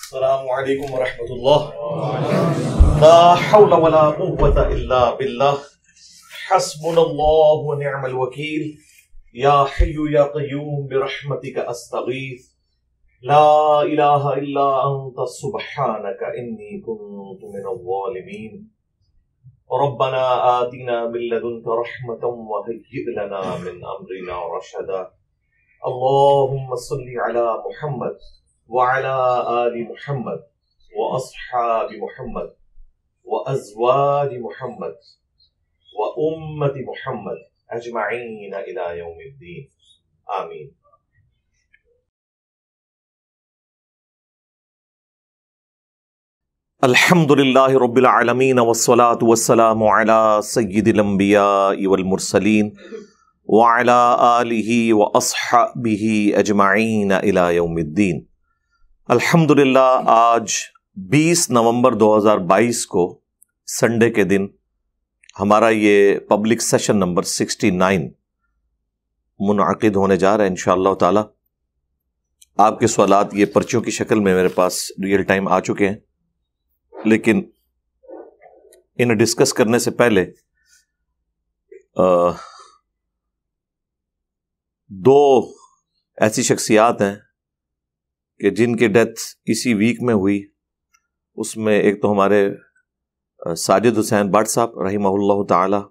السلام عليكم ورحمة الله لا حول ولا قوة إلا بالله حسبنا الله ونعم الوكيل يا حي يا قيوم برحمتك أستغيث لا إله إلا أنت سبحانك إني كنت من الظالمين ربنا آتنا من لدنك رحمة وهيئ لنا من أمرنا رشدا اللهم صل على محمد وعلى آل محمد وأصحاب محمد وأزواج محمد وأمة محمد أجمعين إلى يوم الدين آمين الحمد لله رب العالمين والصلاة والسلام على سيد الأنبياء والمرسلين وعلى آله وأصحابه أجمعين إلى يوم الدين अल्हम्दुलिल्लाह आज 20 नवंबर 2022 को संडे के दिन हमारा ये पब्लिक सेशन नंबर 69 मुनद होने जा रहा है इन ताला आपके सवालत ये पर्चियों की शक्ल में मेरे पास रियल टाइम आ चुके हैं लेकिन इन्हें डिस्कस करने से पहले आ, दो ऐसी शख्सियात हैं कि जिनकी डेथ इसी वीक में हुई उसमें एक तो हमारे साजिद हुसैन भट्ट साहब रही ताला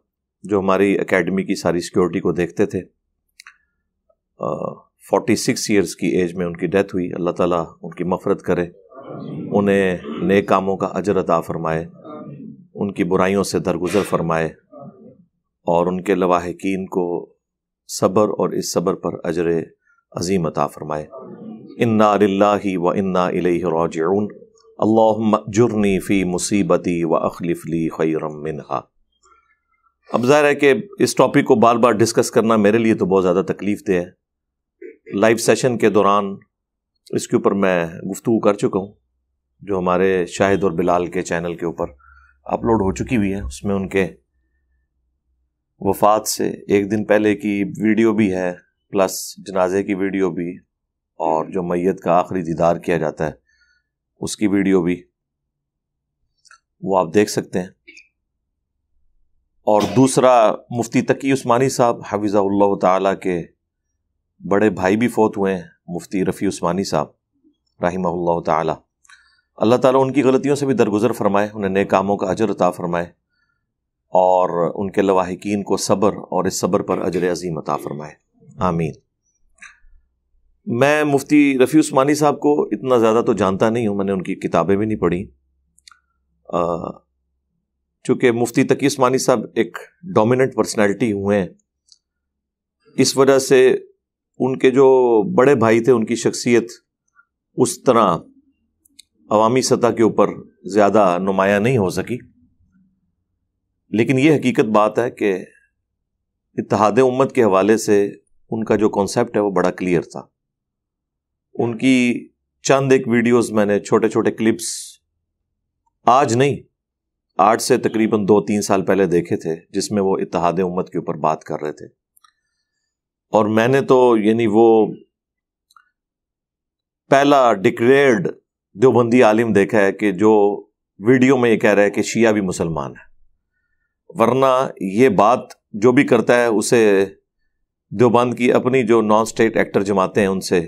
जो हमारी एकेडमी की सारी सिक्योरिटी को देखते थे फोर्टी सिक्स ईयर्स की एज में उनकी डेथ हुई अल्लाह ताला उनकी मफरत करे उन्हें नेक कामों का अजर अदा फरमाए उनकी बुराइयों से दरगुजर फरमाए और उनके लवाहकिन को सब्र और इस सब्र पर अजर अजीम अता फरमाए इन्ना लाही व इन्ना राजून अल्लाजुर्नी फ़ी मुसीबती व अखलिफली खैरम मिनहा अब ज़ाहिर है कि इस टॉपिक को बार बार डिस्कस करना मेरे लिए तो बहुत ज़्यादा तकलीफ दे है लाइव सेशन के दौरान इसके ऊपर मैं गुफ्तु कर चुका हूँ जो हमारे शाहिद और बिलाल के चैनल के ऊपर अपलोड हो चुकी हुई है उसमें उनके वफात से एक दिन पहले की वीडियो भी है प्लस जनाजे की वीडियो भी और जो मैयत का आखिरी दीदार किया जाता है उसकी वीडियो भी वो आप देख सकते हैं और दूसरा मुफ्ती तकी उस्मानी साहब हफीज़ा ताला के बड़े भाई भी फौत हुए हैं मुफ्ती रफ़ी उस्मानी साहब रही ताला अल्लाह ताला उनकी गलतियों से भी दरगुजर फरमाए उन्हें नेक कामों का अजर अता फरमाए और उनके लवाहिकीन को सब्र और इस सब्र पर अजर अजीम अता फरमाए आमीन मैं मुफ्ती रफ़ी उस्मानी साहब को इतना ज़्यादा तो जानता नहीं हूँ मैंने उनकी किताबें भी नहीं पढ़ी चूँकि मुफ्ती तकी उस्मानी साहब एक डोमिनेंट पर्सनैलिटी हुए हैं इस वजह से उनके जो बड़े भाई थे उनकी शख्सियत उस तरह अवामी सतह के ऊपर ज़्यादा नुमाया नहीं हो सकी लेकिन ये हकीकत बात है कि इतिहाद उम्मत के हवाले से उनका जो कॉन्सेप्ट है वो बड़ा क्लियर था उनकी चंद एक वीडियोस मैंने छोटे छोटे क्लिप्स आज नहीं आज से तकरीबन दो तीन साल पहले देखे थे जिसमें वो इतिहाद उम्मत के ऊपर बात कर रहे थे और मैंने तो यानी वो पहला डिक्लेयर्ड देवबंदी आलिम देखा है कि जो वीडियो में ये कह रहा है कि शिया भी मुसलमान है वरना ये बात जो भी करता है उसे देवबंद की अपनी जो नॉन स्टेट एक्टर जमाते हैं उनसे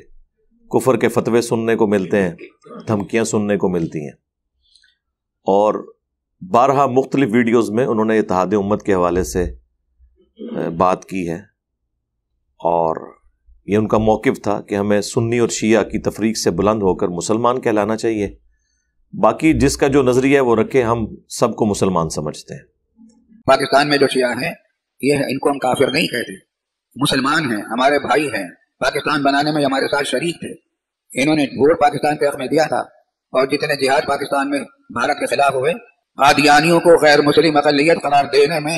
कुफर के फतवे सुनने को मिलते हैं धमकियां सुनने को मिलती हैं और बारह मुख्तलिफ वीडियोस में उन्होंने इतिहाद उम्मत के हवाले से बात की है और यह उनका मौकफ था कि हमें सुन्नी और शिया की तफरीक से बुलंद होकर मुसलमान कहलाना चाहिए बाकी जिसका जो नज़रिया है वो रखे हम सबको मुसलमान समझते हैं पाकिस्तान में जो शिया हैं ये इनको हम काफिर नहीं कहते मुसलमान हैं हमारे भाई हैं पाकिस्तान बनाने में हमारे साथ शरीक थे इन्होंने घोर पाकिस्तान के हक में दिया था और जितने जिहाद पाकिस्तान में भारत के खिलाफ हुए आदियानियों को गैर मुस्लिम अकलियत करार देने में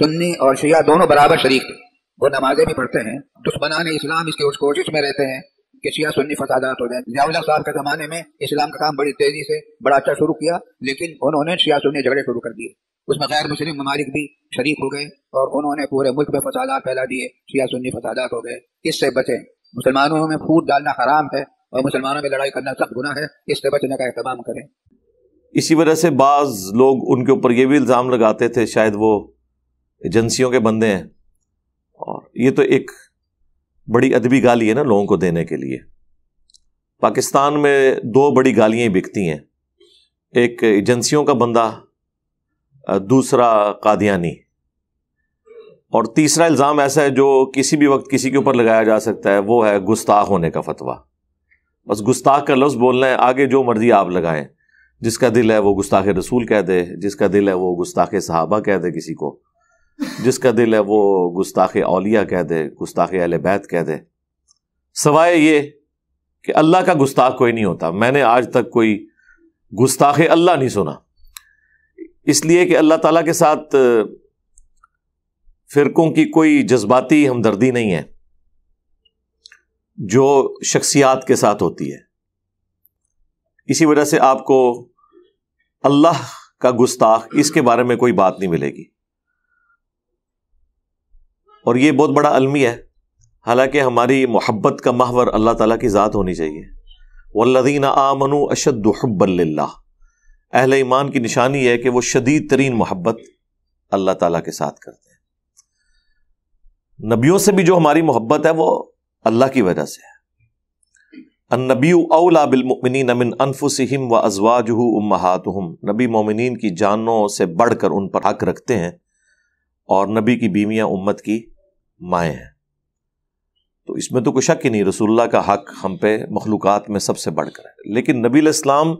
सुन्नी और शिया दोनों बराबर शरीक थे वो नमाजें भी पढ़ते हैं दुश्मनान इस्लाम इसकी उस कोशिश में रहते हैं कि शिया सुन्नी फसादात हो जाए जियाउल्ला साहब के जमाने में इस्लाम का काम बड़ी तेजी से बड़ा अच्छा शुरू किया लेकिन उन्होंने शिया सुन्नी झगड़े शुरू कर दिए उसमें गैर मुस्लिम ममालिक भी शरीक हो गए और उन्होंने पूरे मुल्क में फसादात फैला दिए शिया सुन्नी फसादात हो गए इससे बचें मुसलमानों में फूट डालना हराम है और मुसलमानों में लड़ाई करना सख्त गुना है इससे बचने का अहतमाम करें इसी वजह से बाज़ लोग उनके ऊपर ये भी इल्ज़ाम लगाते थे शायद वो एजेंसियों के बंदे हैं और ये तो एक बड़ी अदबी गाली है ना लोगों को देने के लिए पाकिस्तान में दो बड़ी गालियाँ बिकती हैं एक एजेंसियों का बंदा दूसरा कादियानी और तीसरा इल्ज़ाम ऐसा है जो किसी भी वक्त किसी के ऊपर लगाया जा सकता है वो है गुस्ताख होने का फतवा बस गुस्ताख का लफ्ज़ बोलना है आगे जो मर्जी आप लगाएं जिसका दिल है वो गुस्ताख रसूल कह दे जिसका दिल है वो गुस्ताख सहाबा कह दे किसी को जिसका दिल है वो गुस्ताख अलिया कह दे अल बैत कह दे सवाए ये कि अल्लाह का गुस्ताख कोई नहीं होता मैंने आज तक कोई गुस्ताख अल्लाह नहीं सुना इसलिए कि अल्लाह ताला के साथ फिरकों की कोई जज्बाती हमदर्दी नहीं है जो शख्सियात के साथ होती है इसी वजह से आपको अल्लाह का गुस्ताख इसके बारे में कोई बात नहीं मिलेगी और ये बहुत बड़ा अलमी है हालांकि हमारी मोहब्बत का महवर अल्लाह ताला की ज़ात होनी चाहिए वल्लदीन आमनु अशद हब्बल्ला अहल ईमान की निशानी है कि वो शदीद तरीन मोहब्बत अल्लाह ताला के साथ करते हैं नबियों से भी जो हमारी मोहब्बत है वो अल्लाह की वजह से है नबी अवला बिलमिन अमिन अनफुसम व अजवाज उम्मातहम नबी मोमिन की जानों से बढ़कर उन पर हक रखते हैं और नबी की बीवियाँ उम्मत की माएँ हैं तो इसमें तो कोई शक ही नहीं रसुल्ला का हक हम पे मखलूक़ात में सबसे बढ़कर है लेकिन नबी इस्लाम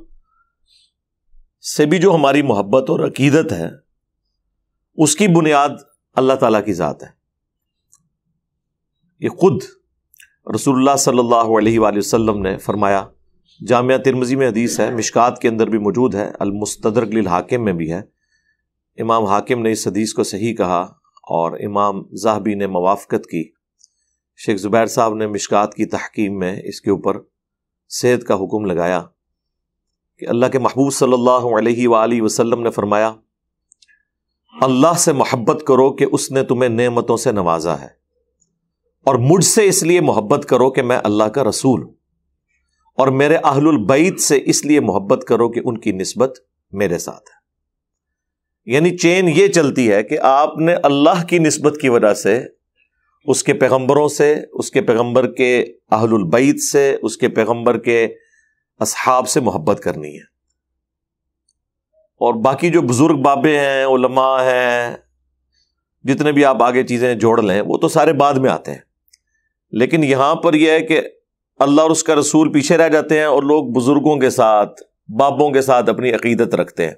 से भी जो हमारी मोहब्बत और अकीदत है उसकी बुनियाद अल्लाह ताला की ज़ात है ये खुद रसुल्ला सल्लल्लाहु अलैहि वसल्लम ने फरमाया जामिया तिरमजी में हदीस है मिशकात के अंदर भी मौजूद है अलमुस्तरक हाकिम में भी है इमाम हाकिम ने इस हदीस को सही कहा और इमाम जहाबी ने मवाफ़त की शेख ज़ुबैर साहब ने मिशकात की तहकीम में इसके ऊपर सेहत का हुक्म लगाया कि अल्लाह के महबूब सल्लल्लाहु अलैहि सल्ला वसल्लम ने फरमाया अल्लाह से मोहब्बत करो कि उसने तुम्हें नेमतों से नवाजा है और मुझसे इसलिए मोहब्बत करो कि मैं अल्लाह का रसूल हूँ और मेरे अहलुल बैत से इसलिए मोहब्बत करो कि उनकी नस्बत मेरे साथ है यानी चेन ये चलती है कि आपने अल्लाह की नस्बत की वजह से उसके पैगंबरों से उसके पैगंबर के अहलुलबैत से उसके पैगंबर के अहाब से मोहब्बत करनी है और बाकी जो बुज़ुर्ग बाबे हैं उलमा हैं जितने भी आप आगे चीज़ें जोड़ लें वो तो सारे बाद में आते हैं लेकिन यहाँ पर यह है कि अल्लाह और उसका रसूल पीछे रह जाते हैं और लोग बुज़ुर्गों के साथ बाबों के साथ अपनी अकीदत रखते हैं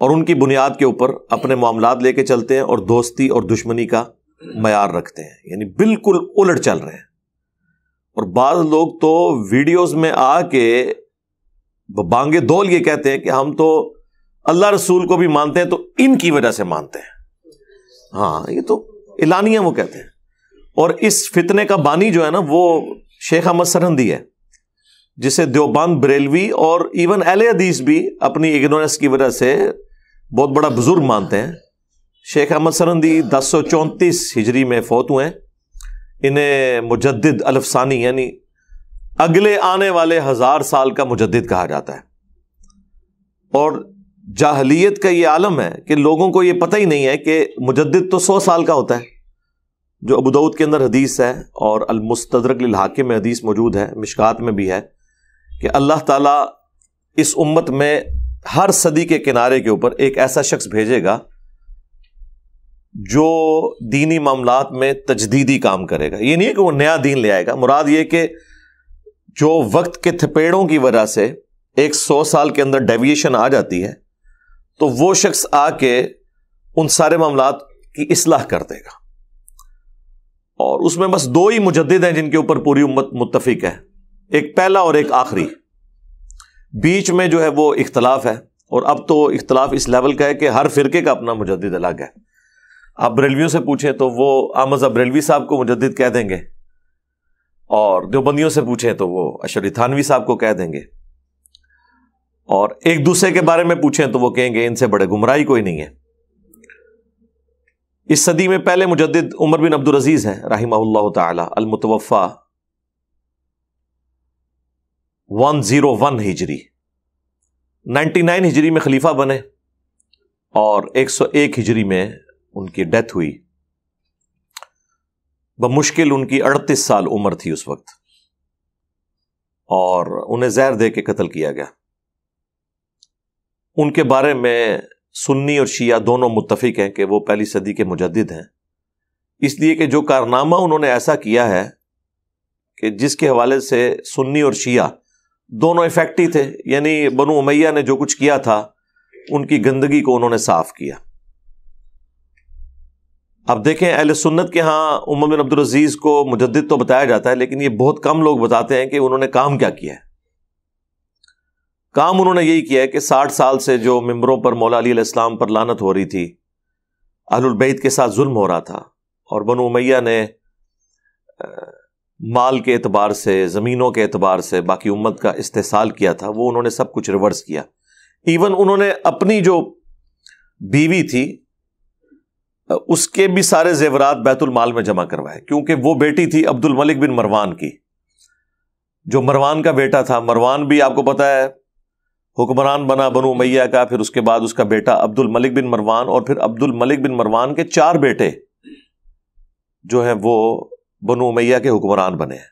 और उनकी बुनियाद के ऊपर अपने मामला लेके चलते हैं और दोस्ती और दुश्मनी का मैार रखते हैं यानी बिल्कुल उलट चल रहे हैं और बाद लोग तो वीडियोज में आके बांगे दोल ये कहते हैं कि हम तो अल्लाह रसूल को भी मानते हैं तो इनकी वजह से मानते हैं हाँ ये तो इलानिया वो कहते हैं और इस फितने का बानी जो है ना वो शेख अहमद सरहंदी है जिसे देवबंद बरेलवी और इवन अल भी अपनी इग्नोरेंस की वजह से बहुत बड़ा बुजुर्ग मानते हैं शेख अहमद सरंदी दस सौ चौंतीस हिजरी में फौत हुए हैं इन्हें मुजद अलफसानी यानी अगले आने वाले हज़ार साल का मुजद कहा जाता है और जाहलीत का ये आलम है कि लोगों को ये पता ही नहीं है कि मुजद तो सौ साल का होता है जो अबूदाऊद के अंदर हदीस है और अलमुस्तरक हाकिम में हदीस मौजूद है मिशकात में भी है कि अल्लाह ताला इस उम्मत में हर सदी के किनारे के ऊपर एक ऐसा शख्स भेजेगा जो दीनी मामला में तजदीदी काम करेगा ये नहीं है कि वो नया दीन ले आएगा मुराद ये कि जो वक्त के थपेड़ों की वजह से एक सौ साल के अंदर डेविएशन आ जाती है तो वो शख्स आके उन सारे मामला की असलाह कर देगा और उसमें बस दो ही मुजद हैं जिनके ऊपर पूरी उम्मत मुतफिक है एक पहला और एक आखिरी बीच में जो है वो इख्तलाफ है और अब तो इख्तलाफ इस लेवल का है कि हर फिरके का अपना मुजद अलग है आप बरेलवियों से पूछें तो वो आमज अब्रेलवी साहब को मुजद कह देंगे और देवबंदियों से पूछें तो वो अशरी थानवी साहब को कह देंगे और एक दूसरे के बारे में पूछें तो वो कहेंगे इनसे बड़े गुमराह कोई नहीं है इस सदी में पहले मुजद उमर बिन अब्दुल अजीज़ हैं राहिमा तमतवफ़ा 101 हिजरी 99 हिजरी में खलीफा बने और 101 हिजरी में उनकी डेथ हुई बमुश्किल उनकी 38 साल उम्र थी उस वक्त और उन्हें जहर दे के कत्ल किया गया उनके बारे में सुन्नी और शिया दोनों मुतफिक हैं कि वो पहली सदी के मुजद हैं इसलिए कि जो कारनामा उन्होंने ऐसा किया है कि जिसके हवाले से सुन्नी और शिया दोनों इफेक्ट ही थे यानी बनु उमैया ने जो कुछ किया था उनकी गंदगी को उन्होंने साफ किया अब देखें अहल सुन्नत के यहां उमर बिन अजीज को मुजद तो बताया जाता है लेकिन ये बहुत कम लोग बताते हैं कि उन्होंने काम क्या किया है काम उन्होंने यही किया है कि साठ साल से जो मम्बरों पर मौला अली इस्लाम पर लानत हो रही थी अहलबैद के साथ जुल्म हो रहा था और बनु उमैया ने माल के अतबार से ज़मीनों के अतबार से बाकी उम्मत का इस्तेसाल किया था वो उन्होंने सब कुछ रिवर्स किया इवन उन्होंने अपनी जो बीवी थी उसके भी सारे जेवरात बैतुल माल में जमा करवाए क्योंकि वो बेटी थी अब्दुल मलिक बिन मरवान की जो मरवान का बेटा था मरवान भी आपको पता है हुक्मरान बना बनु मैया का फिर उसके बाद उसका बेटा अब्दुल मलिक बिन मरवान और फिर अब्दुल मलिक बिन मरवान के चार बेटे जो हैं वो बनु उमैया के हुक्मरान बने हैं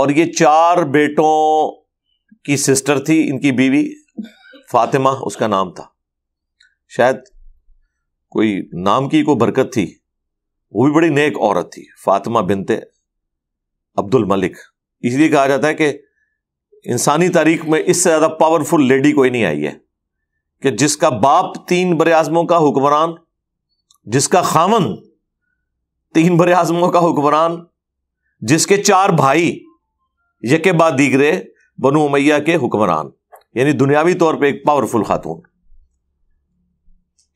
और ये चार बेटों की सिस्टर थी इनकी बीवी फातिमा उसका नाम था शायद कोई नाम की कोई बरकत थी वो भी बड़ी नेक औरत थी फातिमा बिनते अब्दुल मलिक इसलिए कहा जाता है कि इंसानी तारीख में इससे ज़्यादा पावरफुल लेडी कोई नहीं आई है कि जिसका बाप तीन बरे का हुक्मरान जिसका खामन तीन बड़े आजमों का हुक्मरान जिसके चार भाई यके बाद दीगरे बनु उमैया के हुक्मरान यानी दुनियावी तौर पर एक पावरफुल खातून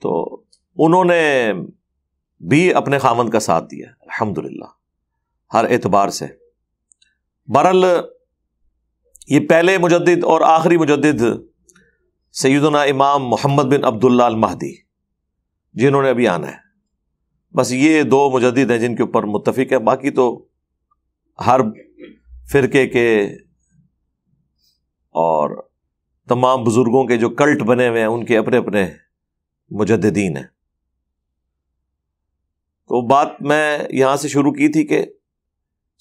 तो उन्होंने भी अपने खामन का साथ दिया अल्हम्दुलिल्लाह हर एतबार से बरल ये पहले मुजद और आखिरी मुजद सैदना इमाम मोहम्मद बिन अब्दुल्ला महदी जिन्होंने अभी आना है बस ये दो मुजद हैं जिनके ऊपर मुतफिक है बाकी तो हर फिरके के और तमाम बुज़ुर्गों के जो कल्ट बने हुए हैं उनके अपने अपने मुजदीन हैं तो बात मैं यहां से शुरू की थी कि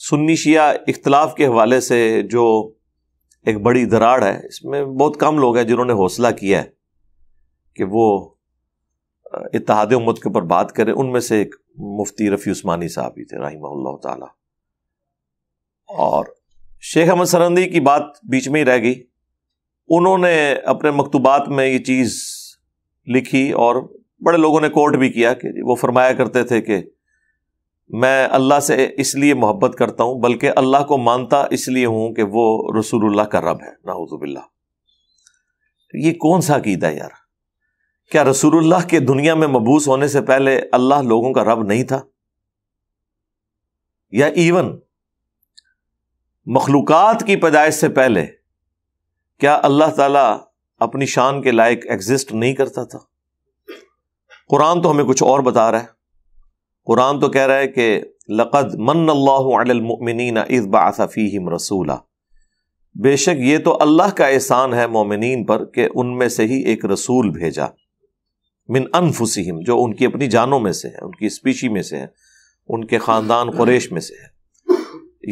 सुन्नी शिया इख्तलाफ के हवाले से जो एक बड़ी दराड़ है इसमें बहुत कम लोग हैं जिन्होंने हौसला किया है कि वो इतिहाद उम्मत के ऊपर बात करें उनमें से एक मुफ्ती रफ़ी उस्मानी साहब भी थे रही और शेख अहमद सरंदी की बात बीच में ही रह गई उन्होंने अपने मकतूबात में ये चीज़ लिखी और बड़े लोगों ने कोर्ट भी किया कि वो फरमाया करते थे कि मैं अल्लाह से इसलिए मोहब्बत करता हूं बल्कि अल्लाह को मानता इसलिए हूं कि वो रसूल का रब है नाउजुबिल्ला ये कौन सा क़ीदा यार क्या रसूलुल्लाह के दुनिया में मबूस होने से पहले अल्लाह लोगों का रब नहीं था या इवन मखलूक की पैदाइश से पहले क्या अल्लाह ताला अपनी शान के लायक एग्जिस्ट नहीं करता था कुरान तो हमें कुछ और बता रहा है कुरान तो कह रहा है कि लक़द मन अल्लामिन इसबाफ़ीम रसूला बेशक ये तो अल्लाह का एहसान है मोमिन पर कि उनमें से ही एक रसूल भेजा मिन अनफुसिम जो उनकी अपनी जानों में से है उनकी स्पीशी में से है उनके ख़ानदान क्रेश में से है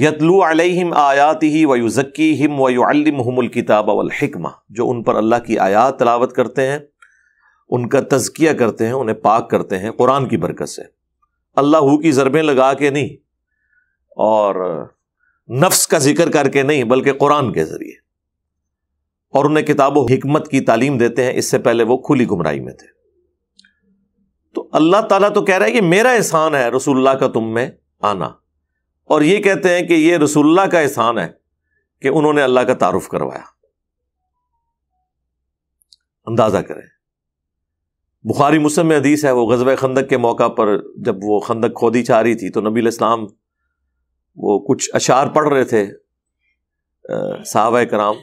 यतलू अलैहिम आयात ही वयुज़क्की हिम वयुअलमहमुल किताब वलहिकमा जो उन पर अल्लाह की आयात तलावत करते हैं उनका तजकिया करते हैं उन्हें पाक करते हैं कुरान की बरकत से अल्लाह की ज़रबें लगा के नहीं और नफ्स का जिक्र करके नहीं बल्कि कुरान के ज़रिए और उन्हें किताब हमत की तालीम देते हैं इससे पहले वो खुली गुमराही में थे तो अल्लाह ताला तो कह रहा है कि मेरा एहसान है रसुल्ला का तुम में आना और ये कहते हैं कि ये रसुल्ला का एहसान है कि उन्होंने अल्लाह का तारुफ करवाया अंदाज़ा करें बुखारी मुसम में हदीस है वो गजब खंदक के मौका पर जब वो खंदक खोदी चाह रही थी तो नबी इस्लाम वो कुछ अशार पढ़ रहे थे साहब कराम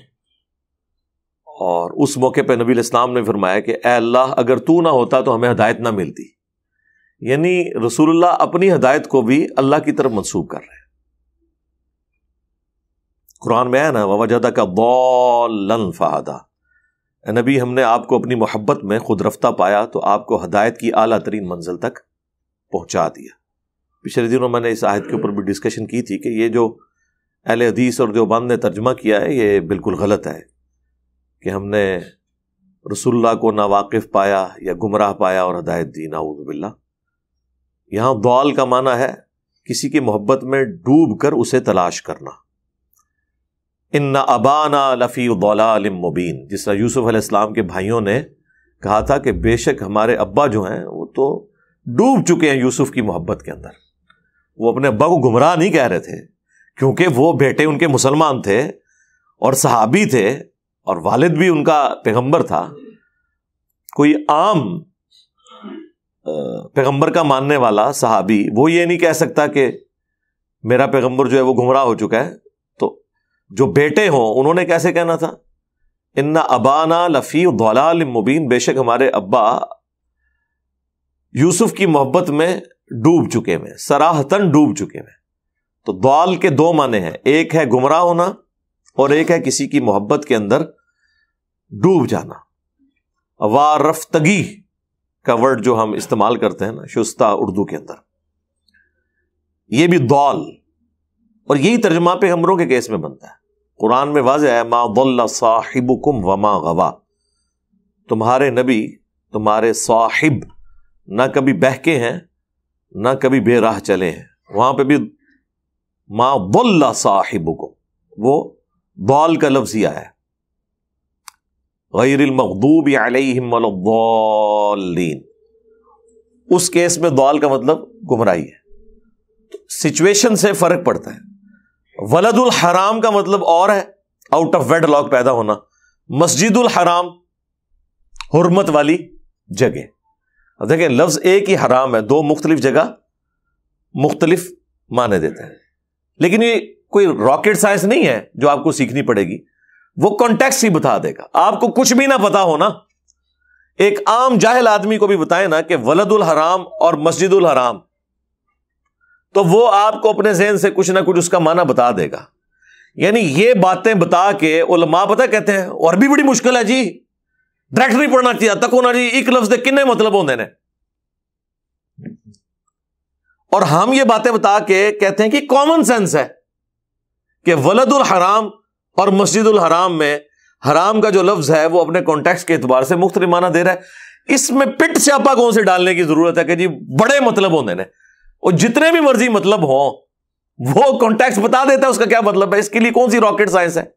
और उस मौके पर नबी इस्लाम ने फरमाया कि ए अल्लाह अगर तू ना होता तो हमें हदायत ना मिलती यानी रसूल्ला अपनी हदायत को भी अल्लाह की तरफ मनसूब कर रहे हैं कुरान में है ना वजदा का दौलन फहादा नबी हमने आपको अपनी मोहब्बत में खुद रफ्ता पाया तो आपको हदायत की अला तरीन मंजिल तक पहुंचा दिया पिछले दिनों मैंने इस आयत के ऊपर भी डिस्कशन की थी कि ये जो अहल हदीस और देवबंद ने तर्जमा किया है ये बिल्कुल गलत है कि हमने रसुल्ला को नावाकिफ पाया या गुमराह पाया और हदायत दी नाउबिल्ला यहाँ दौल का माना है किसी की मोहब्बत में डूब कर उसे तलाश करना इन अबाना लफ़ी दौलाम मुबीन जिस तरह यूसुफ अलैहिस्सलाम के भाइयों ने कहा था कि बेशक हमारे अब्बा जो हैं वो तो डूब चुके हैं यूसुफ की मोहब्बत के अंदर वो अपने अब्बा को गुमराह नहीं कह रहे थे क्योंकि वो बेटे उनके मुसलमान थे और सहाबी थे और वालिद भी उनका पैगंबर था कोई आम पैगंबर का मानने वाला साहबी वो ये नहीं कह सकता कि मेरा पैगंबर जो है वो घुमराह हो चुका है तो जो बेटे हों उन्होंने कैसे कहना था इन्ना अबाना लफ़ी दलाल मुबीन बेशक हमारे अब्बा यूसुफ की मोहब्बत में डूब चुके हुए सराहतन डूब चुके हैं तो द्वाल के दो माने हैं एक है गुमराह होना और एक है किसी की मोहब्बत के अंदर डूब जाना वारफ्तगी का वर्ड जो हम इस्तेमाल करते हैं ना शुस्ता उर्दू के अंदर ये भी दौल और यही तर्जमा पे हमरों के केस में बनता है कुरान में वाज है मा बल्ला साहिबुकुम वमा गवा तुम्हारे नबी तुम्हारे साहिब ना कभी बहके हैं ना कभी बेराह चले हैं वहां पे भी मा साहिब साहिबुकुम वो दौल का लफ्ज ही आया है गैरमखदूब अलहमदीन उस केस में दौल का मतलब गुमराही है सिचुएशन से फर्क पड़ता है वलदुल हराम का मतलब और है आउट ऑफ वेड लॉक पैदा होना मस्जिदुल हराम हरमत वाली जगह अब देखें लफ्ज एक ही हराम है दो मुख्तलिफ जगह मुख्तलिफ माने देते हैं लेकिन ये कोई रॉकेट साइंस नहीं है जो आपको सीखनी पड़ेगी वो कॉन्टेक्स्ट ही बता देगा आपको कुछ भी ना पता हो ना एक आम जाहिल आदमी को भी बताए ना कि वलदुल हराम और मस्जिदुल हराम तो वो आपको अपने जहन से कुछ ना कुछ उसका माना बता देगा यानी ये बातें बता के उलमा पता कहते हैं और भी बड़ी मुश्किल है जी डायरेक्ट नहीं पढ़ना चाहिए तक होना जी एक लफ्ज के किन्ने मतलब होते हैं और हम ये बातें बता के कहते हैं कि कॉमन सेंस है कि वलदुल हराम और मस्जिदुल हराम में हराम का जो लफ्ज है वो अपने कॉन्टेक्स के अतबार से मुख्त रिमाना दे रहा है इसमें पिट स्यापा कौन से डालने की जरूरत है कि जी बड़े मतलब होने ने और जितने भी मर्जी मतलब हो वो कॉन्टेक्स बता देता है उसका क्या मतलब है इसके लिए कौन सी रॉकेट साइंस है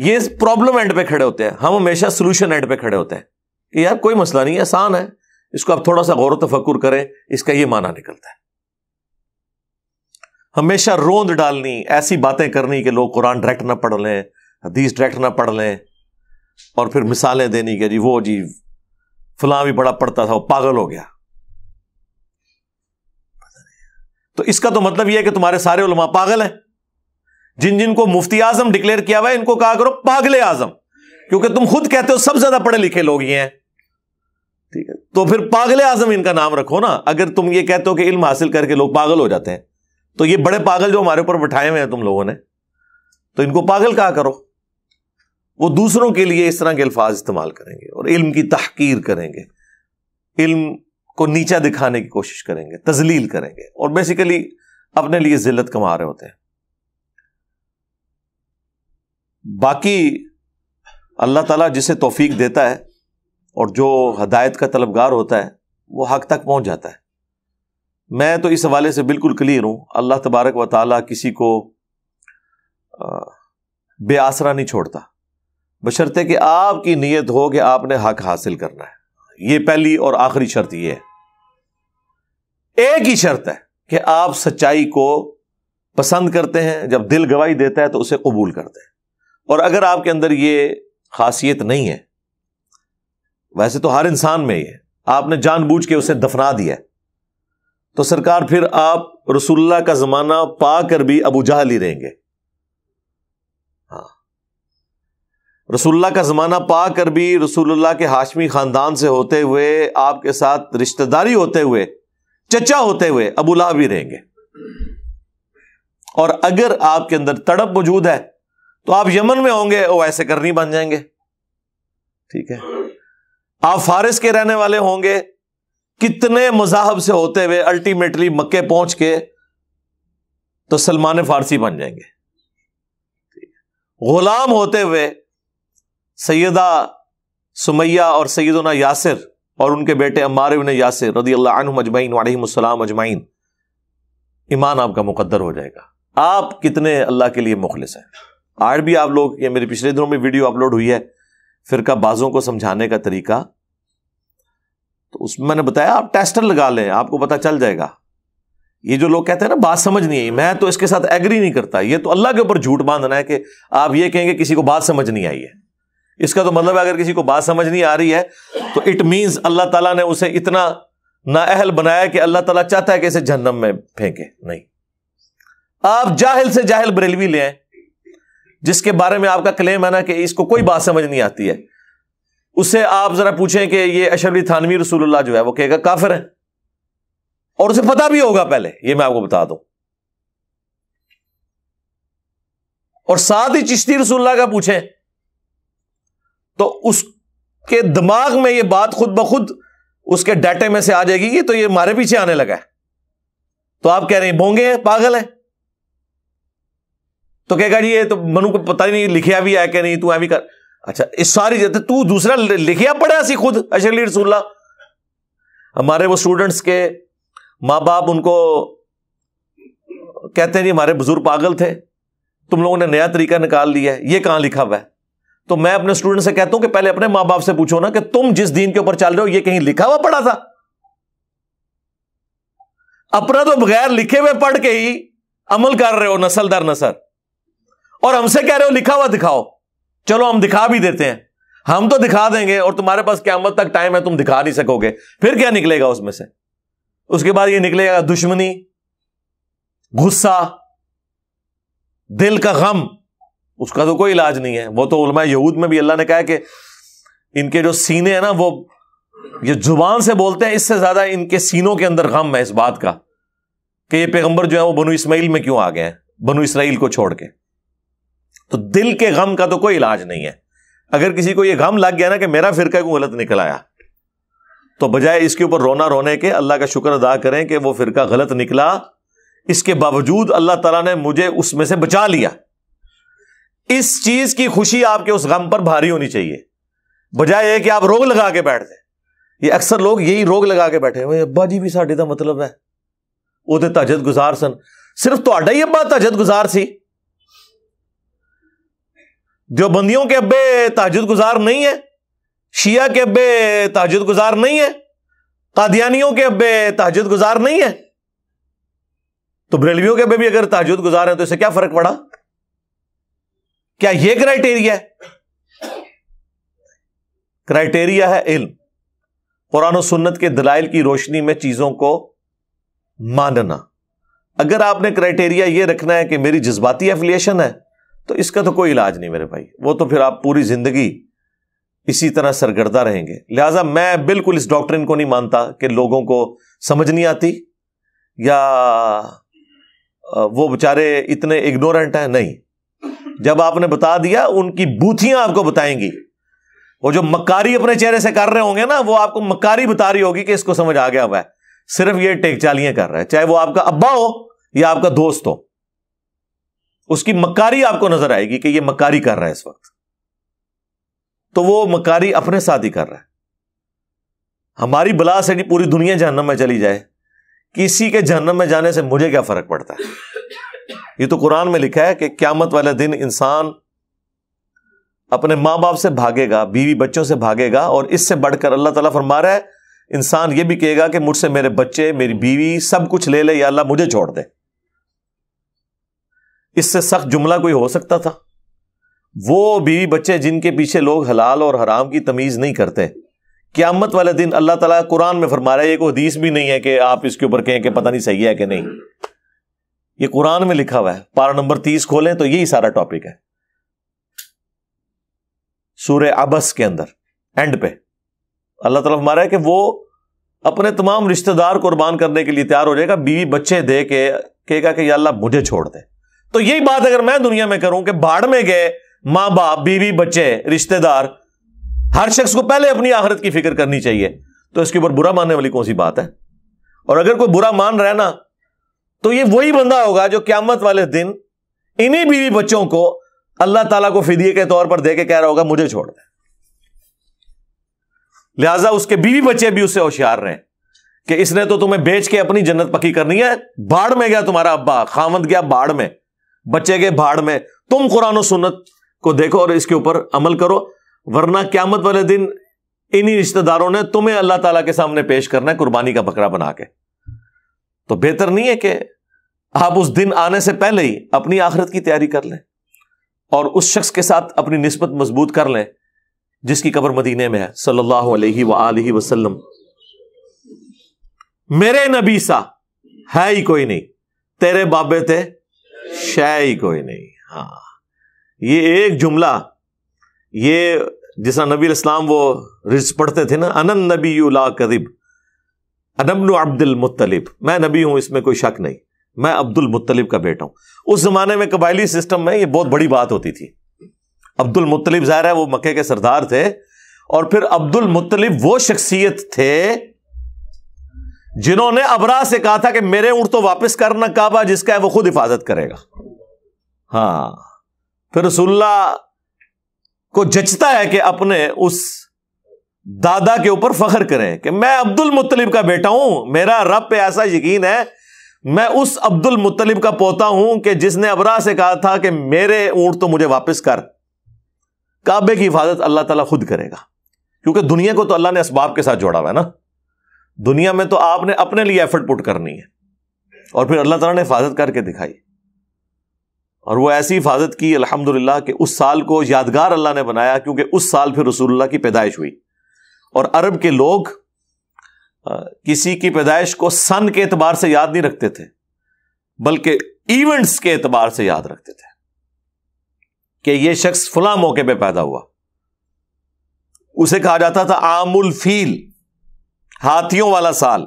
ये प्रॉब्लम एंड पे खड़े होते हैं हम हमेशा सोल्यूशन एंड पे खड़े होते हैं कि यार कोई मसला नहीं है आसान है इसको आप थोड़ा सा गौरत तफक्र करें इसका यह माना निकलता है हमेशा रोंद डालनी ऐसी बातें करनी कि लोग कुरान डायरेक्ट ना पढ़ लें हदीस डायरेक्ट ना पढ़ लें और फिर मिसालें देनी कि जी वो जी फलां भी बड़ा पढ़ता था वो पागल हो गया तो इसका तो मतलब यह है कि तुम्हारे सारे उलमा पागल हैं जिन जिनको मुफ्ती आजम डिक्लेयर किया हुआ है इनको कहा करो पागले आजम क्योंकि तुम खुद कहते हो सब ज्यादा पढ़े लिखे लोग ही हैं ठीक है तो फिर पागले आजम इनका नाम रखो ना अगर तुम ये कहते हो कि इल्म हासिल करके लोग पागल हो जाते हैं तो ये बड़े पागल जो हमारे ऊपर बैठाए हुए हैं तुम लोगों ने तो इनको पागल कहा करो वो दूसरों के लिए इस तरह के अल्फाज इस्तेमाल करेंगे और इल्म की तहकीर करेंगे इल्म को नीचा दिखाने की कोशिश करेंगे तजलील करेंगे और बेसिकली अपने लिए जिल्लत कमा रहे होते हैं बाकी अल्लाह ताला जिसे तोफीक देता है और जो हदायत का तलबगार होता है वो हक तक पहुंच जाता है मैं तो इस हवाले से बिल्कुल क्लियर हूं अल्लाह तबारक व ताली किसी को बे आसरा नहीं छोड़ता बशर्ते कि आपकी नीयत हो कि आपने हक हासिल करना है यह पहली और आखिरी शर्त यह है एक ही शर्त है कि आप सच्चाई को पसंद करते हैं जब दिल गवाही देता है तो उसे कबूल करते हैं और अगर आपके अंदर यह खासियत नहीं है वैसे तो हर इंसान में ही है आपने जानबूझ के उसे दफना दिया है तो सरकार फिर आप रसुल्ला का जमाना पाकर भी अबू जहल ही रहेंगे हाँ। रसुल्ला का ज़माना पा कर भी रसुल्ला के हाशमी ख़ानदान से होते हुए आपके साथ रिश्तेदारी होते हुए चचा होते हुए अबूला भी रहेंगे और अगर आपके अंदर तड़प मौजूद है तो आप यमन में होंगे और ऐसे करनी बन जाएंगे ठीक है आप फारिस के रहने वाले होंगे कितने मजाहब से होते हुए अल्टीमेटली मक्के पहुंच के तो सलमान फारसी बन जाएंगे गुलाम होते हुए सैयदा सुमैया और सैदना यासिर और उनके बेटे अम्मार इबन यासिर रदी अल्लाह अजमैन वालम अजमैन ईमान आपका मुकदर हो जाएगा आप कितने अल्लाह के लिए मुखलिस हैं आज भी आप लोग ये मेरे पिछले दिनों में वीडियो अपलोड हुई है फिर का बाजों को समझाने का तरीका तो उसमें मैंने बताया आप टेस्टर लगा लें आपको पता चल जाएगा ये जो लोग कहते हैं ना बात समझ नहीं आई मैं तो इसके साथ एग्री नहीं करता ये तो अल्लाह के ऊपर झूठ बांधना है कि आप ये कहेंगे किसी को बात समझ नहीं आई है इसका तो मतलब है अगर किसी को बात समझ नहीं आ रही है तो इट मीन्स अल्लाह ताला ने उसे इतना नाअहल बनाया कि अल्लाह ताला चाहता है कि इसे जहन्नम में फेंके नहीं आप जाहिल से जाहिल बरेलवी ले जिसके बारे में आपका क्लेम है ना कि इसको कोई बात समझ नहीं आती है उससे आप जरा पूछें कि ये अशरफ थानवी रसूलुल्लाह जो है वो कहेगा काफिर है और उसे पता भी होगा पहले ये मैं आपको बता दूं और साथ ही चिश्ती रसूलुल्लाह का पूछें तो उसके दिमाग में ये बात खुद ब खुद उसके डाटे में से आ जाएगी ये तो ये हमारे पीछे आने लगा है तो आप कह रहे हैं भोंगे हैं पागल है तो कहेगा जी ये तो मनु को पता ही नहीं लिखा भी है कि नहीं तू एवी कर अच्छा इस सारी जगह तू दूसरा लिखिया पढ़ा सी खुद अशली रसूल्ला हमारे वो स्टूडेंट्स के माँ बाप उनको कहते हैं जी हमारे बुजुर्ग पागल थे तुम लोगों ने नया तरीका निकाल लिया है ये कहां लिखा हुआ है तो मैं अपने स्टूडेंट से कहता हूं कि पहले अपने माँ बाप से पूछो ना कि तुम जिस दिन के ऊपर चल रहे हो ये कहीं लिखा हुआ पढ़ा था अपना तो बगैर लिखे हुए पढ़ के ही अमल कर रहे हो नसल दर नसर और हमसे कह रहे हो लिखा हुआ दिखाओ चलो हम दिखा भी देते हैं हम तो दिखा देंगे और तुम्हारे पास क्यामत तक टाइम है तुम दिखा नहीं सकोगे फिर क्या निकलेगा उसमें से उसके बाद ये निकलेगा दुश्मनी गुस्सा दिल का गम उसका तो कोई इलाज नहीं है वो तो उलमा यहूद में भी अल्लाह ने कहा कि इनके जो सीने हैं ना वो ये जुबान से बोलते हैं इससे ज्यादा इनके सीनों के अंदर गम है इस बात का कि ये पैगंबर जो है वो बनु इसमाइल में क्यों आ गए हैं बनु इसराइल को छोड़ के तो दिल के गम का तो कोई इलाज नहीं है अगर किसी को यह गम लग गया ना कि मेरा फिरका क्यों गलत निकल आया तो बजाय इसके ऊपर रोना रोने के अल्लाह का शुक्र अदा करें कि वो फिरका गलत निकला इसके बावजूद अल्लाह तला ने मुझे उसमें से बचा लिया इस चीज की खुशी आपके उस गम पर भारी होनी चाहिए बजाय कि आप रोग लगा के बैठ जाए ये अक्सर लोग यही रोग लगा के बैठे हुए अब्बा जी भी साढ़े का मतलब है वो तो तजत गुजार सन सिर्फ तो ही अब्बा तजत गुजार सी देवबंदियों के अब्बे तहजद गुजार नहीं है शिया के अब्बे तहजद गुजार नहीं है कादियानियों के अब्बे तहजद गुजार नहीं है तो ब्रेलवियों के अब्बे भी अगर तहजद गुजार है तो इसे क्या फर्क पड़ा क्या यह क्राइटेरिया क्राइटेरिया है इल्म कुरान और सुन्नत के दलाइल की रोशनी में चीजों को मानना अगर आपने क्राइटेरिया यह रखना है कि मेरी जज्बाती एफिलिएशन है तो इसका तो कोई इलाज नहीं मेरे भाई वो तो फिर आप पूरी जिंदगी इसी तरह सरगर्दा रहेंगे लिहाजा मैं बिल्कुल इस डॉक्टर को नहीं मानता कि लोगों को समझ नहीं आती या वो बेचारे इतने इग्नोरेंट हैं नहीं जब आपने बता दिया उनकी बूथियां आपको बताएंगी वो जो मकारी अपने चेहरे से कर रहे होंगे ना वो आपको मकारी बता रही होगी कि इसको समझ आ गया हुआ है सिर्फ ये टेकचालियां कर रहा है चाहे वो आपका अब्बा हो या आपका दोस्त हो उसकी मकारी आपको नजर आएगी कि ये मकारी कर रहा है इस वक्त तो वो मकारी अपने साथ ही कर रहा है हमारी बला से नहीं पूरी दुनिया जहनम में चली जाए किसी के जहनम में जाने से मुझे क्या फर्क पड़ता है ये तो कुरान में लिखा है कि क्यामत वाले दिन इंसान अपने मां बाप से भागेगा बीवी बच्चों से भागेगा और इससे बढ़कर अल्लाह तला फरमा रहा है इंसान ये भी कहेगा कि मुझसे मेरे बच्चे मेरी बीवी सब कुछ ले ले या अल्लाह मुझे छोड़ दे इससे सख्त जुमला कोई हो सकता था वो बीवी बच्चे जिनके पीछे लोग हलाल और हराम की तमीज़ नहीं करते क्यामत वाले दिन अल्लाह ताला कुरान में फरमा रहा है ये कोई हदीस भी नहीं है कि आप इसके ऊपर कहें कि पता नहीं सही है कि नहीं ये कुरान में लिखा हुआ है पारा नंबर तीस खोलें तो यही सारा टॉपिक है सूर्य अबस के अंदर एंड पे अल्लाह तला हमारा है कि वो अपने तमाम रिश्तेदार कुर्बान करने के लिए तैयार हो जाएगा बीवी बच्चे दे के कहेगा कि अल्लाह मुझे छोड़ दे तो यही बात अगर मैं दुनिया में करूं कि बाढ़ में गए मां बाप बीवी बच्चे रिश्तेदार हर शख्स को पहले अपनी आहरत की फिक्र करनी चाहिए तो इसके ऊपर बुरा मानने वाली कौन सी बात है और अगर कोई बुरा मान रहा है ना तो ये वही बंदा होगा जो क्यामत वाले दिन इन्हीं बीवी बच्चों को अल्लाह ताला को फिदिये के तौर पर दे के कह रहा होगा मुझे छोड़ दे लिहाजा उसके बीवी बच्चे भी उससे होशियार रहे कि इसने तो तुम्हें बेच के अपनी जन्नत पक्की करनी है बाढ़ में गया तुम्हारा अब्बा खामद गया बाढ़ में बच्चे के भाड़ में तुम कुरान और सुन्नत को देखो और इसके ऊपर अमल करो वरना क्यामत वाले दिन इन्हीं रिश्तेदारों ने तुम्हें अल्लाह ताला के सामने पेश करना है कुर्बानी का बकरा बना के तो बेहतर नहीं है कि आप उस दिन आने से पहले ही अपनी आखिरत की तैयारी कर लें और उस शख्स के साथ अपनी नस्बत मजबूत कर लें जिसकी कबर मदीने में है सल्लल्लाहु अलैहि सल्ला वसल्लम मेरे नबी सा है ही कोई नहीं तेरे बाबे थे शय कोई नहीं हाँ ये एक जुमला ये जिसना नबी इस्लाम वो रिज पढ़ते थे ना अनन नबी ला करीब अनबन अब्दुल मुतलिब मैं नबी हूं इसमें कोई शक नहीं मैं अब्दुल मुतलिब का बेटा हूं उस जमाने में कबायली सिस्टम में ये बहुत बड़ी बात होती थी अब्दुल मुतलिब जाहिर है वो मक्के के सरदार थे और फिर अब्दुल मुतलिब वो शख्सियत थे जिन्होंने अबरा से कहा था कि मेरे ऊँट तो वापस करना काबा जिसका है वो खुद हिफाजत करेगा हाँ फिर रसुल्ला को जचता है कि अपने उस दादा के ऊपर फख्र करें कि मैं अब्दुल मुतलिब का बेटा हूं मेरा रब पे ऐसा यकीन है मैं उस अब्दुल मुतलिब का पोता हूं कि जिसने अबरा से कहा था कि मेरे ऊँट तो मुझे वापस कर काबे की हिफाजत अल्लाह ताला खुद करेगा क्योंकि दुनिया को तो अल्लाह ने इसबाब के साथ जोड़ा हुआ है ना दुनिया में तो आपने अपने लिए एफर्ट पुट करनी है और फिर अल्लाह ताला ने हिफाजत करके दिखाई और वो ऐसी हिफाजत की अल्हम्दुलिल्लाह कि उस साल को यादगार अल्लाह ने बनाया क्योंकि उस साल फिर रसूल्ला की पैदाइश हुई और अरब के लोग किसी की पैदाइश को सन के एतबार से याद नहीं रखते थे बल्कि इवेंट्स के एतबार से याद रखते थे कि यह शख्स फुला मौके पर पैदा हुआ उसे कहा जाता था आमुल फील हाथियों वाला साल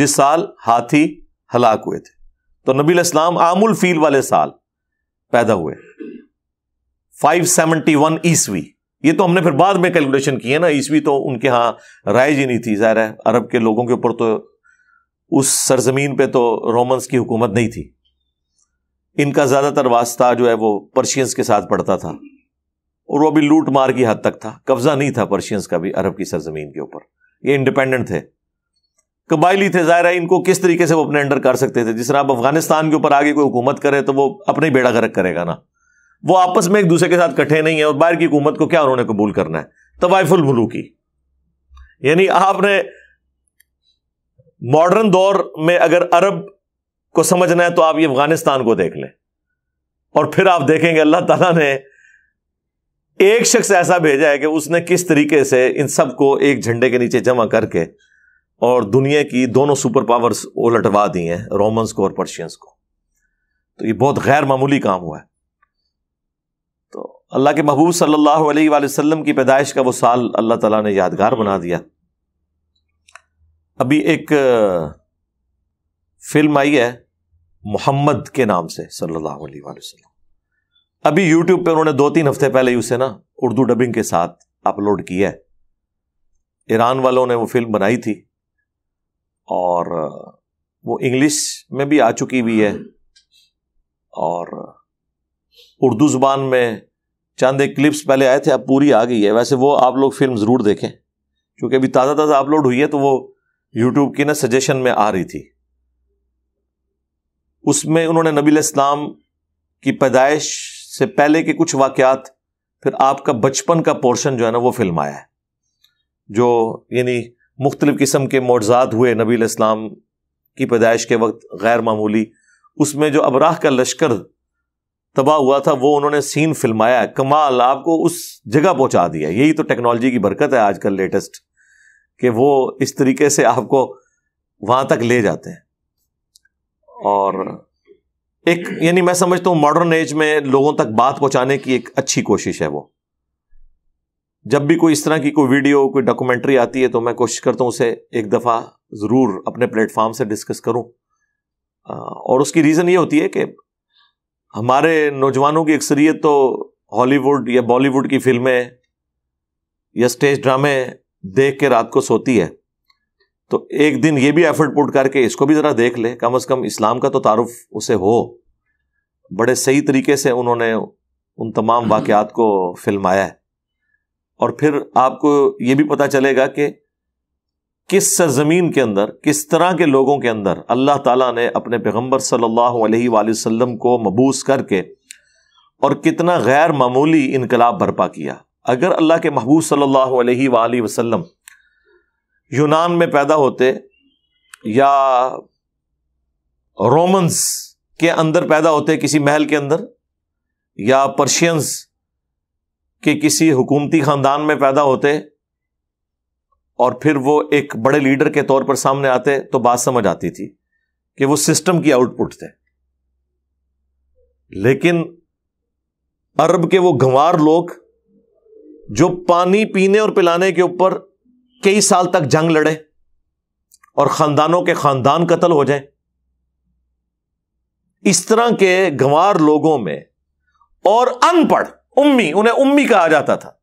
जिस साल हाथी हलाक हुए थे तो नबी इस्लाम आमुल फील वाले साल पैदा हुए 571 ईसवी ये तो हमने फिर बाद में कैलकुलेशन की है ना ईस्वी तो उनके यहां राइज ही नहीं थी ज़ाहिर है अरब के लोगों के ऊपर तो उस सरजमीन पे तो रोमन्स की हुकूमत नहीं थी इनका ज़्यादातर वास्ता जो है वो पर्शियंस के साथ पड़ता था और वो भी लूट मार की हद तक था कब्ज़ा नहीं था पर्शियंस का भी अरब की सरजमीन के ऊपर ये इंडिपेंडेंट थे कबायली थे ज़ाहिर है इनको किस तरीके से वो अपने अंडर कर सकते थे जिस तरह आप अफगानिस्तान के ऊपर आगे कोई हुकूमत करे तो वो अपने ही बेड़ा गर्क करेगा ना वो आपस में एक दूसरे के साथ इकट्ठे नहीं है और बाहर की हुकूमत को क्या उन्होंने कबूल करना है तवाइफुल की यानी आपने मॉडर्न दौर में अगर अरब को समझना है तो आप ये अफगानिस्तान को देख लें और फिर आप देखेंगे अल्लाह ताला ने एक शख्स ऐसा भेजा है कि उसने किस तरीके से इन सबको एक झंडे के नीचे जमा करके और दुनिया की दोनों सुपर पावर्स उलटवा दी हैं रोमन्स को और पर्शियंस को तो ये बहुत गैर मामूली काम हुआ है तो अल्लाह के महबूब सल्लल्लाहु अलैहि वसल्लम की पैदाइश का वो साल अल्लाह ताला ने यादगार बना दिया अभी एक फिल्म आई है मोहम्मद के नाम से सल्लल्लाहु अलैहि वसल्लम अभी यूट्यूब पे उन्होंने दो तीन हफ्ते पहले उसे ना उर्दू डबिंग के साथ अपलोड किया है ईरान वालों ने वो फिल्म बनाई थी और वो इंग्लिश में भी आ चुकी हुई है और उर्दू ज़ुबान में चंद एक क्लिप्स पहले आए थे अब पूरी आ गई है वैसे वो आप लोग फिल्म ज़रूर देखें क्योंकि अभी ताज़ा ताज़ा अपलोड हुई है तो वो यूट्यूब की ना सजेशन में आ रही थी उसमें उन्होंने नबी इस्लाम की पैदाइश से पहले के कुछ वाक़ात फिर आपका बचपन का पोर्शन जो है ना वो फिल्म आया है जो यानी मुख्तलिफ़ किस्म के मोजात हुए नबी इस्लाम की पैदाइश के वक्त गैर मामूली उसमें जो अबराह का लश्कर तबाह हुआ था वो उन्होंने सीन फिल्माया कमाल आपको उस जगह पहुंचा दिया यही तो टेक्नोलॉजी की बरकत है आजकल लेटेस्ट कि वो इस तरीके से आपको वहां तक ले जाते हैं और एक यानी मैं समझता हूं मॉडर्न एज में लोगों तक बात पहुंचाने की एक अच्छी कोशिश है वो जब भी कोई इस तरह की कोई वीडियो कोई डॉक्यूमेंट्री आती है तो मैं कोशिश करता हूं उसे एक दफ़ा ज़रूर अपने प्लेटफॉर्म से डिस्कस करूं और उसकी रीज़न ये होती है कि हमारे नौजवानों की अक्सरियत तो हॉलीवुड या बॉलीवुड की फिल्में या स्टेज ड्रामे देख के रात को सोती है तो एक दिन ये भी एफर्ट पुट करके इसको भी ज़रा देख ले कम अज़ कम इस्लाम का तो तारुफ उसे हो बड़े सही तरीके से उन्होंने उन तमाम वाकत को फिल्माया है और फिर आपको ये भी पता चलेगा कि किस सरजमीन के अंदर किस तरह के लोगों के अंदर अल्लाह ताला ने अपने पैगम्बर सल्लल्लाहु को मबूस करके और कितना गैर मामूली इनकलाब बर्पा किया अगर अल्लाह के महबूब सल्ला वसलम यूनान में पैदा होते या रोमन्स के अंदर पैदा होते किसी महल के अंदर या पर्शियंस के किसी हुकूमती ख़ानदान में पैदा होते और फिर वो एक बड़े लीडर के तौर पर सामने आते तो बात समझ आती थी कि वो सिस्टम की आउटपुट थे लेकिन अरब के वो गंवार लोग जो पानी पीने और पिलाने के ऊपर कई साल तक जंग लड़े और खानदानों के खानदान कत्ल हो जाए इस तरह के गंवार लोगों में और अनपढ़ उम्मी उन्हें उम्मी कहा जाता था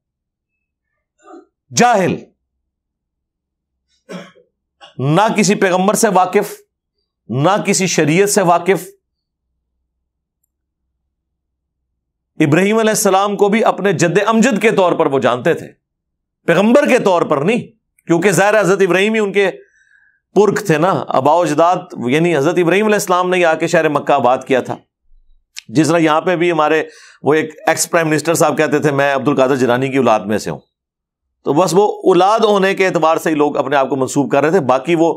जाहिल ना किसी पैगंबर से वाकिफ ना किसी शरीयत से वाकिफ इब्राहिम सलाम को भी अपने जद अमजद के तौर पर वो जानते थे पैगंबर के तौर पर नहीं क्योंकि ज़ाहिर हज़रत इब्राहिम ही उनके पुरख थे ना अबाओ यानी हज़रत इब्राहिम इस्लाम ने आके शहर मक्का आबाद किया था जिस तरह यहाँ पे भी हमारे वो एक एक्स प्राइम मिनिस्टर साहब कहते थे मैं अब्दुल कादर जरानी की औलाद में से हूँ तो बस वो औलाद होने के एतबार से ही लोग अपने आप को मनसूब कर रहे थे बाकी वो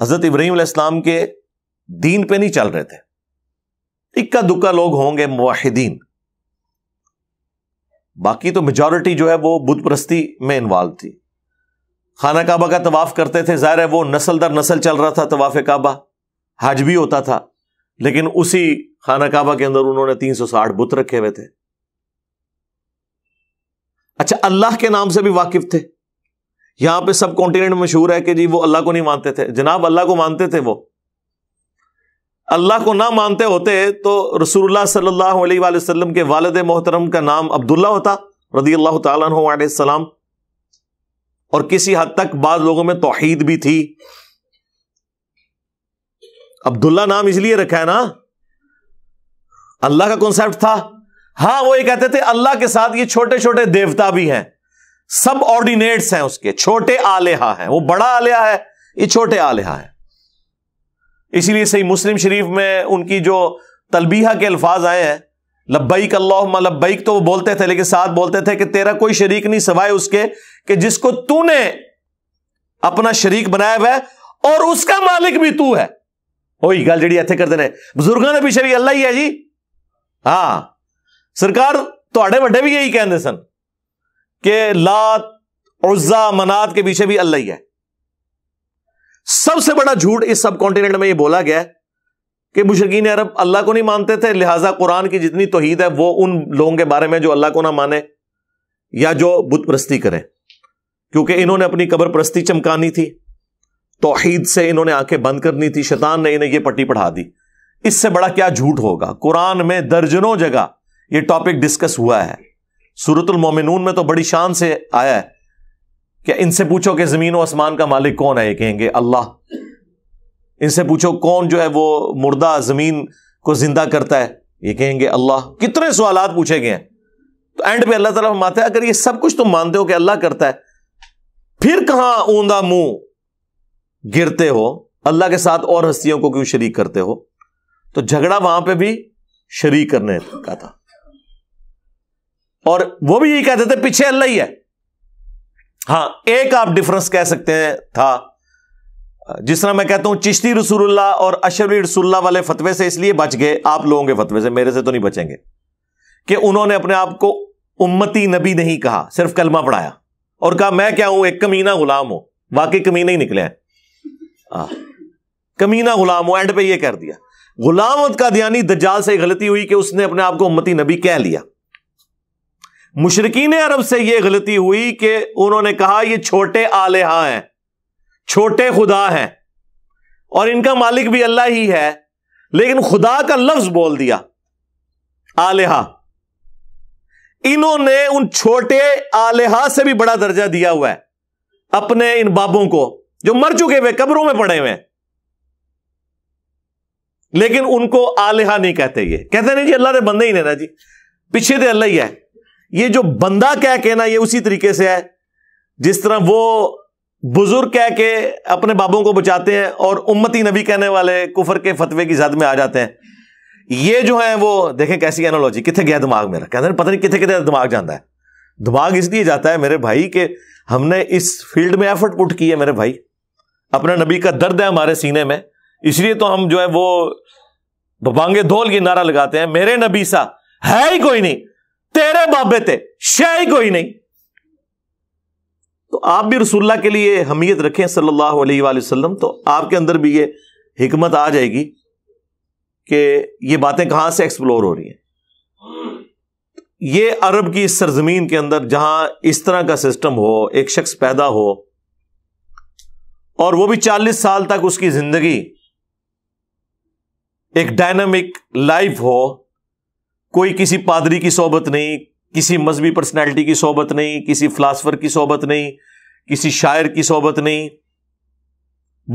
हज़रत इब्राहिम इस्लाम के दीन पे नहीं चल रहे थे इक्का दुक्का लोग होंगे मुहिदीन बाकी तो मेजॉरिटी जो है वो बुत में इन्वॉल्व थी खाना काबा का तवाफ़ करते थे ज़ाहिर है वो नस्ल दर नस्ल चल रहा था तवाफ़ काबा हज भी होता था लेकिन उसी खाना काबा के अंदर उन्होंने 360 बुत रखे हुए थे अच्छा अल्लाह के नाम से भी वाकिफ थे यहां पे सब कॉन्टिनेंट मशहूर है कि जी वो अल्लाह को नहीं मानते थे जनाब अल्लाह को मानते थे वो अल्लाह को ना मानते होते तो रसूलुल्लाह सल्लल्लाहु अलैहि वसल्लम के वालद मोहतरम का नाम अब्दुल्ला होता रदी अल्लाह सलाम और किसी हद तक बाद लोगों में तोहीद भी थी अब्दुल्ला नाम इसलिए रखा है ना अल्लाह का कॉन्सेप्ट था हाँ वो ये कहते थे अल्लाह के साथ ये छोटे छोटे देवता भी हैं सब ऑर्डिनेट्स हैं उसके छोटे आलेहा हैं वो बड़ा आलेहा है ये छोटे आलेहा है इसीलिए सही मुस्लिम शरीफ में उनकी जो तलबीहा के अल्फाज आए हैं लब्बैक अल्लाह लब्बैक तो वो बोलते थे लेकिन साथ बोलते थे कि तेरा कोई शरीक नहीं सवाए उसके कि जिसको तूने अपना शरीक बनाया हुआ और उसका मालिक भी तू है गल जी इतने करते हैं बुजुर्गों ने पीछे भी अल्लाह ही है जी हां सरकार थोड़े तो ਵੱਡੇ भी यही कहते सन ਕਿ लात उज्जा मनात के पीछे भी अल्लाह ही है सबसे बड़ा झूठ इस सब कॉन्टिनेंट में यह बोला गया है कि मुशरकिन अरब अल्लाह को नहीं मानते थे लिहाजा कुरान की जितनी तोहिद है वो उन लोगों के बारे में जो अल्लाह को ना माने या जो बुत प्रस्ती करें क्योंकि इन्होंने अपनी कबर प्रस्ती चमकानी थी तोहीद से इन्होंने आंखें बंद करनी थी शैतान ने इन्हें यह पट्टी पढ़ा दी इससे बड़ा क्या झूठ होगा कुरान में दर्जनों जगह यह टॉपिक डिस्कस हुआ है सूरतुल मोमिनून में तो बड़ी शान से आया है कि इनसे पूछो कि जमीन व आसमान का मालिक कौन है ये कहेंगे अल्लाह इनसे पूछो कौन जो है वो मुर्दा ज़मीन को ज़िंदा करता है ये कहेंगे अल्लाह कितने सवाल पूछे गए हैं तो एंड पे अल्लाह ताला फरमाते हैं अगर ये सब कुछ तुम मानते हो कि अल्लाह करता है फिर कहां ऊंधा मुंह गिरते हो अल्लाह के साथ और हस्तियों को क्यों शरीक करते हो तो झगड़ा वहां पर भी शरीक करने का था और वो भी यही कहते थे पीछे अल्लाह ही है हाँ एक आप डिफरेंस कह सकते हैं था जिस तरह मैं कहता हूं चिश्ती रसूलुल्लाह और अशरी रसुल्ला वाले फतवे से इसलिए बच गए आप लोगों के फतवे से मेरे से तो नहीं बचेंगे कि उन्होंने अपने आप को उम्मती नबी नहीं कहा सिर्फ कलमा पढ़ाया और कहा मैं क्या हूं एक कमीना गुलाम हूं वाकई कमीना ही निकले हैं हाँ, कमीना गुलाम हूं एंड पे ये कर दिया गुलाम का दयानी दजाल से गलती हुई कि उसने अपने आप को उम्मती नबी कह लिया मुशरकिन अरब से यह गलती हुई कि उन्होंने कहा यह छोटे आलेहा हैं छोटे खुदा हैं और इनका मालिक भी अल्लाह ही है लेकिन खुदा का लफ्ज बोल दिया आलेहा इन्होंने उन छोटे आलेहा से भी बड़ा दर्जा दिया हुआ है अपने इन बाबों को जो मर चुके हुए कब्रों में पड़े हुए लेकिन उनको आलेहा नहीं कहते ये कहते नहीं जी अल्लाह ने बंदे ही नहीं ना जी पीछे तो अल्लाह ही है ये जो बंदा कह के ना ये उसी तरीके से है जिस तरह वो बुजुर्ग कह के अपने बाबों को बचाते हैं और उम्मती नबी कहने वाले कुफर के फतवे की जद में आ जाते हैं ये जो है वो देखें कैसी एनोलॉजी कितने गया दिमाग मेरा कहते हैं पता नहीं कितने कितने दिमाग जाता है दिमाग इसलिए जाता है मेरे भाई के हमने इस फील्ड में एफर्ट पुट किया है मेरे भाई अपने नबी का दर्द है हमारे सीने में इसलिए तो हम जो है वो बांगे धोल ये नारा लगाते हैं मेरे नबी सा है ही कोई नहीं तेरे बाबे ते शे कोई नहीं तो आप भी रसुल्ला के लिए हमीयत रखें सल्लल्लाहु अलैहि वसल्लम तो आपके अंदर भी ये हमत आ जाएगी कि ये बातें कहाँ से एक्सप्लोर हो रही हैं ये अरब की सरजमीन के अंदर जहां इस तरह का सिस्टम हो एक शख्स पैदा हो और वो भी चालीस साल तक उसकी जिंदगी एक डायनामिक लाइफ हो कोई किसी पादरी की सोबत नहीं किसी मजहबी पर्सनैलिटी की सोबत नहीं किसी फिलासफर की सोबत नहीं किसी शायर की सोबत नहीं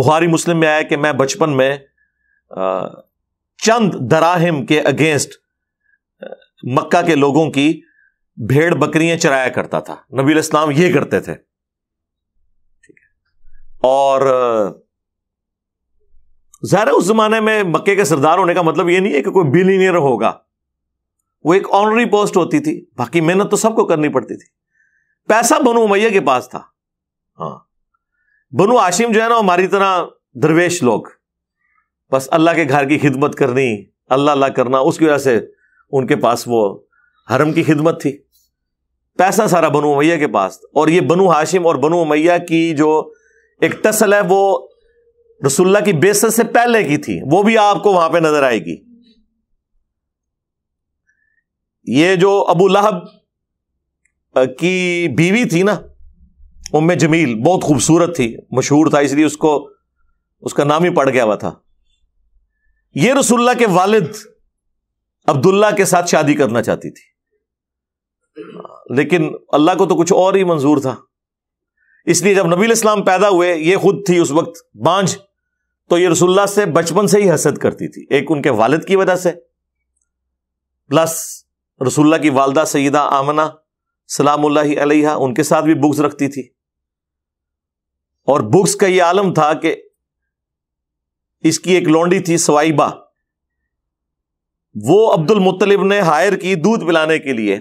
बुहारी मुस्लिम में आया कि मैं बचपन में चंद दराहिम के अगेंस्ट मक्का के लोगों की भेड़ बकरियां चराया करता था नबी इस्लाम ये करते थे और ज़ाहिर उस जमाने में मक्के के सरदार होने का मतलब ये नहीं है कि कोई बिलीनियर होगा वो एक ऑनरी पोस्ट होती थी बाकी मेहनत तो सबको करनी पड़ती थी पैसा बनु उमैया के पास था हाँ बनु आशिम जो है ना हमारी तरह दरवेश लोग बस अल्लाह के घर की खिदमत करनी अल्लाह अल्लाह करना उसकी वजह से उनके पास वो हरम की खिदमत थी पैसा सारा बनु उमैया के पास और ये बनु हाशिम और बनु मैया की जो एक तसल है वो रसुल्ला की बेसत से पहले की थी वो भी आपको वहां पे नजर आएगी ये जो अबू लहब की बीवी थी ना उम जमील बहुत खूबसूरत थी मशहूर था इसलिए उसको उसका नाम ही पड़ गया हुआ था ये रसुल्ला के वालिद अब्दुल्ला के साथ शादी करना चाहती थी लेकिन अल्लाह को तो कुछ और ही मंजूर था इसलिए जब नबी इस्लाम पैदा हुए ये खुद थी उस वक्त बांझ तो ये रसुल्ला से बचपन से ही हसद करती थी एक उनके वालिद की वजह से प्लस रसुल्ला की वालदा सईदा आमना सलाम अलैहा उनके साथ भी बुक्स रखती थी और बुक्स का यह आलम था कि इसकी एक लौंडी थी सवाइबा वो अब्दुल मुतलिब ने हायर की दूध पिलाने के लिए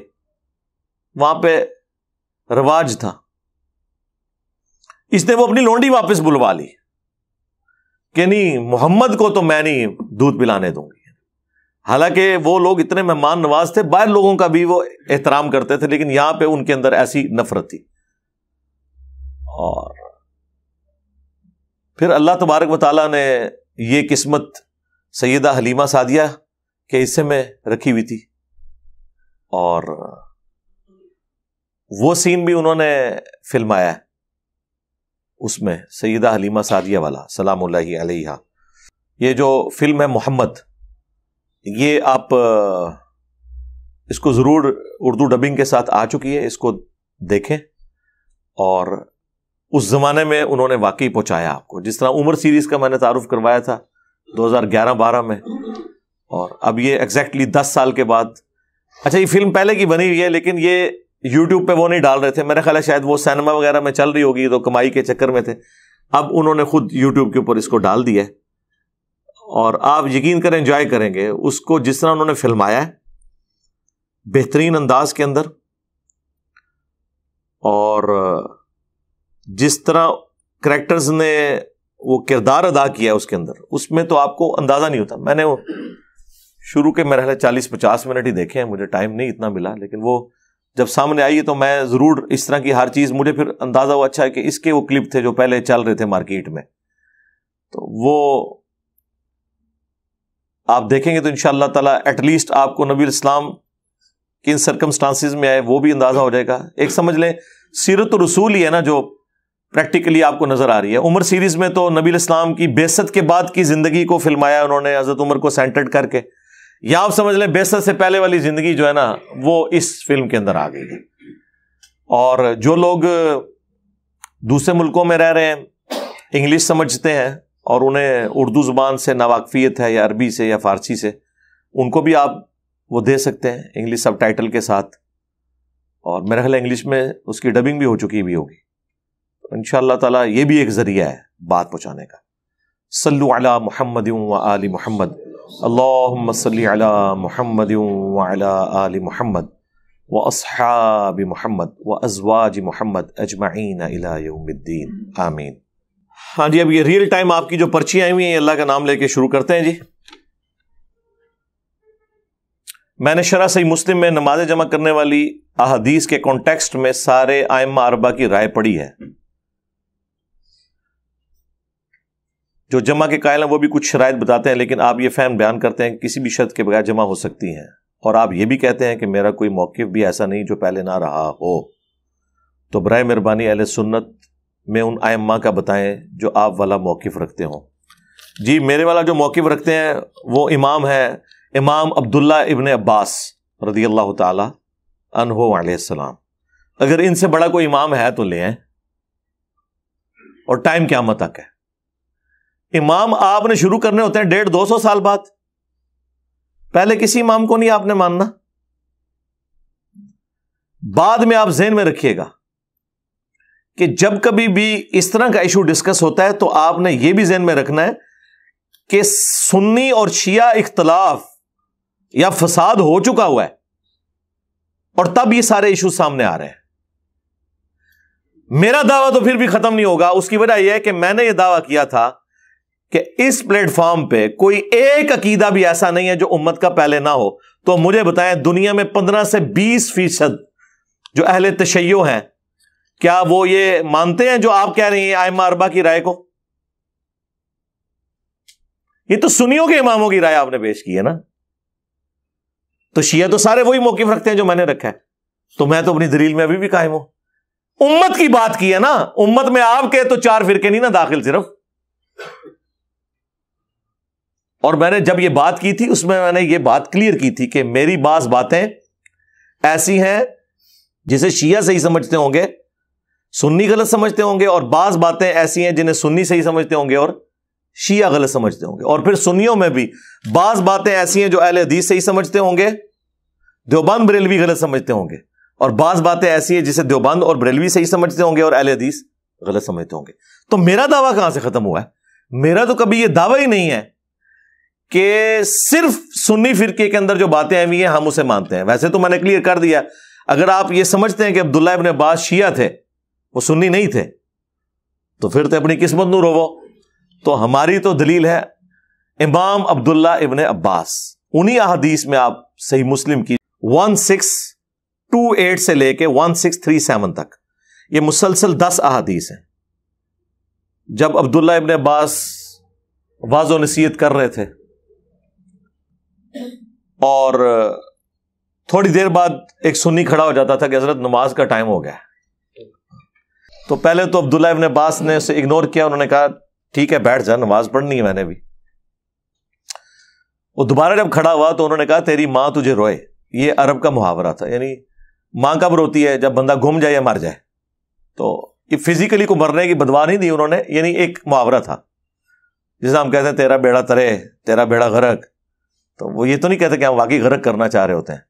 वहां पे रवाज था इसने वो अपनी लौंडी वापस बुलवा ली कि नहीं मोहम्मद को तो मैं नहीं दूध पिलाने दूंगी हालांकि वो लोग इतने मेहमान नवाज थे बाहर लोगों का भी वो एहतराम करते थे लेकिन यहां पे उनके अंदर ऐसी नफरत थी और फिर अल्लाह तबारक वाली ने ये किस्मत सैदा हलीमा सादिया के हिस्से में रखी हुई थी और वो सीन भी उन्होंने फिल्माया उसमें सैदा हलीमा सादिया वाला सलाम ये जो फिल्म है मोहम्मद ये आप इसको ज़रूर उर्दू डबिंग के साथ आ चुकी है इसको देखें और उस ज़माने में उन्होंने वाकई पहुंचाया आपको जिस तरह उमर सीरीज़ का मैंने तारुफ करवाया था 2011-12 में और अब ये एग्जैक्टली दस साल के बाद अच्छा ये फिल्म पहले की बनी हुई है लेकिन ये यूट्यूब पे वो नहीं डाल रहे थे मेरा ख्याल है शायद वो सिनेमा वगैरह में चल रही होगी तो कमाई के चक्कर में थे अब उन्होंने खुद यूट्यूब के ऊपर इसको डाल दिया है और आप यकीन करें इंजॉय करेंगे उसको जिस तरह उन्होंने फिल्माया है बेहतरीन अंदाज के अंदर और जिस तरह करेक्टर्स ने वो किरदार अदा किया उसके अंदर उसमें तो आपको अंदाज़ा नहीं होता मैंने शुरू के मेरे चालीस पचास मिनट ही देखे हैं मुझे टाइम नहीं इतना मिला लेकिन वो जब सामने आई है तो मैं ज़रूर इस तरह की हर चीज़ मुझे फिर अंदाज़ा हुआ अच्छा है कि इसके वो क्लिप थे जो पहले चल रहे थे मार्केट में तो वो आप देखेंगे तो इन ताला एटलीस्ट आपको नबी इस्लाम किन सर्कमस्टांसिस में आए वो भी अंदाज़ा हो जाएगा एक समझ लें सीरत रसूल ही है ना जो प्रैक्टिकली आपको नज़र आ रही है उमर सीरीज़ में तो नबी इस्लाम की बेसत के बाद की ज़िंदगी को फिल्माया उन्होंने हज़रत उमर को सेंटर्ड करके या आप समझ लें बेसत से पहले वाली ज़िंदगी जो है ना वो इस फिल्म के अंदर आ गई है और जो लोग दूसरे मुल्कों में रह रहे हैं इंग्लिश समझते हैं और उन्हें उर्दू ज़ुबान से नावाकफियत है या अरबी से या फ़ारसी से उनको भी आप वो दे सकते हैं इंग्लिश सब टाइटल के साथ और मेरा ख्याल इंग्लिश में उसकी डबिंग भी हो चुकी भी होगी तो इन ताला ये भी एक ज़रिया है बात पहुँचाने का सल्लु अला मुहम्मद व आली मोहम्मद अल्लाहुम्म सल्लि अला मुहम्मद व अला आली मुहम्मद व असहाब मुहम्मद व अजवाज मुहम्मद अजमाइन अला यौमिद्दीन आमीन हाँ जी अब ये रियल टाइम आपकी जो पर्ची आई हुई है अल्लाह का नाम लेके शुरू करते हैं जी मैंने शरा सही मुस्लिम में नमाज जमा करने वाली अहदीस के कॉन्टेक्स्ट में सारे आयम अरबा की राय पड़ी है जो जमा के कायल हैं वो भी कुछ शराय बताते हैं लेकिन आप ये फैम बयान करते हैं किसी भी शर्त के बगैर जमा हो सकती हैं और आप ये भी कहते हैं कि मेरा कोई मौके भी ऐसा नहीं जो पहले ना रहा हो तो बर मेहरबानी अहल सुन्नत में उन आयम्मा का बताएं जो आप वाला मौक़ रखते हों जी मेरे वाला जो मौकफ रखते हैं वो इमाम है इमाम अब्दुल्ला इबन अब्बास रदी अल्लाह तहोसलाम अगर इनसे बड़ा कोई इमाम है तो ले और टाइम क्या मत है इमाम आपने शुरू करने होते हैं डेढ़ दो सौ साल बाद पहले किसी इमाम को नहीं आपने मानना बाद में आप जेन में रखिएगा कि जब कभी भी इस तरह का इशू डिस्कस होता है तो आपने यह भी जहन में रखना है कि सुन्नी और शिया इख्तलाफ या फसाद हो चुका हुआ है और तब ये सारे इशू सामने आ रहे हैं मेरा दावा तो फिर भी खत्म नहीं होगा उसकी वजह यह है कि मैंने यह दावा किया था कि इस प्लेटफॉर्म पे कोई एक अकीदा भी ऐसा नहीं है जो उम्मत का पहले ना हो तो मुझे बताएं दुनिया में पंद्रह से बीस फीसद जो अहले तशैयो हैं क्या वो ये मानते हैं जो आप कह रही हैं आयमा अरबा की राय को ये तो सुनियो के इमामों की राय आपने पेश की है ना तो शिया तो सारे वही मौके रखते हैं जो मैंने रखा है तो मैं तो अपनी दलील में अभी भी कायम हूं उम्मत की बात की है ना उम्मत में आपके तो चार फिरके नहीं ना दाखिल सिर्फ और मैंने जब ये बात की थी उसमें मैंने ये बात क्लियर की थी कि मेरी बास बातें ऐसी हैं जिसे शिया सही समझते होंगे सुन्नी गलत समझते होंगे और बाज बातें ऐसी हैं जिन्हें सुन्नी सही समझते होंगे और शिया गलत समझते होंगे और फिर सुन्नियों में भी बाज बातें ऐसी हैं जो अहल हदीस सही समझते होंगे देवबंद बरेलवी गलत समझते होंगे और बाज बातें ऐसी हैं जिसे देवबंद और बरेलवी सही समझते होंगे और अहल हदीस गलत समझते होंगे तो मेरा दावा कहां से खत्म हुआ है मेरा तो कभी यह दावा ही नहीं है कि सिर्फ सुन्नी फिरके के अंदर जो बातें आई हुई हैं हम उसे मानते हैं वैसे तो मैंने क्लियर कर दिया अगर आप ये समझते हैं कि अब्दुल्ला इबन अब्बास शिया थे वो सुन्नी नहीं थे तो फिर तो अपनी किस्मत नू रोवो तो हमारी तो दलील है इमाम अब्दुल्ला इबन अब्बास उन्हीं अहदीस में आप सही मुस्लिम की वन सिक्स टू एट से लेके वन सिक्स थ्री सेवन तक ये मुसलसल दस अहादीस हैं जब अब्दुल्ला इबन अब्बास वाजो नसीहत कर रहे थे और थोड़ी देर बाद एक सुन्नी खड़ा हो जाता था कि हजरत नमाज का टाइम हो गया है तो पहले तो अब्दुल्ला इबन अब्बास ने उसे इग्नोर किया उन्होंने कहा ठीक है बैठ जा नमाज पढ़नी है मैंने भी वो दोबारा जब खड़ा हुआ तो उन्होंने कहा तेरी माँ तुझे रोए ये अरब का मुहावरा था यानी मां कब रोती है जब बंदा घूम जाए या मर जाए तो ये फिजिकली को मरने की बदवा नहीं दी उन्होंने यानी एक मुहावरा था जिसे हम कहते हैं तेरा बेड़ा तरे तेरा बेड़ा गरक तो वो ये तो नहीं कहते कि हम वाकई गरक करना चाह रहे होते हैं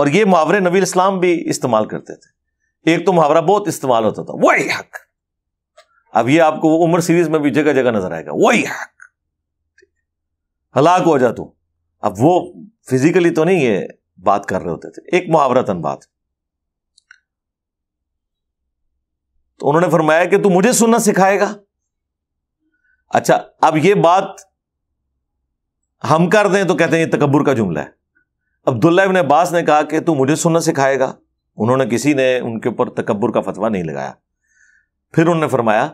और ये मुहावरे नबी इस्लाम भी इस्तेमाल करते थे एक तो मुहावरा बहुत इस्तेमाल होता था वही हक अब ये आपको उम्र सीरीज में भी जगह जगह नजर आएगा वही हक हलाक हो जा तू अब वो फिजिकली तो नहीं ये बात कर रहे होते थे एक तन बात तो उन्होंने फरमाया कि तू मुझे सुनना सिखाएगा अच्छा अब ये बात हम कर दें तो कहते हैं ये तकबर का जुमला है अब्दुल्ला इबन अब्बास ने कहा कि तू मुझे सुनना सिखाएगा उन्होंने किसी ने उनके ऊपर तकबर का फतवा नहीं लगाया फिर उन्होंने फरमाया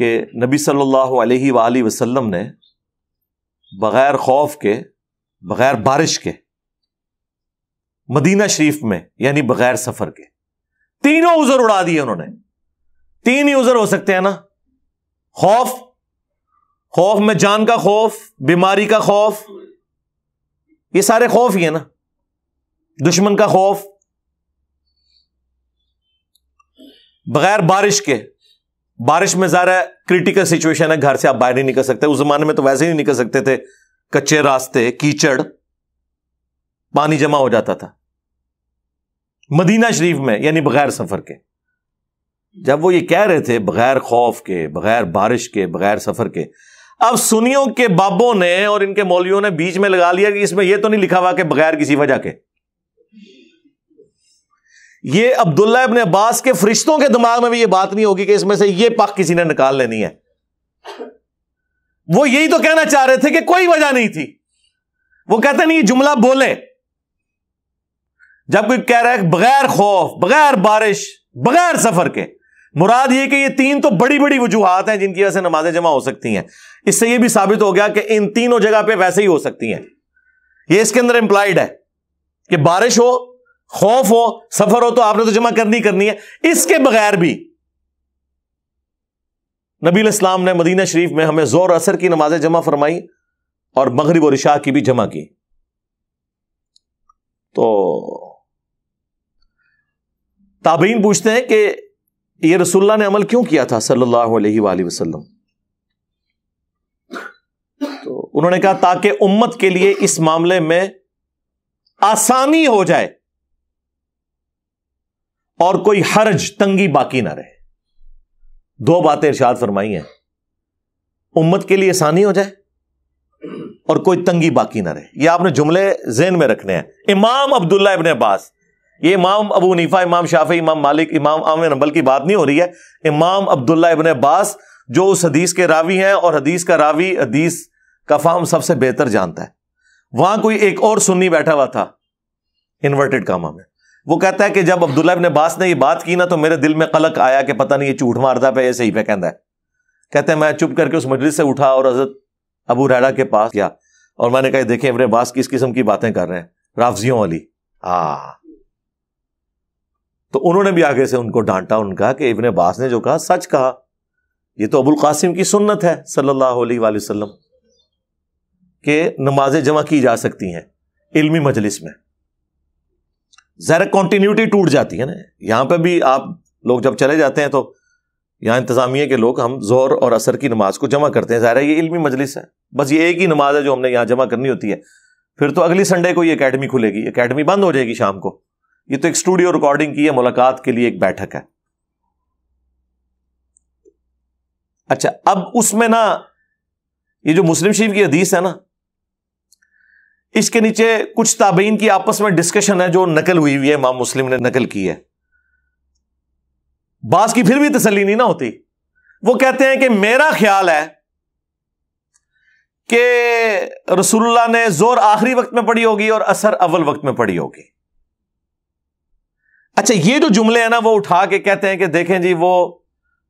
कि नबी सल्लल्लाहु अलैहि सल्ला वसल्लम ने बग़ैर खौफ के बग़ैर बारिश के मदीना शरीफ में यानी बग़ैर सफ़र के तीनों उज़र उड़ा दिए उन्होंने तीन ही उज़र हो सकते हैं ना खौफ खौफ में जान का खौफ बीमारी का खौफ ये सारे खौफ ही है ना दुश्मन का खौफ बगैर बारिश के बारिश में जा रहा है क्रिटिकल सिचुएशन है घर से आप बाहर नहीं निकल सकते उस जमाने में तो वैसे ही नहीं निकल सकते थे कच्चे रास्ते कीचड़ पानी जमा हो जाता था मदीना शरीफ में यानी बगैर सफर के जब वो ये कह रहे थे बगैर खौफ के बगैर बारिश के बगैर सफर के अब सुनियों के बाबों ने और इनके मौलियों ने बीच में लगा लिया कि इसमें यह तो नहीं लिखा हुआ कि बगैर किसी वजह के ये अब्दुल्ला इबन अब्बास के फरिश्तों के दिमाग में भी ये बात नहीं होगी कि इसमें से ये पक किसी ने निकाल लेनी है वो यही तो कहना चाह रहे थे कि कोई वजह नहीं थी वो कहते नहीं जुमला बोले जब कोई कह रहा है बगैर खौफ बगैर बारिश बगैर सफर के मुराद ये कि ये तीन तो बड़ी बड़ी वजूहत हैं जिनकी वजह से नमाजें जमा हो सकती हैं इससे ये भी साबित हो गया कि इन तीनों जगह पे वैसे ही हो सकती हैं ये इसके अंदर इंप्लाइड है कि बारिश हो खौफ हो सफर हो तो आपने तो जमा करनी करनी है इसके बगैर भी नबी इस्लाम ने मदीना शरीफ में हमें जोर असर की नमाजें जमा फरमाई और मगरब और इशा की भी जमा की तो ताबीन पूछते हैं कि ये रसुल्ला ने अमल क्यों किया था सल्लल्लाहु अलैहि वसल्लम तो उन्होंने कहा ताकि उम्मत के लिए इस मामले में आसानी हो जाए और कोई हर्ज तंगी बाकी ना रहे दो बातें इर्शाद फरमाई हैं उम्मत के लिए आसानी हो जाए और कोई तंगी बाकी ना रहे ये आपने जुमले जेन में रखने हैं इमाम अब्दुल्ला इबन अब्बास ये इमाम अबू नीफा इमाम शाफी इमाम मालिक इमाम आमिर नंबल की बात नहीं हो रही है इमाम अब्दुल्ला इबन अब्बास जो उस हदीस के रावी हैं और हदीस का रावी हदीस का फाहम सबसे बेहतर जानता है वहां कोई एक और सुन्नी बैठा हुआ था इन्वर्टेड कामा में वो कहता है कि जब अब्दुल्ला इबन बास ने ये बात की ना तो मेरे दिल में कलक आया कि पता नहीं ये झूठ मारता पे सही पे कहता है कहते हैं मैं चुप करके उस मजलिस से उठा और हजरत अबू रैडा के पास गया और मैंने कहा देखे इबन बास किस किस्म की बातें कर रहे हैं राफजियों वाली हा तो उन्होंने भी आगे से उनको डांटा उनका कि इबन बास ने जो कहा सच कहा ये तो अबुल कासिम की सुन्नत है सल्लल्लाहु अलैहि वसल्लम के नमाजें जमा की जा सकती हैं इल्मी मजलिस में ज़रा कॉन्टीन्यूटी टूट जाती है ना यहाँ पर भी आप लोग जब चले जाते हैं तो यहाँ इंतजामिया के लोग हम जोर और असर की नमाज को जमा करते हैं ज़ाहिर है ये इल्मी मजलिस है बस ये एक ही नमाज है जो हमने यहाँ जमा करनी होती है फिर तो अगली संडे को ये अकेडमी खुलेगी अकेडमी बंद हो जाएगी शाम को ये तो एक स्टूडियो रिकॉर्डिंग की है मुलाकात के लिए एक बैठक है अच्छा अब उसमें ना ये जो मुस्लिम शरीफ की हदीस है ना इसके नीचे कुछ ताबीन की आपस में डिस्कशन है जो नकल हुई हुई है इमाम मुस्लिम ने नकल की है बास की फिर भी तसली नहीं ना होती वो कहते हैं कि मेरा ख्याल है कि रसुल्ला ने जोर आखिरी वक्त में पड़ी होगी और असर अव्वल वक्त में पड़ी होगी अच्छा ये जो जुमले हैं ना वो उठा के कहते हैं कि देखें जी वो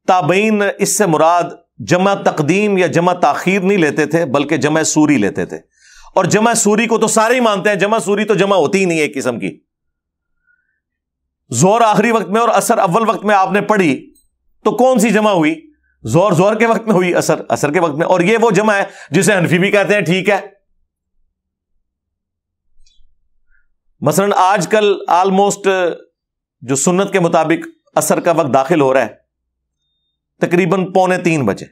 ताबीन इससे मुराद जमा तकदीम या जमा ताखीर नहीं लेते थे बल्कि जमा सूरी लेते थे और जमा सूरी को तो सारे ही मानते हैं जमा सूरी तो जमा होती ही नहीं है एक किस्म की जोर आखिरी वक्त में और असर अव्वल वक्त में आपने पढ़ी तो कौन सी जमा हुई जोर जोर के वक्त में हुई असर असर के वक्त में और ये वो जमा है जिसे हनफी भी कहते हैं ठीक है मसलन आजकल ऑलमोस्ट जो सुन्नत के मुताबिक असर का वक्त दाखिल हो रहा है तकरीबन पौने तीन बजे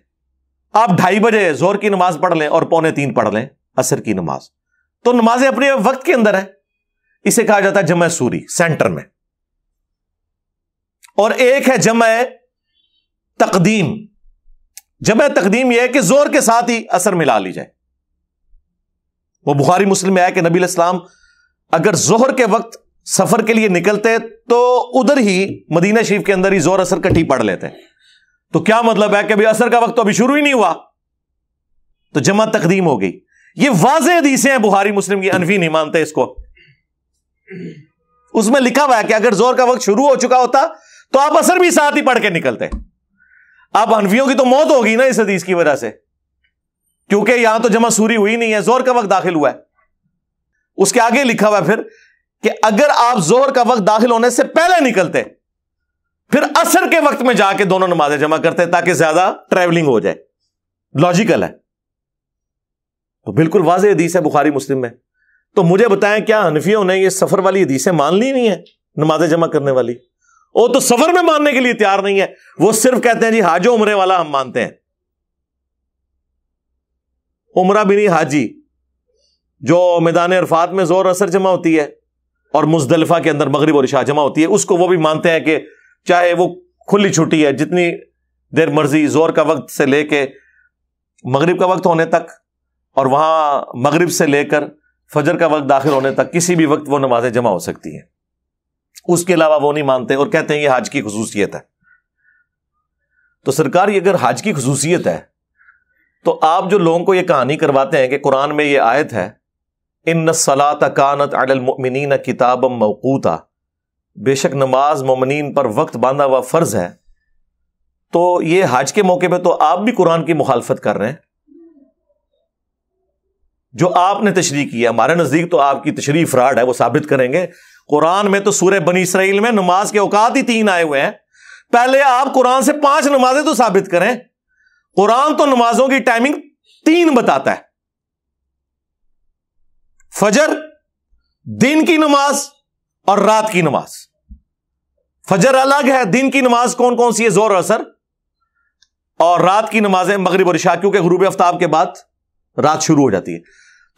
आप ढाई बजे जोर की नमाज पढ़ लें और पौने तीन पढ़ लें असर की नमाज तो नमाजें अपने वक्त के अंदर है इसे कहा जाता है जमा सूरी सेंटर में और एक है जमा तकदीम जमा तकदीम यह है कि जोर के साथ ही असर मिला ली जाए वो बुखारी मुस्लिम है कि नबी इस्लाम अगर जोहर के वक्त सफर के लिए निकलते तो उधर ही मदीना शरीफ के अंदर ही जोर असर कटी पड़ लेते तो क्या मतलब है कि अभी असर का वक्त तो अभी शुरू ही नहीं हुआ तो जमा तकदीम हो गई ये वाज हदीसें हैं बुहारी मुस्लिम की अनवी नहीं मानते इसको उसमें लिखा हुआ है कि अगर जोर का वक्त शुरू हो चुका होता तो आप असर भी साथ ही पढ़ के निकलते आप अनवियों की तो मौत होगी ना इस हदीस की वजह से क्योंकि यहां तो जमा सूरी हुई नहीं है जोर का वक्त दाखिल हुआ है उसके आगे लिखा हुआ है फिर कि अगर आप जोर का वक्त दाखिल होने से पहले निकलते फिर असर के वक्त में जाके दोनों नमाजें जमा करते ताकि ज्यादा ट्रेवलिंग हो जाए लॉजिकल है तो बिल्कुल वाज हदीस है बुखारी मुस्लिम में तो मुझे बताएं क्या हनफियों ने ये सफर वाली हदीसें मान ली नहीं है नमाजें जमा करने वाली वो तो सफर में मानने के लिए तैयार नहीं है वो सिर्फ कहते हैं जी हाजो उमरे वाला हम मानते हैं उमरा बिनी हाजी जो मैदान अरफात में जोर असर जमा होती है और मुजदलफा के अंदर मगरब और शाह जमा होती है उसको वो भी मानते हैं कि चाहे वो खुली छुट्टी है जितनी देर मर्जी जोर का वक्त से लेके मगरब का वक्त होने तक और वहां मगरिब से लेकर फजर का वक्त दाखिल होने तक किसी भी वक्त वो नमाजें जमा हो सकती हैं उसके अलावा वो नहीं मानते और कहते हैं ये हाज की खसूसियत है तो सरकार ये अगर हाज की खसूसियत है तो आप जो लोगों को ये कहानी करवाते हैं कि कुरान में ये आयत है इन सलात कानत न किताब मवकूता बेशक नमाज ममनिन पर वक्त बांधा हुआ फर्ज है तो ये हाज के मौके पर तो आप भी कुरान की मुखालफत कर रहे हैं जो आपने तशरी की है हमारे नज़दीक तो आपकी तशरी फ्राड है वो साबित करेंगे कुरान में तो सूर्य बनी इसराइल में नमाज के औकात ही तीन आए हुए हैं पहले आप कुरान से पांच नमाजें तो साबित करें कुरान तो नमाजों की टाइमिंग तीन बताता है फजर दिन की नमाज और रात की नमाज फजर अलग है दिन की नमाज कौन कौन सी है जोर असर और रात की नमाजें मगरब और शाह क्योंकि गुरूब आफ्ताब के बाद रात शुरू हो जाती है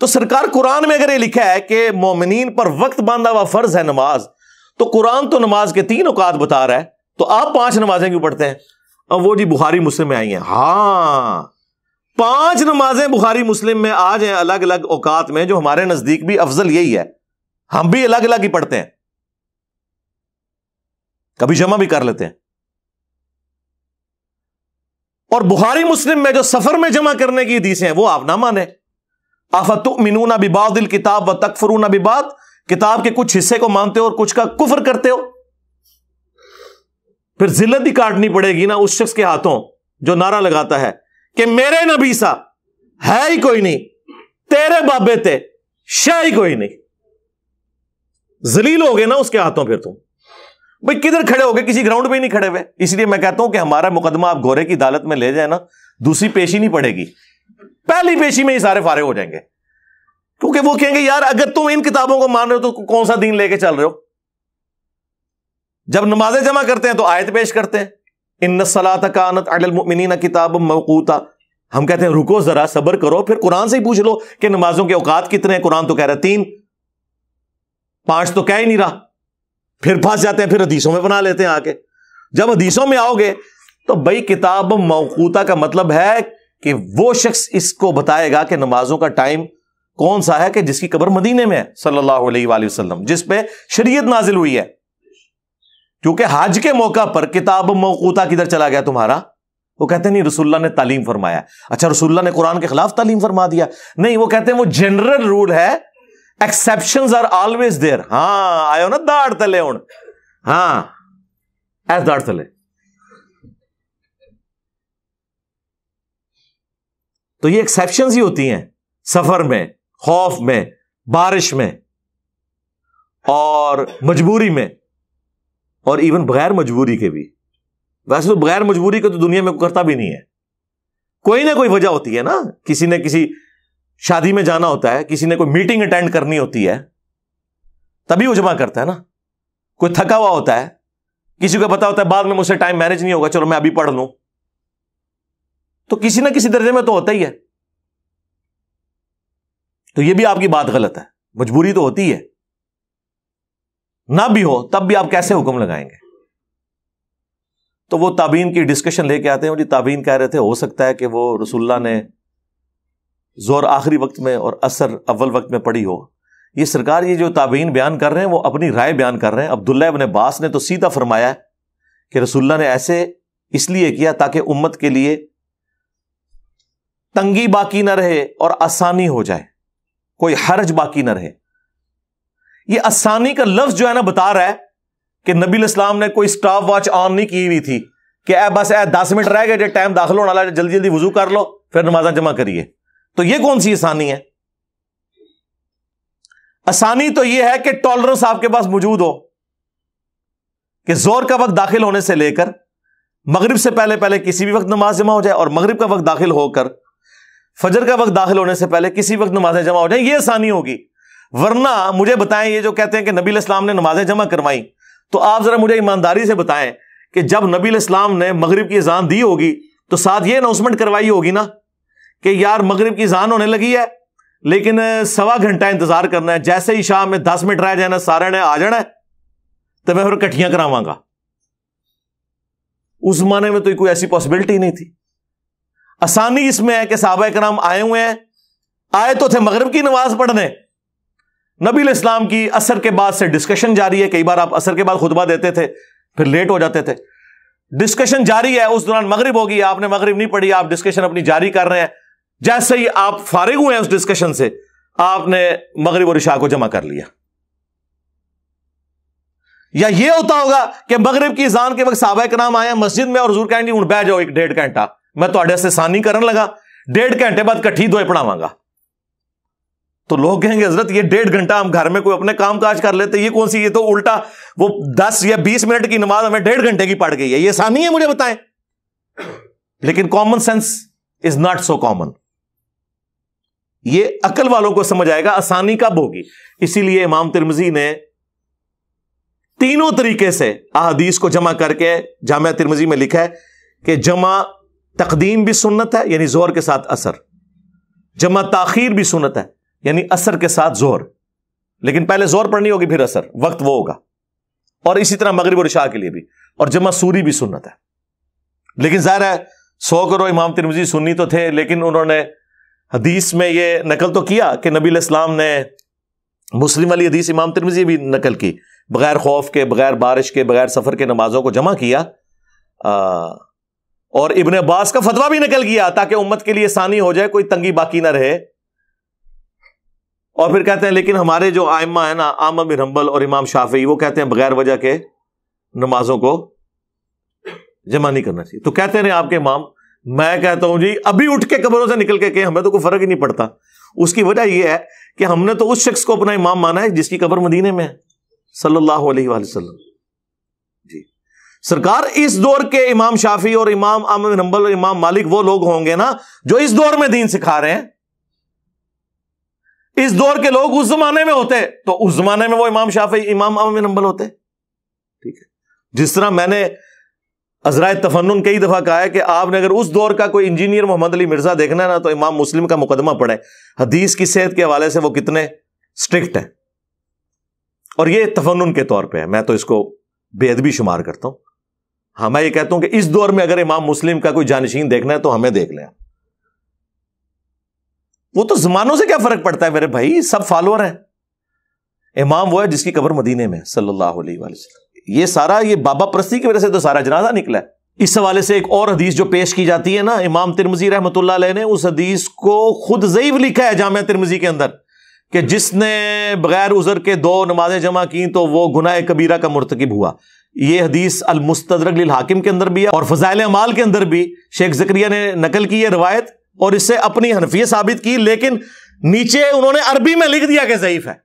तो सरकार कुरान में अगर ये लिखा है कि मोमिन पर वक्त बांधा हुआ फर्ज है नमाज तो कुरान तो नमाज के तीन औकात बता रहा है तो आप पांच नमाजें क्यों पढ़ते हैं अब वो जी बुखारी मुस्लिम में आई हैं हाँ पांच नमाजें बुखारी मुस्लिम में आ जाए अलग अलग औकात में जो हमारे नजदीक भी अफजल यही है हम भी अलग अलग ही पढ़ते हैं कभी जमा भी कर लेते हैं और बुखारी मुस्लिम में जो सफर में जमा करने की हदीसें हैं वो आप ना माने आफत मिनू ना बिबादिल किताब व तकफरू ना बिबाद किताब के कुछ हिस्से को मानते हो और कुछ का कुफर करते हो फिर जिल्लत ही काटनी पड़ेगी ना उस शख्स के हाथों जो नारा लगाता है कि मेरे नबी सा है ही कोई नहीं तेरे बाबे ते शह ही कोई नहीं जलील हो गए ना उसके हाथों फिर तुम भाई किधर खड़े हो गए किसी ग्राउंड पर ही नहीं खड़े हुए इसलिए मैं कहता हूं कि हमारा मुकदमा आप गोरे की अदालत में ले जाए ना दूसरी पेशी नहीं पड़ेगी पहली पेशी में ही सारे फारे हो जाएंगे क्योंकि वो कहेंगे यार अगर तुम इन किताबों को मान रहे हो तो कौन सा दिन लेके चल रहे हो जब नमाजें जमा करते हैं तो आयत पेश करते हैं इन सलात कानत अडल किताब मवकूता हम कहते हैं रुको जरा सबर करो फिर कुरान से ही पूछ लो कि नमाजों के औकात कितने कुरान तो कह रहे तीन पांच तो कह ही नहीं रहा फिर फंस जाते हैं फिर हदीसों में बना लेते हैं आके जब हदीसों में आओगे तो भाई किताब मौकूता का मतलब है कि वो शख्स इसको बताएगा कि नमाजों का टाइम कौन सा है कि जिसकी कब्र मदीने में है सल्लल्लाहु अलैहि वसल्लम नाजिल हुई है क्योंकि हज के मौका पर किताब मौकूता किधर चला गया तुम्हारा वो कहते नहीं रसुल्ला ने तालीम फरमाया अच्छा रसुल्ला ने कुरान के खिलाफ तालीम फरमा दिया नहीं वो कहते हैं वो जनरल रूल है एक्सेप्शन आर ऑलवेज देर हाँ आयो ना दाड़ तले हाँ ऐस दाड़ तले तो ये एक्सेप्शन ही होती हैं सफर में खौफ में बारिश में और मजबूरी में और इवन बगैर मजबूरी के भी वैसे तो बगैर मजबूरी के तो दुनिया में करता भी नहीं है कोई ना कोई वजह होती है ना किसी ने किसी शादी में जाना होता है किसी ने कोई मीटिंग अटेंड करनी होती है तभी वो जमा करता है ना कोई थका हुआ होता है किसी को पता होता है बाद में मुझसे टाइम मैनेज नहीं होगा चलो मैं अभी पढ़ लूं तो किसी ना किसी दर्जे में तो होता ही है तो यह भी आपकी बात गलत है मजबूरी तो होती है ना भी हो तब भी आप कैसे हुक्म लगाएंगे तो वो ताबीन की डिस्कशन लेके आते हैं जी ताबीन कह रहे थे हो सकता है कि वो रसुल्ला ने जोर आखिरी वक्त में और असर अव्वल वक्त में पड़ी हो ये सरकार ये जो ताबीन बयान कर रहे हैं वो अपनी राय बयान कर रहे हैं अब्दुल्ला अपने बास ने तो सीधा फरमाया कि रसुल्ला ने ऐसे इसलिए किया ताकि उम्मत के लिए तंगी बाकी ना रहे और आसानी हो जाए कोई हर्ज बाकी ना रहे ये आसानी का लफ्ज जो है ना बता रहा है कि नबी इस्लाम ने कोई स्टाफ वॉच ऑन नहीं की हुई थी कि ए बस ए दस मिनट रह गए जो टाइम दाखिल होने वाला जल्दी जल्दी वजू कर लो फिर नमाजा जमा करिए तो ये कौन सी आसानी है आसानी तो यह है कि टॉलरेंस आपके पास मौजूद हो कि जोर का वक्त दाखिल होने से लेकर मगरिब से पहले पहले किसी भी वक्त नमाज जमा हो जाए और मगरिब का वक्त दाखिल होकर फजर का वक्त दाखिल होने से पहले किसी वक्त नमाजें जमा हो जाए ये आसानी होगी वरना मुझे बताएं ये जो कहते हैं कि नबी इस्लाम ने नमाजें जमा करवाई तो आप जरा मुझे ईमानदारी से बताएं कि जब नबी इस्लाम ने मगरब की जान दी होगी तो साथ ये अनाउंसमेंट करवाई होगी ना कि यार मगरब की जान होने लगी है लेकिन सवा घंटा इंतजार करना है जैसे ही शाम में दस मिनट रह जाना सारे ने आ जाना है तो मैं फिर कट्ठिया करावांगा उस जमाने में तो कोई ऐसी पॉसिबिलिटी नहीं थी आसानी इसमें है कि के नाम आए हुए हैं आए तो थे मगरब की नमाज पढ़ने नबी इस्लाम की असर के बाद से डिस्कशन जारी है कई बार आप असर के बाद खुतबा देते थे फिर लेट हो जाते थे डिस्कशन जारी है उस दौरान मगरब होगी आपने मगरब नहीं पढ़ी आप डिस्कशन अपनी जारी कर रहे हैं जैसे ही आप फारिग हुए हैं उस डिस्कशन से आपने मगरब और शाह को जमा कर लिया या ये होता होगा कि मगरब की जान के वक्त साहबा के नाम आए मस्जिद में और जूर कहेंगे उठ बह जाओ एक डेढ़ घंटा ਮੈਂ ਤੁਹਾਡੇ ਸੇ ਸਾਨੀ ਕਰਨ लगा डेढ़ घंटे बाद कट्ठी धोए पढ़ावांगा तो लोग कहेंगे हजरत ये डेढ़ घंटा हम घर में कोई अपने काम काज कर लेते ये कौन सी ये तो उल्टा वो दस या बीस मिनट की नमाज हमें डेढ़ घंटे की पड़ गई है ये आसानी है मुझे बताएं लेकिन common sense is not so common ये अकल वालों को समझ आएगा आसानी कब होगी इसीलिए इमाम तिरमजी ने तीनों तरीके से अहादीस को जमा करके जामिया तिरमजी में लिखा है कि जमा तकदीम भी सुन्नत है यानी जोर के साथ असर जमा ताखीर भी सुनत है यानी असर के साथ जोर लेकिन पहले जोर पढ़नी होगी फिर असर वक्त वो होगा और इसी तरह मगरब और शाह के लिए भी और जमा सूरी भी सुनत है लेकिन जाहिर है सौ करो इमाम तिरमजी सुननी तो थे लेकिन उन्होंने हदीस में ये नकल तो किया कि नबी इस्लाम ने मुस्लिम वाली हदीस इमाम तिरमजी भी नकल की बगैर खौफ के बगैर बारिश के बगैर सफ़र के नमाजों को जमा किया और इबन अब्बास का फतवा भी निकल गया ताकि उम्मत के लिए आसानी हो जाए कोई तंगी बाकी ना रहे और फिर कहते हैं लेकिन हमारे जो आयमा है ना आमा बिन हम्बल और इमाम शाफी वो कहते हैं बगैर वजह के नमाजों को जमा नहीं करना चाहिए तो कहते रहे आपके इमाम मैं कहता हूं जी अभी उठ के कबरों से निकल के कहे हमें तो कोई फर्क ही नहीं पड़ता उसकी वजह यह है कि हमने तो उस शख्स को अपना इमाम माना है जिसकी कबर मदीने में है सल्लल्लाहु अलैहि वसल्लम सरकार इस दौर के इमाम शाफी और इमाम अमिन हम्बल और इमाम मालिक वो लोग होंगे ना जो इस दौर में दीन सिखा रहे हैं इस दौर के लोग उस जमाने में होते तो उस जमाने में वो इमाम शाफी इमाम अमन हम्बल होते ठीक है जिस तरह मैंने अजराय तफन कई दफ़ा कहा है कि आपने अगर उस दौर का कोई इंजीनियर मोहम्मद अली मिर्जा देखना है ना तो इमाम मुस्लिम का मुकदमा पड़े हदीस की सेहत के हवाले से वो कितने स्ट्रिक्ट हैं और ये तफन के तौर पर है मैं तो इसको बेदबी शुमार करता हूं हाँ मैं ये कहता हूं कि इस दौर में अगर इमाम मुस्लिम का कोई जानशीन देखना है तो हमें देख लें वो तो जमानों से क्या फर्क पड़ता है मेरे भाई सब फॉलोअर है इमाम वो है जिसकी कबर मदीने में सल्लल्लाहु अलैहि वसल्लम ये सारा ये बाबा प्रस्ती की वजह से तो सारा जनाजा निकला है इस हवाले से एक और हदीस जो पेश की जाती है ना इमाम तिरमजी रहमत ने उस हदीस को खुद जईब लिखा है जाम तिरमजी के अंदर कि जिसने बगैर उजर के दो नमाजें जमा की तो वो गुनाह कबीरा का मुरतकब हुआ ये हदीस अलमुस्तरक हाकिम के अंदर भी है और फजाइल अमाल के अंदर भी शेख जक्रिया ने नकल की है रवायत और इससे अपनी हनफियत साबित की लेकिन नीचे उन्होंने अरबी में लिख दिया कि जयीफ है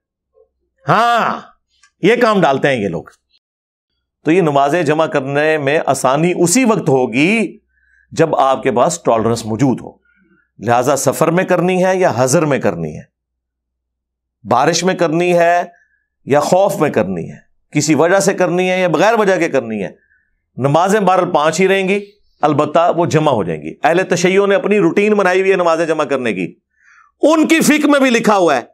हाँ ये काम डालते हैं ये लोग तो ये नमाजें जमा करने में आसानी उसी वक्त होगी जब आपके पास टॉलरेंस मौजूद हो लिहाजा सफर में करनी है या हजर में करनी है बारिश में करनी है या खौफ में करनी है किसी वजह से करनी है या बगैर वजह के करनी है नमाजें बहर पांच ही रहेंगी अलबत् वो जमा हो जाएंगी अहले तशैयों ने अपनी रूटीन बनाई हुई है नमाजें जमा करने की उनकी फिक में भी लिखा हुआ है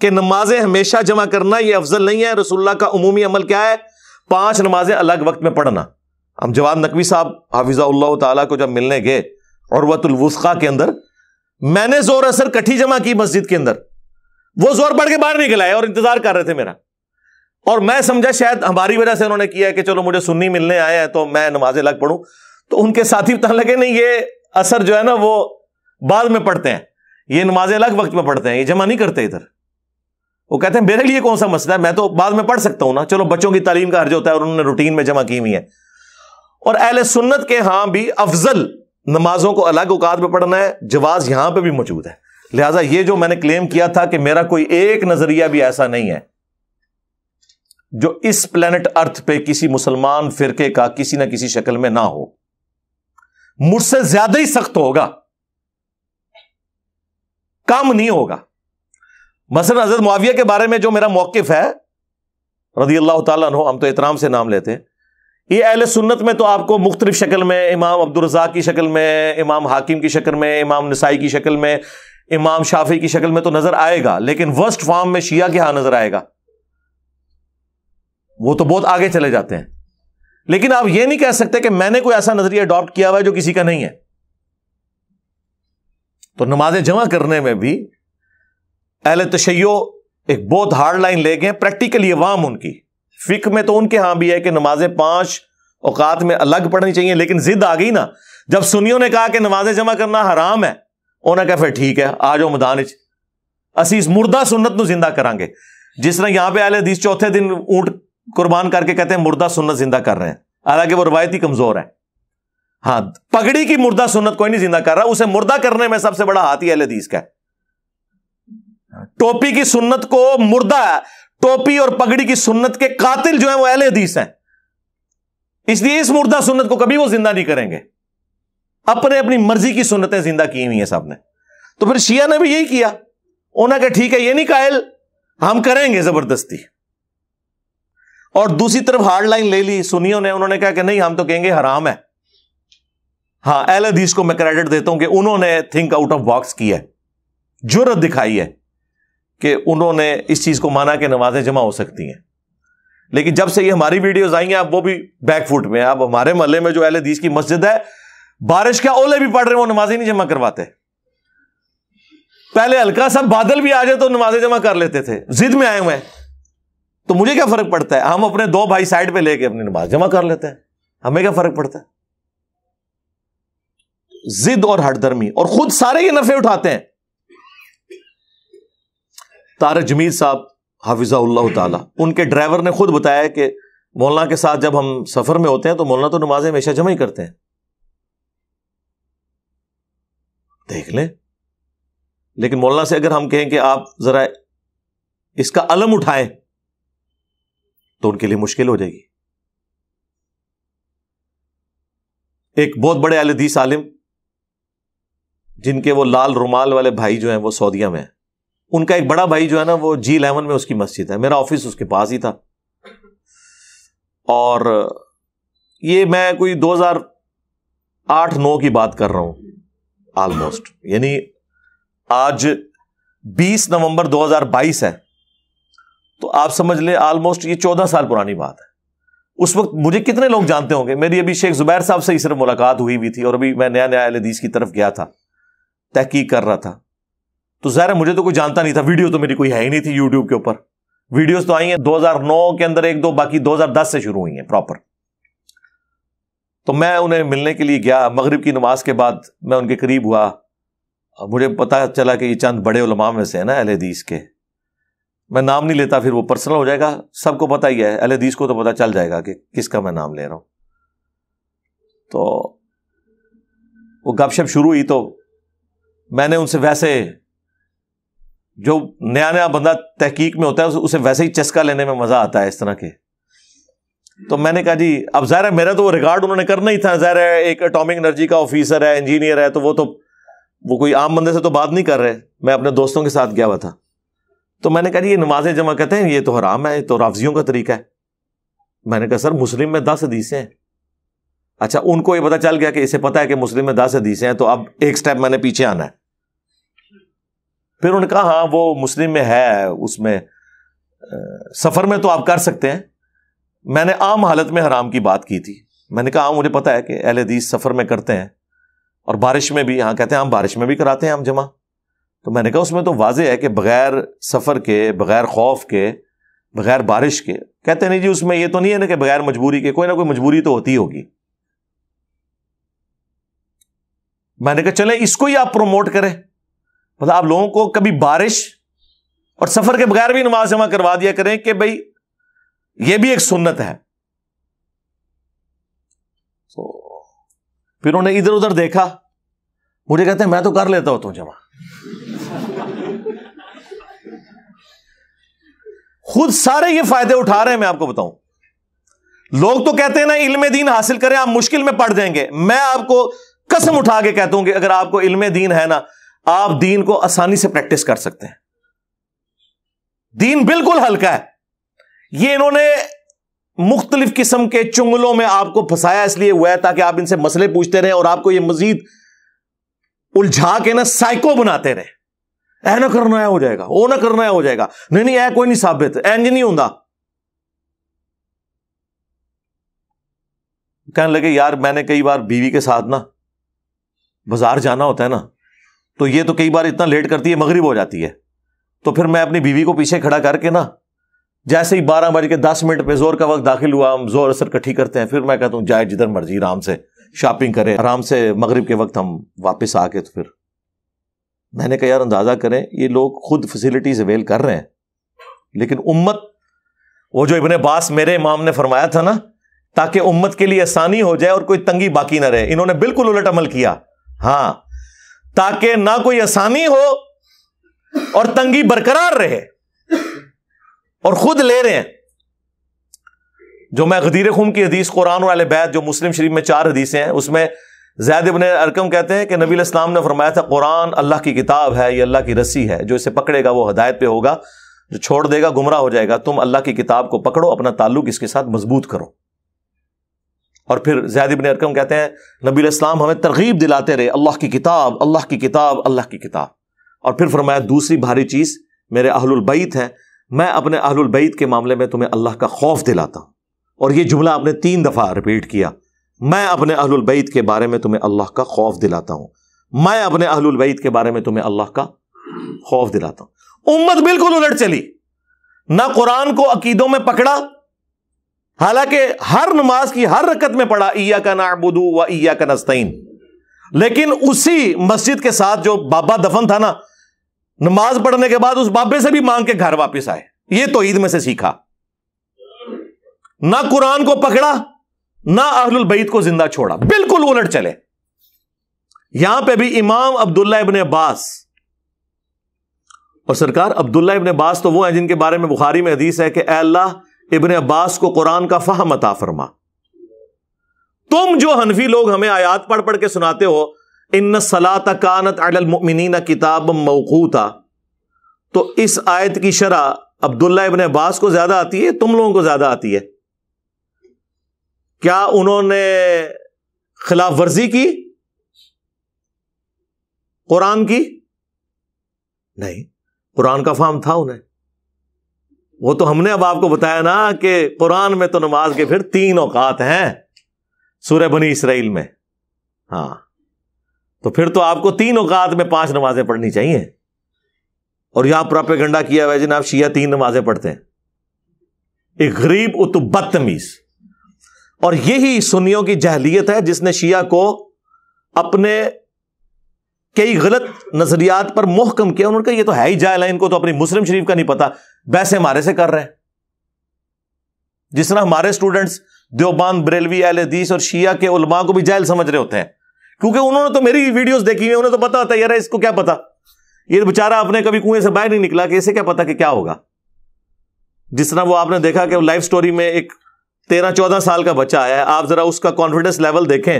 कि नमाजें हमेशा जमा करना यह अफजल नहीं है रसुल्ला का अमूमी अमल क्या है पांच नमाजें अलग वक्त में पढ़ना हम जवाब नकवी साहब हाफिज़ा तला को जब मिलने गए और वतुलवस्खा के अंदर मैंने जोर असर कठी जमा की मस्जिद के अंदर वो जोर पढ़ के बाहर निकल आए और इंतजार कर रहे थे मेरा और मैं समझा शायद हमारी वजह से उन्होंने किया कि चलो मुझे सुन्नी मिलने आए हैं तो मैं नमाजें लग पढ़ूं तो उनके साथी पता लगे नहीं ये असर जो है ना वो बाद में पढ़ते हैं ये नमाजें अलग वक्त में पढ़ते हैं ये जमा नहीं करते इधर वो कहते हैं मेरे लिए कौन सा मसला है मैं तो बाद में पढ़ सकता हूं ना चलो बच्चों की तालीम का हर्ज होता है और उन्होंने रूटीन में जमा की हुई है और अहल सुन्नत के हां भी अफजल नमाजों को अलग औकात में पढ़ना है जवाज यहां पर भी मौजूद है लिहाजा ये जो मैंने क्लेम किया था कि मेरा कोई एक नजरिया भी ऐसा नहीं है जो इस प्लेनेट अर्थ पे किसी मुसलमान फिरके का किसी ना किसी शक्ल में ना हो मुझसे ज्यादा ही सख्त होगा काम नहीं होगा मसलन हजरत मुआविया के बारे में जो मेरा मौकफ है रजी अल्लाह तला हम तो एहतराम से नाम लेते हैं ये अहल सुन्नत में तो आपको मुख्तलिफ शक्ल में इमाम अब्दुलरजा की शक्ल में इमाम हाकिम की शक्ल में इमाम नसाई की शक्ल में इमाम शाफी की शक्ल में तो नजर आएगा लेकिन वर्स्ट फॉर्म में शिया के यहां नजर आएगा वो तो बहुत आगे चले जाते हैं लेकिन आप ये नहीं कह सकते कि मैंने कोई ऐसा नजरिया अडॉप्ट किया हुआ है जो किसी का नहीं है तो नमाजें जमा करने में भी अहल तशैयो एक बहुत हार्ड लाइन ले गए प्रैक्टिकली अवाम उनकी फिक में तो उनके यहां भी है कि नमाजें पांच औकात में अलग पढ़नी चाहिए लेकिन जिद आ गई ना जब सुनियों ने कहा कि नमाजें जमा करना हराम है उन्होंने कहा फिर ठीक है आ जाओ मैदान असी इस मुर्दा सुन्नत को जिंदा करा जिस तरह यहां पर अहल हदीस चौथे दिन ऊंट कुर्बान करके कहते हैं मुर्दा सुन्नत जिंदा कर रहे हैं हालांकि वो रवायती कमजोर है हाँ पगड़ी की मुर्दा सुन्नत कोई नहीं जिंदा कर रहा उसे मुर्दा करने में सबसे बड़ा हाथी ही हदीस का टोपी की सुन्नत को मुर्दा टोपी और पगड़ी की सुन्नत के कातिल जो है वह अहल हदीस है इसलिए इस मुर्दा सुन्नत को कभी वो जिंदा नहीं करेंगे अपने अपनी मर्जी की सुन्नतें जिंदा की हुई हैं सबने तो फिर शिया ने भी यही किया उन्होंने कहा ठीक है ये नहीं कायल हम करेंगे जबरदस्ती और दूसरी तरफ हार्ड लाइन ले ली सुनियों ने उन्होंने कहा कि नहीं हम तो कहेंगे हराम है हाँ एल अधीश को मैं क्रेडिट देता हूं कि उन्होंने थिंक आउट ऑफ बॉक्स किया है जरूरत दिखाई है कि उन्होंने इस चीज को माना कि नमाजें जमा हो सकती हैं लेकिन जब से ये हमारी वीडियोस आई हैं अब वो भी बैकफुट में अब हमारे मोहल्ले में जो एल अधीश की मस्जिद है बारिश का ओले भी पड़ रहे हैं वो नमाजें नहीं जमा करवाते पहले हल्का सा बादल भी आ जाए तो नमाजें जमा कर लेते थे जिद में आए हुए हैं तो मुझे क्या फर्क पड़ता है हम अपने दो भाई साइड पे लेके अपनी नमाज जमा कर लेते हैं हमें क्या फर्क पड़ता है जिद और हटधर्मी और खुद सारे ये नफे उठाते हैं तार जमीर साहब हाफिजाउल्ला ताला उनके ड्राइवर ने खुद बताया कि मौलना के साथ जब हम सफर में होते हैं तो मौलना तो नमाजें हमेशा जमा ही करते हैं देख लें लेकिन मोलना से अगर हम कहें कि आप जरा इसका अलम उठाएं तो उनके लिए मुश्किल हो जाएगी एक बहुत बड़े अलदीस आलिम जिनके वो लाल रुमाल वाले भाई जो हैं वो सऊदिया में है उनका एक बड़ा भाई जो है ना वो जी इलेवन में उसकी मस्जिद है मेरा ऑफिस उसके पास ही था और ये मैं कोई 2008-9 की बात कर रहा हूं ऑलमोस्ट यानी आज 20 नवंबर 2022 है तो आप समझ लें ऑलमोस्ट ये चौदह साल पुरानी बात है उस वक्त मुझे कितने लोग जानते होंगे मेरी अभी शेख जुबैर साहब से ही सिर्फ मुलाकात हुई हुई थी और अभी मैं नया नया हदीस की तरफ गया था तहकीक कर रहा था तो ज़ाहिर मुझे तो कोई जानता नहीं था वीडियो तो मेरी कोई है ही नहीं थी यूट्यूब के ऊपर वीडियोस तो आई हैं 2009 के अंदर एक दो बाकी 2010 से शुरू हुई हैं प्रॉपर तो मैं उन्हें मिलने के लिए गया मगरिब की नमाज के बाद मैं उनके करीब हुआ मुझे पता चला कि ये चंद बड़े उलमा में से है ना अहल हदीस के मैं नाम नहीं लेता फिर वो पर्सनल हो जाएगा सबको पता ही है हदीस को तो पता चल जाएगा कि किसका मैं नाम ले रहा हूं तो वो गपशप शुरू हुई तो मैंने उनसे वैसे जो नया नया बंदा तहकीक में होता है उसे वैसे ही चस्का लेने में मज़ा आता है इस तरह के तो मैंने कहा जी अब ज़ाहिर मेरा तो वो रिकॉर्ड उन्होंने करना ही था ज़ाहिर है एक अटोमिक एनर्जी का ऑफिसर है इंजीनियर है तो वो तो वो कोई आम बंदे से तो बात नहीं कर रहे मैं अपने दोस्तों के साथ गया हुआ था तो मैंने कहा ये नमाजें जमा कहते हैं ये तो हराम है ये तो राफजियों का तरीका है मैंने कहा सर मुस्लिम में दस हदीसें हैं अच्छा उनको ये पता चल गया कि इसे पता है कि मुस्लिम में दस हदीसें हैं तो अब एक स्टेप मैंने पीछे आना है फिर उन्होंने कहा हाँ वो मुस्लिम में है उसमें सफर में तो आप कर सकते हैं मैंने आम हालत में हराम की बात की थी मैंने कहा हाँ मुझे पता है कि अहल हदीस सफर में करते हैं और बारिश में भी हाँ कहते हैं हम बारिश में भी कराते हैं हम जमा तो मैंने कहा उसमें तो वाजे है कि बगैर सफ़र के बगैर खौफ के बगैर बारिश के कहते नहीं जी उसमें यह तो नहीं है ना कि बगैर मजबूरी के कोई ना कोई मजबूरी तो होती होगी मैंने कहा चले इसको ही आप प्रमोट करें मतलब आप लोगों को कभी बारिश और सफर के बगैर भी नमाज जमा करवा दिया करें कि भाई यह भी एक सुन्नत है तो फिर उन्होंने इधर उधर देखा मुझे कहते हैं मैं तो कर लेता हूं तुम जमा खुद सारे ये फायदे उठा रहे हैं मैं आपको बताऊं लोग तो कहते हैं ना इल्म दीन हासिल करें आप मुश्किल में पड़ जाएंगे मैं आपको कसम उठा के कहता हूं कि अगर आपको इल्म दीन है ना आप दीन को आसानी से प्रैक्टिस कर सकते हैं दीन बिल्कुल हल्का है ये इन्होंने मुख्तलिफ किस्म के चुंगलों में आपको फंसाया इसलिए हुआ है ताकि आप इनसे मसले पूछते रहे और आपको यह मजीद उलझा के ना साइको बनाते रहे करना है हो जाएगा वो ना करना है हो जाएगा नहीं नहीं ऐ कोई नहीं साबित एंज नहीं ਹੁੰਦਾ कहने लगे यार मैंने कई बार बीवी के साथ ना बाजार जाना होता है ना तो ये तो कई बार इतना लेट करती है मगरिब हो जाती है तो फिर मैं अपनी बीवी को पीछे खड़ा करके ना जैसे ही बारह बज के दस मिनट पे जोर का वक्त दाखिल हुआ हम जोर असर इकट्ठी करते हैं फिर मैं कहता हूँ जाए जिधर मर्जी आराम से शॉपिंग करें आराम से मगरिब के वक्त हम वापस आके तो फिर मैंने कहा यार अंदाज़ा करें ये लोग खुद फैसिलिटीज अवेल कर रहे हैं लेकिन उम्मत वो जो इबन बास मेरे इमाम ने फरमाया था ना ताकि उम्मत के लिए आसानी हो जाए और कोई तंगी बाकी ना रहे इन्होंने बिल्कुल उलट अमल किया हाँ ताकि ना कोई आसानी हो और तंगी बरकरार रहे और खुद ले रहे हैं जो मैं गदीर खुम की हदीस कुरान और बैत जो मुस्लिम शरीफ में चार हदीसें हैं उसमें जैद इबन अरकम कहते हैं कि नबी इस्लाम ने फरमाया था कुरान अल्लाह की किताब है ये अल्लाह की रस्सी है जो इसे पकड़ेगा वो हदायत पे होगा जो छोड़ देगा गुमराह हो जाएगा तुम अल्लाह की किताब को पकड़ो अपना ताल्लुक इसके साथ मजबूत करो और फिर जैद इबन अरकम कहते हैं नबी इस्लाम हमें तरगीब दिलाते रहे अल्लाह की किताब अल्लाह की किताब अल्लाह की किताब और फिर फरमाया दूसरी भारी चीज़ मेरे अहलबैत हैं मैं अपने अहलबैत के मामले में तुम्हें अल्लाह का खौफ दिलाता हूँ और ये जुमला आपने तीन दफ़ा रिपीट किया मैं अपने अहलबैत के बारे में तुम्हें अल्लाह का खौफ दिलाता हूं मैं अपने अहलबैत के बारे में तुम्हें अल्लाह का खौफ दिलाता हूं उम्मत बिल्कुल उलट चली ना कुरान को अकीदों में पकड़ा हालांकि हर नमाज की हर रकत में पढ़ा ईया का नाबुदू व ईया का नस्तीन लेकिन उसी मस्जिद के साथ जो बाबा दफन था ना नमाज पढ़ने के बाद उस बाबे से भी मांग के घर वापस आए ये तो ईद में से सीखा ना कुरान को पकड़ा ना अहलुल बैत को जिंदा छोड़ा बिल्कुल उलट चले यहां पे भी इमाम अब्दुल्ला इबन अब्बास और सरकार अब्दुल्ला इबन अब्बास तो वो हैं जिनके बारे में बुखारी में हदीस है कि अल्लाह इबन अब्बास को कुरान का फहम अता फरमा तुम जो हनफी लोग हमें आयात पढ़ पढ़ के सुनाते हो इन सलात कानत अडलमिन किताब मौकूता तो इस आयत की शरह अब्दुल्ला इबन अब्बास को ज्यादा आती है तुम लोगों को ज्यादा आती है क्या उन्होंने खिलाफ वर्जी की कुरान की नहीं कुरान का फार्म था उन्हें वो तो हमने अब आपको बताया ना कि कुरान में तो नमाज के फिर तीन औकात हैं सूर्य बनी इसराइल में हाँ तो फिर तो आपको तीन औकात में पांच नमाजें पढ़नी चाहिए और यहां प्राप्य गंडा किया हुआ है जिन्हें आप शिया तीन नमाजें पढ़ते हैं एक गरीब उतु बदतमीज़ और यही सुनियों की जहलीत है जिसने शिया को अपने कई गलत नजरियात पर मोहकम किया उन्होंने कहा ये तो है ही जायला इनको तो अपनी मुस्लिम शरीफ का नहीं पता वैसे हमारे से कर रहे हैं जिस तरह हमारे स्टूडेंट्स देवबान बरेलवी एल हदीस और शिया के उलमा को भी जायल समझ रहे होते हैं क्योंकि उन्होंने तो मेरी वीडियोस देखी है उन्हें तो पता होता है यार इसको क्या पता ये बेचारा आपने कभी कुएं से बाहर नहीं निकला कि इसे क्या पता कि क्या होगा जिस तरह वो आपने देखा कि लाइफ स्टोरी में एक तेरह चौदह साल का बच्चा आया है आप जरा उसका कॉन्फिडेंस लेवल देखें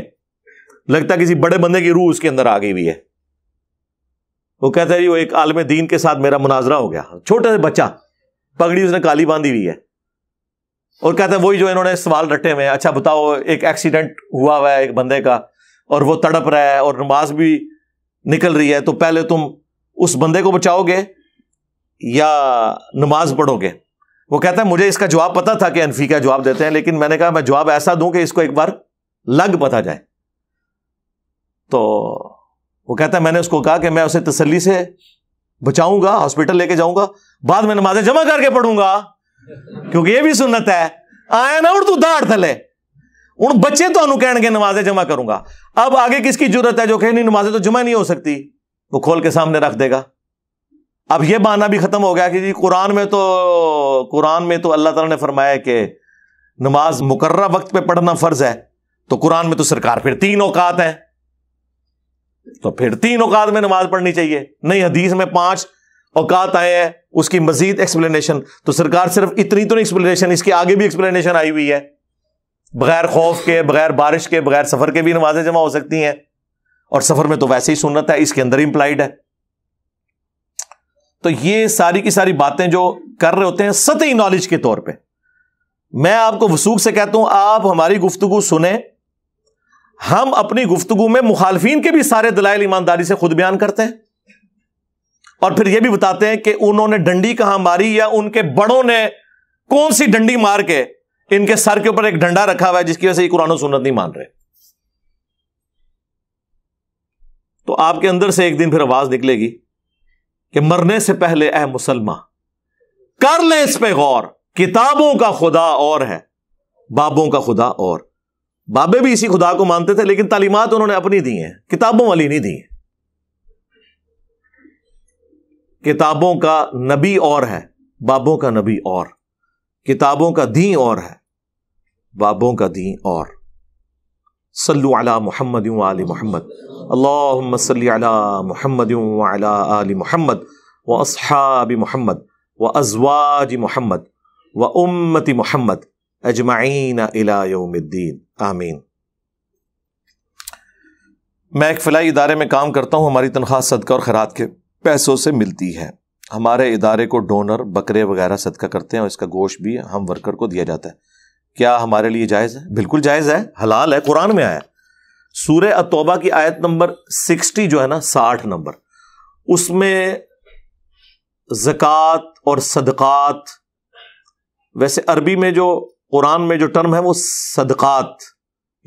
लगता है किसी बड़े बंदे की रूह उसके अंदर आ गई हुई है वो कहता है जी वो एक आलम दीन के साथ मेरा मुनाजरा हो गया छोटा सा बच्चा पगड़ी उसने काली बांधी हुई है और कहते हैं वही जो इन्होंने सवाल रटे हुए अच्छा बताओ एक एक्सीडेंट हुआ हुआ है एक बंदे का और वो तड़प रहा है और नमाज भी निकल रही है तो पहले तुम उस बंदे को बचाओगे या नमाज पढ़ोगे वो कहता है मुझे इसका जवाब पता था कि अनफी का जवाब देते हैं लेकिन मैंने कहा मैं जवाब ऐसा दूं कि इसको एक बार लग पता जाए तो वो कहता है मैंने उसको कहा कि मैं उसे तसली से बचाऊंगा हॉस्पिटल लेके जाऊंगा बाद में नमाजें जमा करके पढ़ूंगा क्योंकि ये भी सुन्नत है आया ना उड़ तू दाड़ थले उन बच्चे तो कह नमाजें जमा करूंगा अब आगे किसकी जरूरत है जो कहे नहीं नमाजें तो जमा नहीं हो सकती वो खोल के सामने रख देगा अब यह माना भी खत्म हो गया कि जी कुरान में तो कुरान में तो अल्लाह तला ने फरमाया कि नमाज मुकर्रा वक्त पर पढ़ना फर्ज है तो कुरान में तो सरकार फिर तीन औकात है तो फिर तीन औकात में नमाज पढ़नी चाहिए नहीं हदीस में पांच औकात आए हैं उसकी मजीद एक्सप्लेनेशन तो सरकार सिर्फ इतनी तो नहीं एक्सप्लेनेशन इसके आगे भी एक्सप्लेनेशन आई हुई है बगैर खौफ के बगैर बारिश के बगैर सफर के भी नमाजें जमा हो सकती हैं और सफर में तो वैसे ही सुनत है इसके अंदर इंप्लाइड है तो ये सारी की सारी बातें जो कर रहे होते हैं सतही नॉलेज के तौर पे मैं आपको वसूख से कहता हूं आप हमारी गुफ्तगु सुने हम अपनी गुफ्तगु में मुखालफिन के भी सारे दलाइल ईमानदारी से खुद बयान करते हैं और फिर यह भी बताते हैं कि उन्होंने डंडी कहां मारी या उनके बड़ों ने कौन सी डंडी मार के इनके सर के ऊपर एक डंडा रखा हुआ है जिसकी वजह से ये कुरान सुनत नहीं मान रहे तो आपके अंदर से एक दिन फिर आवाज निकलेगी कि मरने से पहले अह मुसलमा कर ले इस पर गौर किताबों का खुदा और है बाबों का खुदा और बाबे भी इसी खुदा को मानते थे लेकिन तालीमत उन्होंने अपनी दी है किताबों वाली नहीं दी हैं किताबों का नबी और है बाबों का नबी और किताबों का दी और है बाबों का दी और सल्लु अला मोहम्मद आल मोहम्मद अल्लाम सल्ली अला मोहम्मद वाला आल मोहम्मद व असहाब मोहम्मद व अजवाज मोहम्मद व उम्मति मोहम्मद अजमाइन अलाउमद्दीन आमीन मैं एक फ़लाई इदारे में काम करता हूँ हमारी तनख्वाह सदका और खैरात के पैसों से मिलती है हमारे इदारे को डोनर बकरे वगैरह सदका करते हैं और इसका गोश्त भी हम वर्कर को दिया जाता है क्या हमारे लिए जायज़ है बिल्कुल जायज़ है हलाल है कुरान में आया सूर्य अतोबा की आयत नंबर सिक्सटी जो है ना साठ नंबर उसमें जक़ात और सदक़ात वैसे अरबी में जो कुरान में जो टर्म है वो सदक़ात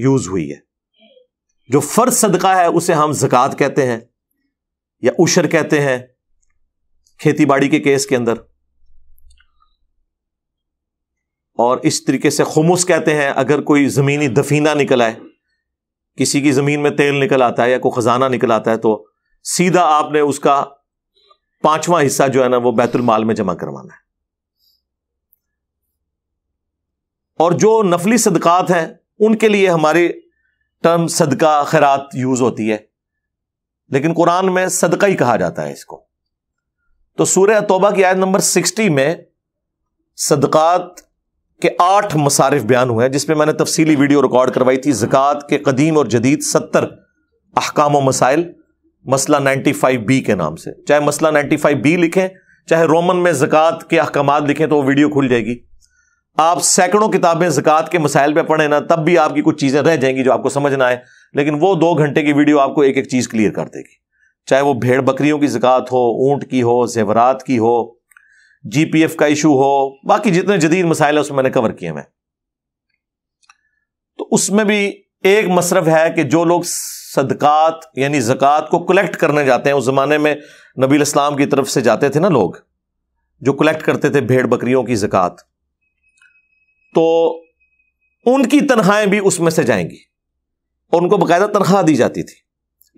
यूज हुई है जो फ़र्ज सदका है उसे हम जक़ात कहते हैं या उशर कहते हैं खेती बाड़ी के केस के अंदर और इस तरीके से खमुस कहते हैं अगर कोई ज़मीनी दफीना निकल आए किसी की ज़मीन में तेल निकल आता है या कोई ख़जाना निकल आता है तो सीधा आपने उसका पांचवा हिस्सा जो है ना वो बैतुलमाल में जमा करवाना है और जो नफली सदक़ात हैं उनके लिए हमारी टर्म सदका खैरात यूज़ होती है लेकिन कुरान में सदका ही कहा जाता है इसको तो सूर्य तोबा की आयत नंबर सिक्सटी में सदक़ात के आठ मसारिफ बयान हुए हैं जिसमें मैंने तफसीली वीडियो रिकॉर्ड करवाई थी जक़ात के कदीम और जदीद सत्तर अहकाम मसाइल मसला नाइन्टी फाइव बी के नाम से चाहे मसला नाइन्टी फाइव बी लिखें चाहे रोमन में ज़क़़त के अहकाम लिखें तो वो वीडियो खुल जाएगी आप सैकड़ों किताबें जक़ात के मसाइल पर पढ़ें ना तब भी आपकी कुछ चीज़ें रह जाएंगी जो आपको समझ ना आए लेकिन वो दो घंटे की वीडियो आपको एक एक चीज़ क्लियर कर देगी चाहे वो भेड़ बकरियों की जक़ात हो ऊँट की हो जेवरात की हो जीपीएफ का इशू हो बाकी जितने जदीद मसाइल है उसमें मैंने कवर किए मैं तो उसमें भी एक मसरफ है कि जो लोग सदकात यानी जक़ात को कलेक्ट करने जाते हैं उस ज़माने में नबी इस्लाम की तरफ से जाते थे ना लोग जो कलेक्ट करते थे भेड़ बकरियों की ज़क़़त तो उनकी तनख्वाहें भी उसमें से जाएंगी और उनको बाकायदा तनख्वाह दी जाती थी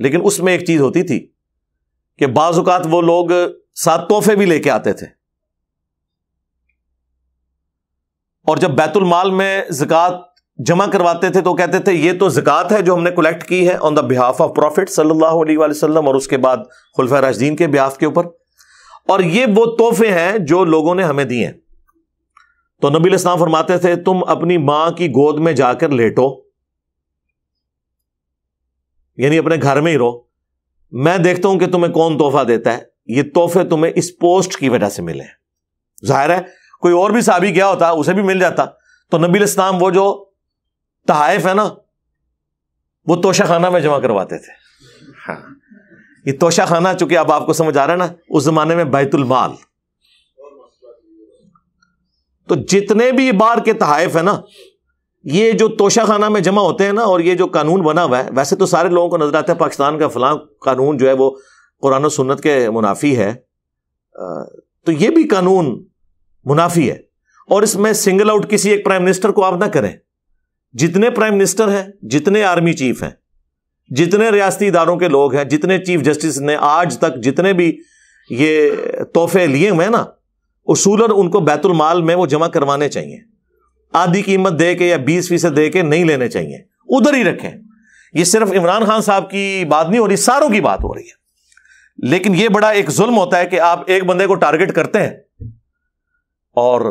लेकिन उसमें एक चीज़ होती थी कि बाज़ात वो लोग साथ तोहफे भी लेके आते थे और जब बैतुल माल में जक़ात जमा करवाते थे तो कहते थे ये तो जक़ात है जो हमने कलेक्ट की है on the behalf of prophet सल्लल्लाहु अलैहि वसल्लम और उसके बाद खुलफा राजदीन के बिहाफ के ऊपर और ये वो तोहफे हैं जो लोगों ने हमें दिए तो नबी इस्लाम फरमाते थे तुम अपनी मां की गोद में जाकर लेटो यानी अपने घर में ही रहो मैं देखता हूं कि तुम्हें कौन तोहफा देता है ये तोहफे तुम्हें इस पोस्ट की वजह से मिले हैं जाहिर है कोई और भी साबी गया होता उसे भी मिल जाता तो नबी इस्लाम वो जो तहाइफ है ना वो तोशा खाना में जमा करवाते थे हाँ ये तोशा खाना चूंकि अब आपको समझ आ रहा है ना उस जमाने में बैतुल माल तो जितने भी बार के तहाइफ है ना ये जो तोशा खाना में जमा होते हैं ना और ये जो कानून बना हुआ है वैसे तो सारे लोगों को नजर आता है पाकिस्तान का फलां कानून जो है वो कुरान सुन्नत के मुनाफी है तो ये भी कानून मुनाफी है और इसमें सिंगल आउट किसी एक प्राइम मिनिस्टर को आप ना करें जितने प्राइम मिनिस्टर हैं जितने आर्मी चीफ हैं जितने रियासती इदारों के लोग हैं जितने चीफ जस्टिस ने आज तक जितने भी ये तोहफे लिए हुए हैं ना उसूलन उनको बैतुलमाल में वो जमा करवाने चाहिए आधी कीमत दे के या बीस फीसद दे के नहीं लेने चाहिए उधर ही रखें ये सिर्फ इमरान खान साहब की बात नहीं हो रही सारों की बात हो रही है लेकिन ये बड़ा एक जुल्म होता है कि आप एक बंदे को टारगेट करते हैं और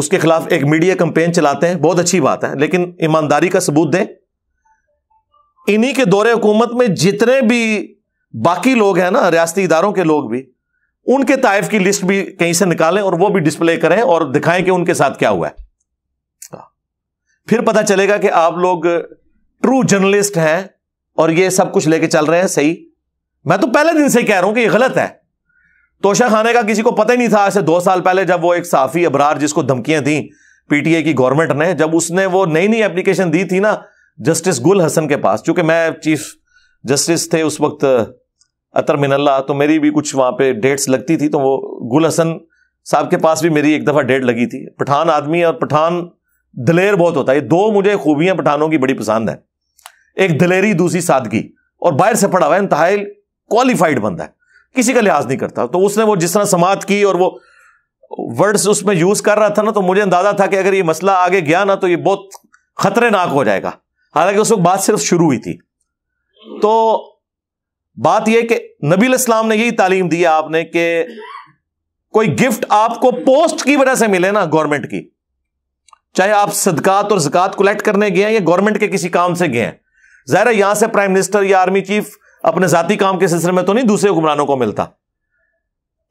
उसके खिलाफ एक मीडिया कंपेन चलाते हैं बहुत अच्छी बात है लेकिन ईमानदारी का सबूत दें इन्हीं के दौरे हुकूमत में जितने भी बाकी लोग हैं ना रियाती इदारों के लोग भी उनके ताइफ की लिस्ट भी कहीं से निकालें और वो भी डिस्प्ले करें और दिखाएं कि उनके साथ क्या हुआ है हाँ। फिर पता चलेगा कि आप लोग ट्रू जर्नलिस्ट हैं और ये सब कुछ लेके चल रहे हैं सही मैं तो पहले दिन से कह रहा हूं कि ये गलत है तोशा खाने का किसी को पता ही नहीं था ऐसे दो साल पहले जब वो एक साफी अबरार जिसको धमकियां दी पीटीए की गवर्नमेंट ने जब उसने वो नई नई एप्लीकेशन दी थी ना जस्टिस गुल हसन के पास चूंकि मैं चीफ जस्टिस थे उस वक्त अतर मिनल्ला तो मेरी भी कुछ वहां पे डेट्स लगती थी तो वो गुल हसन साहब के पास भी मेरी एक दफा डेट लगी थी पठान आदमी और पठान दलेर बहुत होता है ये दो मुझे खूबियां पठानों की बड़ी पसंद है एक दलेरी दूसरी सादगी और बाहर से पड़ा हुआ है इंतहाई क्वालिफाइड बंदा है किसी का लिहाज नहीं करता तो उसने वो जिस तरह समाप्त की और वो वर्ड्स उसमें यूज कर रहा था ना तो मुझे अंदाजा था कि अगर ये मसला आगे गया ना तो ये बहुत खतरनाक हो जाएगा हालांकि उस वक्त बात सिर्फ शुरू हुई थी तो बात यह कि नबी इस्लाम ने यही तालीम दी आपने कि कोई गिफ्ट आपको पोस्ट की वजह से मिले ना गवर्नमेंट की चाहे आप सदकात और जक़ात कलेक्ट करने गए हैं या गवर्नमेंट के किसी काम से गए हैं ज़ाहिर यहां से प्राइम मिनिस्टर या आर्मी चीफ अपने जाती काम के सिलसिले में तो नहीं दूसरे हुक्मरानों को मिलता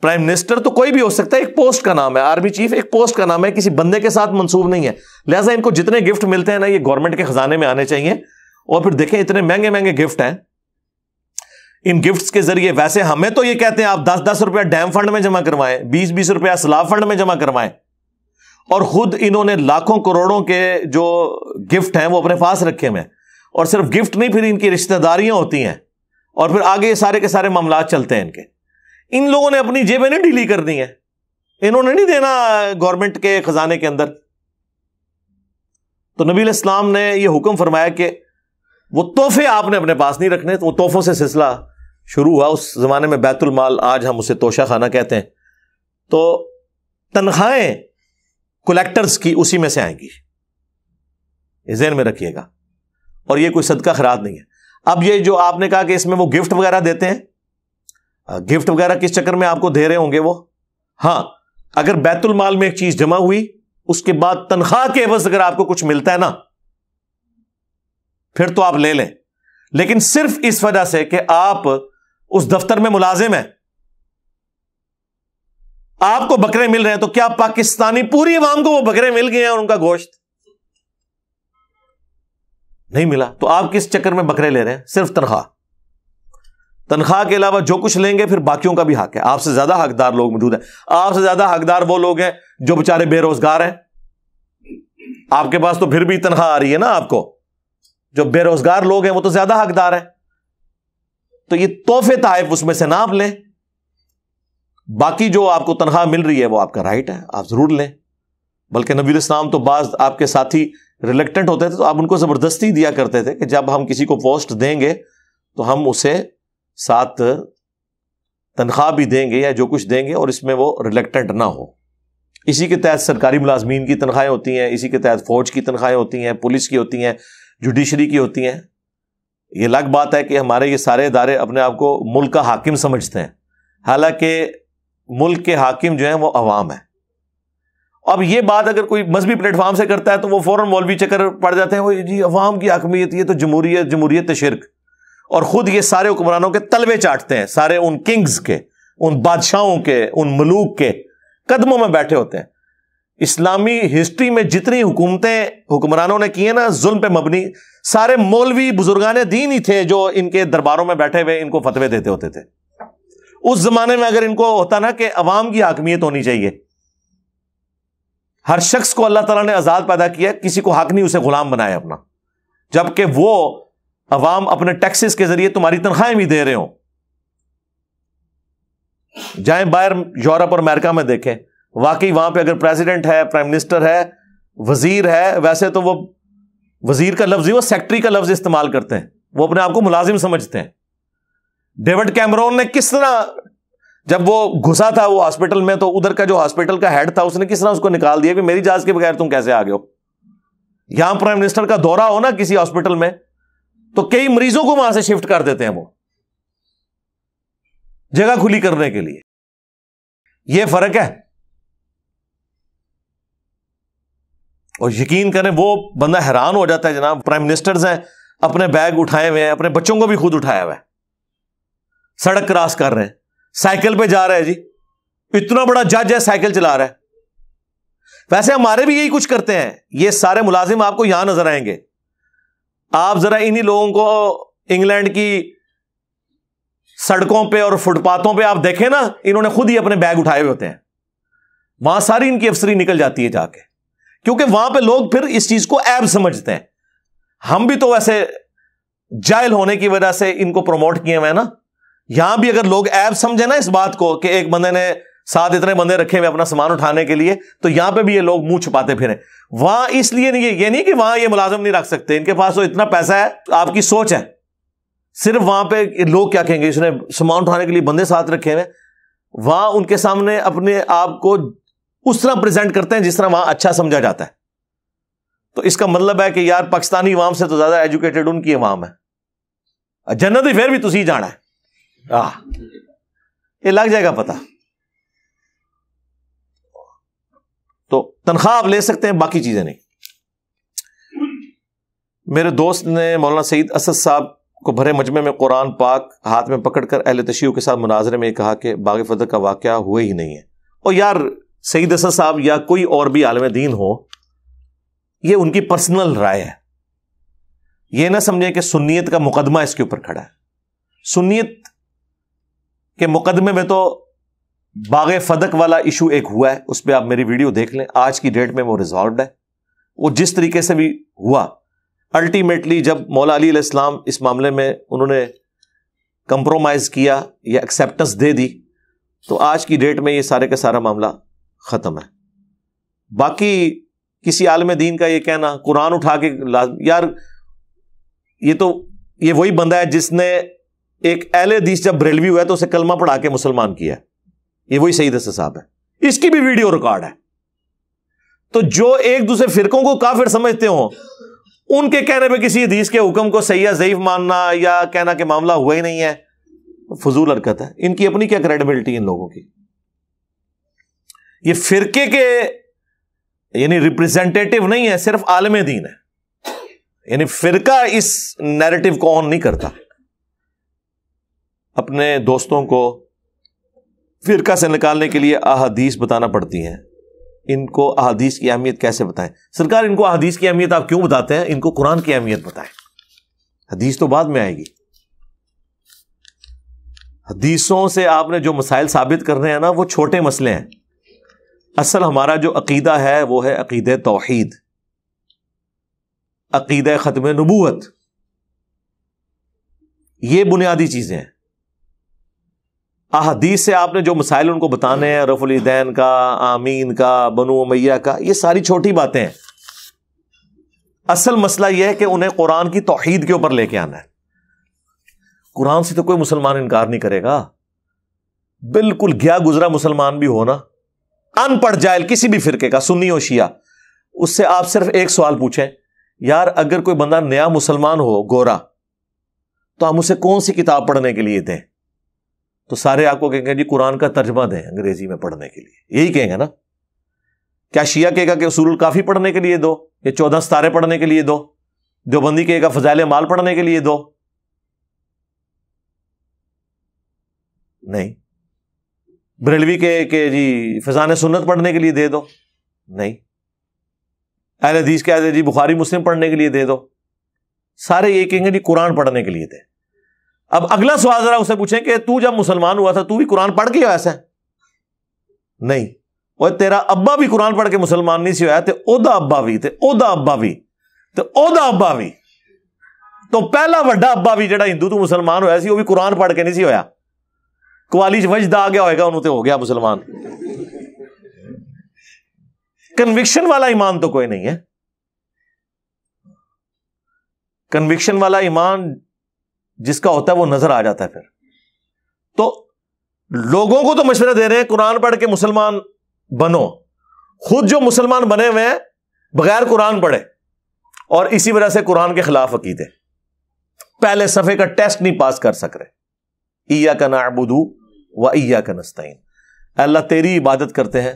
प्राइम मिनिस्टर तो कोई भी हो सकता है एक पोस्ट का नाम है आर्मी चीफ एक पोस्ट का नाम है किसी बंदे के साथ मंसूब नहीं है लिहाजा इनको जितने गिफ्ट मिलते हैं ना ये गवर्नमेंट के खजाने में आने चाहिए और फिर देखें इतने महंगे महंगे गिफ्ट हैं इन गिफ्ट्स के जरिए वैसे हमें तो ये कहते हैं आप दस दस रुपया डैम फंड में जमा करवाएं बीस बीस रुपया सलाह फंड में जमा करवाएं और खुद इन्होंने लाखों करोड़ों के जो गिफ्ट हैं वो अपने पास रखे हुए और सिर्फ गिफ्ट नहीं फिर इनकी रिश्तेदारियां होती हैं और फिर आगे ये सारे के सारे मामला चलते हैं इनके इन लोगों ने अपनी जेबें नहीं ढीली कर दी हैं इन्होंने नहीं देना गवर्नमेंट के खजाने के अंदर तो नबी इस्लाम ने यह हुक्म फरमाया कि वो तोहफे आपने अपने पास नहीं रखने तो तोहफों से सिलसिला शुरू हुआ उस जमाने में बैतुलमाल आज हम उसे तोशा खाना कहते हैं तो तनख्वाहें कलेक्टर्स की उसी में से आएंगी जेन में रखिएगा और ये कोई सदका खराब नहीं है अब ये जो आपने कहा कि इसमें वो गिफ्ट वगैरह देते हैं गिफ्ट वगैरह किस चक्कर में आपको दे रहे होंगे वो हां अगर बैतुल माल में एक चीज जमा हुई उसके बाद तनख्वाह के एवज अगर आपको कुछ मिलता है ना फिर तो आप ले लें लेकिन सिर्फ इस वजह से कि आप उस दफ्तर में मुलाजिम हैं आपको बकरे मिल रहे हैं तो क्या पाकिस्तानी पूरी आवाम को वो बकरे मिल गए हैं और उनका गोश्त नहीं मिला तो आप किस चक्कर में बकरे ले रहे हैं सिर्फ तनख्वाह तनख्वाह के अलावा जो कुछ लेंगे फिर बाकियों का भी हक है आपसे ज्यादा हकदार लोग मौजूद हैं आपसे ज्यादा हकदार वो लोग हैं जो बेचारे बेरोजगार हैं आपके पास तो फिर भी तनख्वाह आ रही है ना आपको जो बेरोजगार लोग हैं वो तो ज्यादा हकदार हैं तो ये तोहफे तहफ उसमें से ना आप लें बाकी जो आपको तनख्वाह मिल रही है वो आपका राइट है आप जरूर लें बल्कि नबी इस्लाम तो बाज आपके साथी रिलेक्टेंट होते थे तो आप उनको ज़बरदस्ती दिया करते थे कि जब हम किसी को पोस्ट देंगे तो हम उसे साथ तनख्वाह भी देंगे या जो कुछ देंगे और इसमें वो रिलेक्टेंट ना हो इसी के तहत सरकारी मुलाजमीन की तनख्वाहें होती हैं इसी के तहत फ़ौज की तनख्वाहें होती हैं पुलिस की होती हैं जुडिशरी की होती हैं ये अलग बात है कि हमारे ये सारे इदारे अपने आप को मुल्क का हाकिम समझते हैं हालांकि मुल्क के हाकिम जो हैं वो अवाम है अब ये बात अगर कोई मजहबी प्लेटफॉर्म से करता है तो वो फौरन मौलवी चक्कर पड़ जाते हैं वो जी अवाम की अकमियत ये तो जमहूरियत जमहूरियत शिरक और ख़ुद ये सारे हुक्मरानों के तलवे चाटते हैं सारे उन किंग्स के उन बादशाहों के उन मलूक के कदमों में बैठे होते हैं इस्लामी हिस्ट्री में जितनी हुकूमतें हुक्मरानों ने की है ना जुल्म पे मबनी सारे मौलवी बुजुर्गान दीन ही थे जो इनके दरबारों में बैठे हुए इनको फतवे देते होते थे उस जमाने में अगर इनको होता ना कि अवाम की हाकमियत होनी चाहिए हर शख्स को अल्लाह तला ने आज़ाद पैदा किया किसी को हक नहीं उसे गुलाम बनाया अपना जबकि वो अवाम अपने टैक्सेस के जरिए तुम्हारी तनख्वाहें भी दे रहे हो जाए बाहर यूरोप और अमेरिका में देखें वाकई वहां पर अगर प्रेजिडेंट है प्राइम मिनिस्टर है वजीर है वैसे तो वो वजीर का लफ्ज ही वो सेक्रेटरी का लफ्ज इस्तेमाल करते हैं वो अपने आप को मुलाजिम समझते हैं डेविड कैमरोन ने किस तरह जब वो घुसा था वो हॉस्पिटल में तो उधर का जो हॉस्पिटल का हेड था उसने किस तरह उसको निकाल दिया कि मेरी जांच के बगैर तुम कैसे आ गए हो यहां प्राइम मिनिस्टर का दौरा हो ना किसी हॉस्पिटल में तो कई मरीजों को वहां से शिफ्ट कर देते हैं वो जगह खुली करने के लिए यह फर्क है और यकीन करें वो बंदा हैरान हो जाता है जनाब प्राइम मिनिस्टर्स हैं अपने बैग उठाए हुए हैं अपने बच्चों को भी खुद उठाया हुआ है सड़क क्रॉस कर रहे हैं साइकिल पे जा रहा है जी इतना बड़ा जज है साइकिल चला रहा है वैसे हमारे भी यही कुछ करते हैं ये सारे मुलाजिम आपको यहां नजर आएंगे आप जरा इन्हीं लोगों को इंग्लैंड की सड़कों पे और फुटपाथों पे आप देखें ना इन्होंने खुद ही अपने बैग उठाए हुए होते हैं वहां सारी इनकी अफसरी निकल जाती है जाके क्योंकि वहां पे लोग फिर इस चीज को ऐब समझते हैं हम भी तो वैसे जायल होने की वजह से इनको प्रमोट किए हुए हैं ना यहां भी अगर लोग ऐप समझे ना इस बात को कि एक बंदे ने साथ इतने बंदे रखे हुए अपना सामान उठाने के लिए तो यहां पे भी ये लोग मुंह छुपाते फिरे वहां इसलिए नहीं ये नहीं कि वहां ये मुलाजम नहीं रख सकते इनके पास तो इतना पैसा है तो आपकी सोच है सिर्फ वहां पे लोग क्या कहेंगे इसने सामान उठाने के लिए बंदे साथ रखे हुए वहां उनके सामने अपने आप को उस तरह प्रेजेंट करते हैं जिस तरह वहां अच्छा समझा जाता है तो इसका मतलब है कि यार पाकिस्तानी वाम से तो ज्यादा एजुकेटेड उनकी वाम है जन्नत फिर भी तुम जाना है आ, हाँ। ये लग जाएगा पता तो तनख्वाह आप ले सकते हैं बाकी चीजें नहीं मेरे दोस्त ने मौलाना सईद असद साहब को भरे मजमे में कुरान पाक हाथ में पकड़कर अहल तशीव के साथ मुनाजरे में कहा कि बाग फतर का वाकया हुए ही नहीं है और यार सईद असद साहब या कोई और भी आलम दीन हो ये उनकी पर्सनल राय है ये ना समझे कि सुन्नीत का मुकदमा इसके ऊपर खड़ा है सुन्नीत कि मुकदमे में तो बाग फदक वाला इशू एक हुआ है उस पर आप मेरी वीडियो देख लें आज की डेट में वो रिजॉल्व है वो जिस तरीके से भी हुआ अल्टीमेटली जब मौला अली इस्लाम इस मामले में उन्होंने कंप्रोमाइज़ किया या एक्सेप्टेंस दे दी तो आज की डेट में ये सारे का सारा मामला ख़त्म है बाकी किसी आलम दीन का ये कहना कुरान उठा के यार ये तो ये वही बंदा है जिसने एक एल हदीस जब ब्रेलवी हुआ तो उसे कलमा पढ़ा के मुसलमान किया ये वही सईद साहब है इसकी भी वीडियो रिकॉर्ड है तो जो एक दूसरे फिरकों को काफिर समझते हो उनके कहने पे किसी हदीस के हुक्म को सही या जयीफ मानना या कहना के मामला हुआ ही नहीं है फजूल हरकत है इनकी अपनी क्या क्रेडिबिलिटी इन लोगों की ये फिरके के यानी रिप्रेजेंटेटिव नहीं है सिर्फ आलम दीन है यानी फिरका इस नैरेटिव को ऑन नहीं करता अपने दोस्तों को फिरका से निकालने के लिए अहदीस बताना पड़ती हैं इनको अहदीस की अहमियत कैसे बताएं सरकार इनको अहदीस की अहमियत आप क्यों बताते हैं इनको कुरान की अहमियत बताएं हदीस तो बाद में आएगी हदीसों से आपने जो मसाइल साबित कर रहे हैं ना वो छोटे मसले हैं असल हमारा जो अकीदा है वो है अकीद तोहद अकीद ख़त्म नबूत ये बुनियादी चीज़ें हैं अहदीस से आपने जो मसाइल उनको बताने हैं रफुलदैन का आमीन का बनु मैया का ये सारी छोटी बातें हैं असल मसला यह है कि उन्हें कुरान की तोहहीद के ऊपर लेके आना है कुरान से तो कोई मुसलमान इनकार नहीं करेगा बिल्कुल गया गुजरा मुसलमान भी हो ना अनपढ़ जायल किसी भी फिरके का सुन्नी हो शिया उससे आप सिर्फ एक सवाल पूछें यार अगर कोई बंदा नया मुसलमान हो गोरा तो हम उसे कौन सी किताब पढ़ने के लिए दें तो सारे आपको कहेंगे जी कुरान का तर्जमा दें अंग्रेजी में पढ़ने के लिए यही कहेंगे ना क्या शिया कहेगा कि उसूल काफ़ी पढ़ने के लिए दो या चौदह सितारे पढ़ने के लिए दो देवबंदी कहेगा फजाइल माल पढ़ने के लिए दो नहीं बरेलवी के के जी फजान सुन्नत पढ़ने के लिए दे दो नहीं अहल हदीस के जी बुखारी मुस्लिम पढ़ने के लिए दे दो सारे ये कहेंगे जी कुरान पढ़ने के लिए दे अब अगला सवाल जरा उसे पूछे कि तू जब मुसलमान हुआ था तू भी कुरान पढ़ के ऐसा नहीं और तेरा अब्बा भी कुरान पढ़ के मुसलमान नहीं सी होया तो ओदा अब्बा भी तो अब्बा भी तो ओदा अब्बा भी तो पहला वाला अब्बा भी जो हिंदू तू मुसलमान होया भी कुरान पढ़ के नहीं होया कवाली वजद आ गया होगा उन्होंने हो गया मुसलमान कन्विक्शन वाला ईमान तो कोई नहीं है कन्विक्शन वाला ईमान जिसका होता है वो नजर आ जाता है फिर तो लोगों को तो मशवरे दे रहे हैं कुरान पढ़ के मुसलमान बनो खुद जो मुसलमान बने हुए हैं बगैर कुरान पढ़े और इसी वजह से कुरान के खिलाफ अकीदे पहले सफे का टेस्ट नहीं पास कर सक रहे ईया का नाबुदू व ईया का नस्तीन अल्लाह तेरी इबादत करते हैं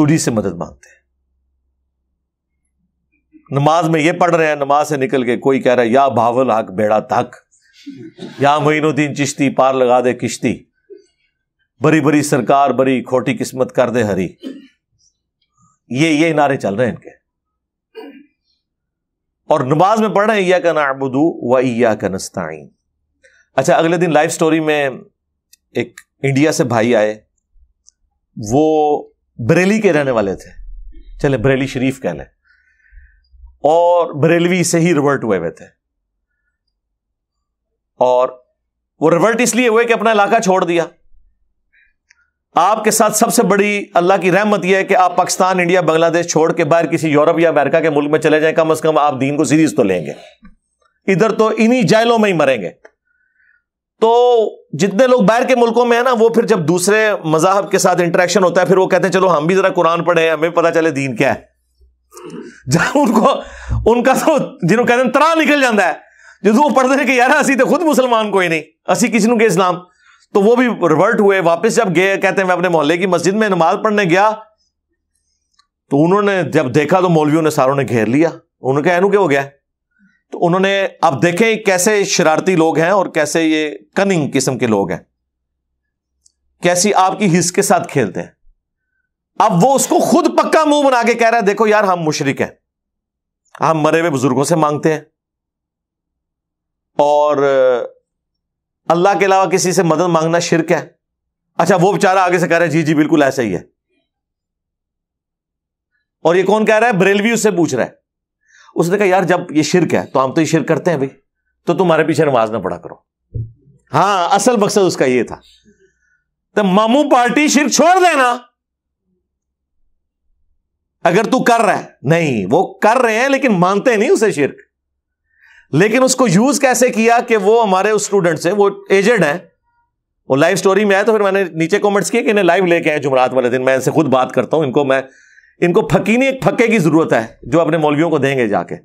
तुझी से मदद मांगते हैं नमाज में ये पढ़ रहे हैं नमाज से निकल के कोई कह रहा है या भावल हक बेड़ा तक या महीनुद्दीन चिश्ती पार लगा दे किश्ती बड़ी बड़ी सरकार बड़ी खोटी किस्मत कर दे हरी ये ये नारे चल रहे हैं इनके और नमाज में पढ़ रहे हैं या का नाबुदू व या का नस्ताइन अच्छा अगले दिन लाइव स्टोरी में एक इंडिया से भाई आए वो बरेली के रहने वाले थे चले बरेली शरीफ कह लें और बरेलवी से ही रिवर्ट हुए हुए थे और वो रिवर्ट इसलिए हुए कि अपना इलाका छोड़ दिया आपके साथ सबसे बड़ी अल्लाह की रहमत यह है कि आप पाकिस्तान इंडिया बांग्लादेश छोड़ के बाहर किसी यूरोप या अमेरिका के मुल्क में चले जाए कम अज कम आप दीन को सीरीज तो लेंगे इधर तो इन्हीं जेलों में ही मरेंगे तो जितने लोग बाहर के मुल्कों में है ना वो फिर जब दूसरे मजाहब के साथ इंटरेक्शन होता है फिर वो कहते हैं चलो हम भी जरा कुरान पढ़े हमें पता चले दीन क्या है उनको उनका तो जिन्होंने कहते हैं तरह निकल जाता है ਜਦੋਂ वो पढ़ते ਨੇ ਕਿ ਯਾਰ ਅਸੀਂ ਤਾਂ ਖੁਦ ਮੁਸਲਮਾਨ ਕੋਈ नहीं असी किसी ਨੂੰ ਕੇ इस्लाम तो वो भी रिवर्ट हुए वापस जब गए कहते हैं मैं अपने मोहल्ले की मस्जिद में नमाज पढ़ने गया तो उन्होंने जब देखा तो मौलवियों ने सारों ने घेर लिया उन्होंने कहा एनू क्या हो गया तो उन्होंने अब देखे कैसे शरारती लोग हैं और कैसे ये कनिंग किस्म के लोग हैं कैसी आपकी हिस के साथ खेलते हैं अब वो उसको खुद पक्का मुंह बना के कह रहा है देखो यार हम मुशरक हैं हम मरे हुए बुजुर्गों से मांगते हैं और अल्लाह के अलावा किसी से मदद मांगना शिरक है अच्छा वो बेचारा आगे से कह रहा है जी जी बिल्कुल ऐसा ही है और ये कौन कह रहा है बरेलवी उससे पूछ रहा है उसने कहा यार जब ये शिरक है तो हम तो ये शिरक करते हैं भाई तो तुम्हारे पीछे नमाज ना पड़ा करो हाँ असल मकसद उसका ये था तो मामू पार्टी शिरक छोड़ देना अगर तू कर रहा है नहीं वो कर रहे हैं लेकिन मानते नहीं उसे शिरक लेकिन उसको यूज कैसे किया कि वो हमारे उस स्टूडेंट से वो एजेड है वो लाइव स्टोरी में आया तो फिर मैंने नीचे कॉमेंट्स किए कि इन्हें लाइव लेके आए जुमरात वाले दिन मैं इनसे खुद बात करता हूं इनको मैं इनको फकीनी एक फक्के की जरूरत है जो अपने मौलवियों को देंगे जाके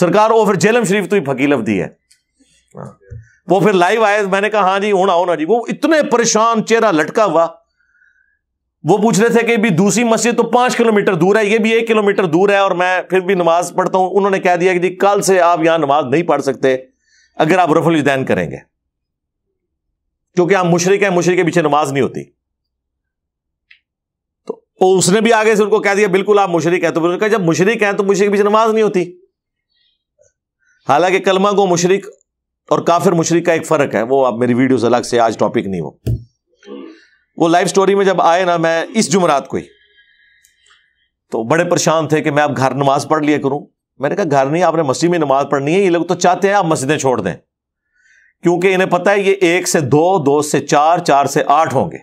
सरकार वो फिर जेलम शरीफ तो ही फकी दी है हाँ। वो फिर लाइव आए मैंने कहा हाँ जी होना ना जी वो इतने परेशान चेहरा लटका हुआ वो पूछ रहे थे कि भी दूसरी मस्जिद तो पांच किलोमीटर दूर है ये भी एक किलोमीटर दूर है और मैं फिर भी नमाज पढ़ता हूं उन्होंने कह दिया कि जी कल से आप यहां नमाज नहीं पढ़ सकते अगर आप रफुल इजदैन करेंगे क्योंकि आप मुशरक हैं मुशरक के पीछे नमाज नहीं होती तो उसने भी आगे से उनको कह दिया बिल्कुल आप मुशरक हैं तो उन्होंने कहा जब मुशरक हैं तो मुशरक के पीछे नमाज नहीं होती हालांकि कलमा को मुशरक और काफिर मुशरक का एक फर्क है वो आप मेरी वीडियोस अलग से आज टॉपिक नहीं हो वो लाइव स्टोरी में जब आए ना मैं इस जुमरात को ही तो बड़े परेशान थे कि मैं अब घर नमाज पढ़ लिया करूं मैंने कहा घर नहीं आपने मस्जिद में नमाज पढ़नी है ये लोग तो चाहते हैं आप मस्जिदें छोड़ दें क्योंकि इन्हें पता है ये एक से दो दो से चार चार से आठ होंगे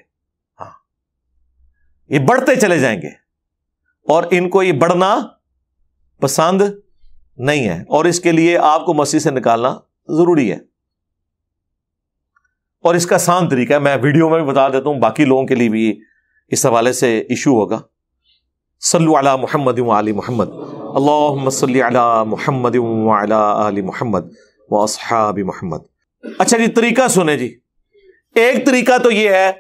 हाँ ये बढ़ते चले जाएंगे और इनको ये बढ़ना पसंद नहीं है और इसके लिए आपको मस्जिद से निकालना जरूरी है और इसका आसान तरीका मैं वीडियो में भी बता देता हूं बाकी लोगों के लिए भी इस हवाले से इशू होगा सल अला मोहम्मद आली मोहम्मद अल्लाह मोहम्मद आली मोहम्मद व मोहम्मद अच्छा जी तरीका सुने जी एक तरीका तो यह है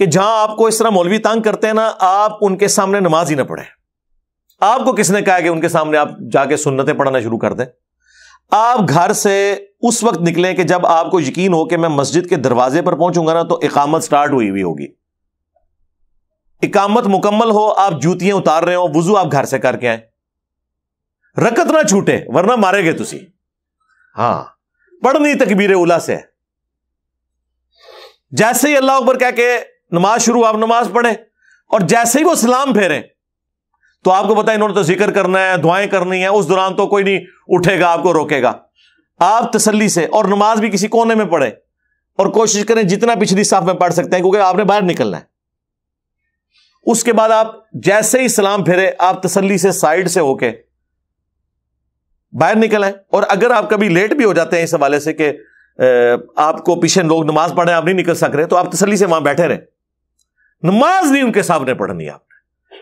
कि जहां आपको इस तरह मौलवी तंग करते हैं ना आप उनके सामने नमाज ही ना पढ़े आपको किसने कहा कि उनके सामने आप जाके सुन्नतें पढ़ना शुरू कर दें आप घर से उस वक्त निकले कि जब आपको यकीन हो कि मैं मस्जिद के दरवाजे पर पहुंचूंगा ना तो इकामत स्टार्ट हुई हुई होगी इकामत मुकम्मल हो आप जूतियां उतार रहे हो वजू आप घर से करके आए रकत ना छूटे वरना मारेगे तुसी हां पढ़नी तकबीर उला से जैसे ही अल्लाह अकबर कह के नमाज शुरू आप नमाज पढ़े और जैसे ही वो सलाम फेरे तो आपको पता है इन्होंने तो जिक्र करना है दुआएं करनी है उस दौरान तो कोई नहीं उठेगा आपको रोकेगा आप तसल्ली से और नमाज भी किसी कोने में पढ़े और कोशिश करें जितना पिछली साफ में पढ़ सकते हैं क्योंकि आपने बाहर निकलना है उसके बाद आप जैसे ही सलाम फेरे आप तसल्ली से साइड से होके बाहर निकल आए और अगर आप कभी लेट भी हो जाते हैं इस हवाले से कि आपको पीछे लोग नमाज पढ़े आप नहीं निकल सक रहे तो आप तसली से वहां बैठे रहें नमाज नहीं उनके सामने पढ़नी आप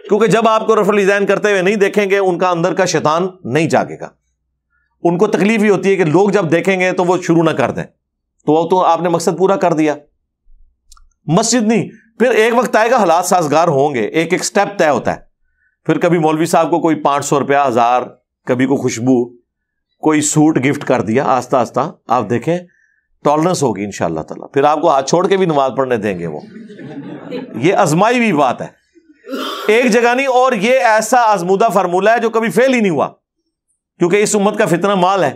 क्योंकि जब आपको रफल डिजाइन करते हुए नहीं देखेंगे उनका अंदर का शैतान नहीं जागेगा उनको तकलीफ ही होती है कि लोग जब देखेंगे तो वो शुरू ना कर दें तो वो तो आपने मकसद पूरा कर दिया मस्जिद नहीं फिर एक वक्त आएगा हालात साजगार होंगे एक एक स्टेप तय होता है फिर कभी मौलवी साहब को कोई पांच सौ रुपया हजार कभी को खुशबू कोई सूट गिफ्ट कर दिया आस्ता आस्ता आप देखें टॉलरेंस होगी इन ताला फिर आपको हाथ छोड़ के भी नमाज पढ़ने देंगे वो ये आजमाई हुई बात है एक जगह नहीं और ये ऐसा आजमूदा फार्मूला है जो कभी फेल ही नहीं हुआ क्योंकि इस उम्मत का फितना माल है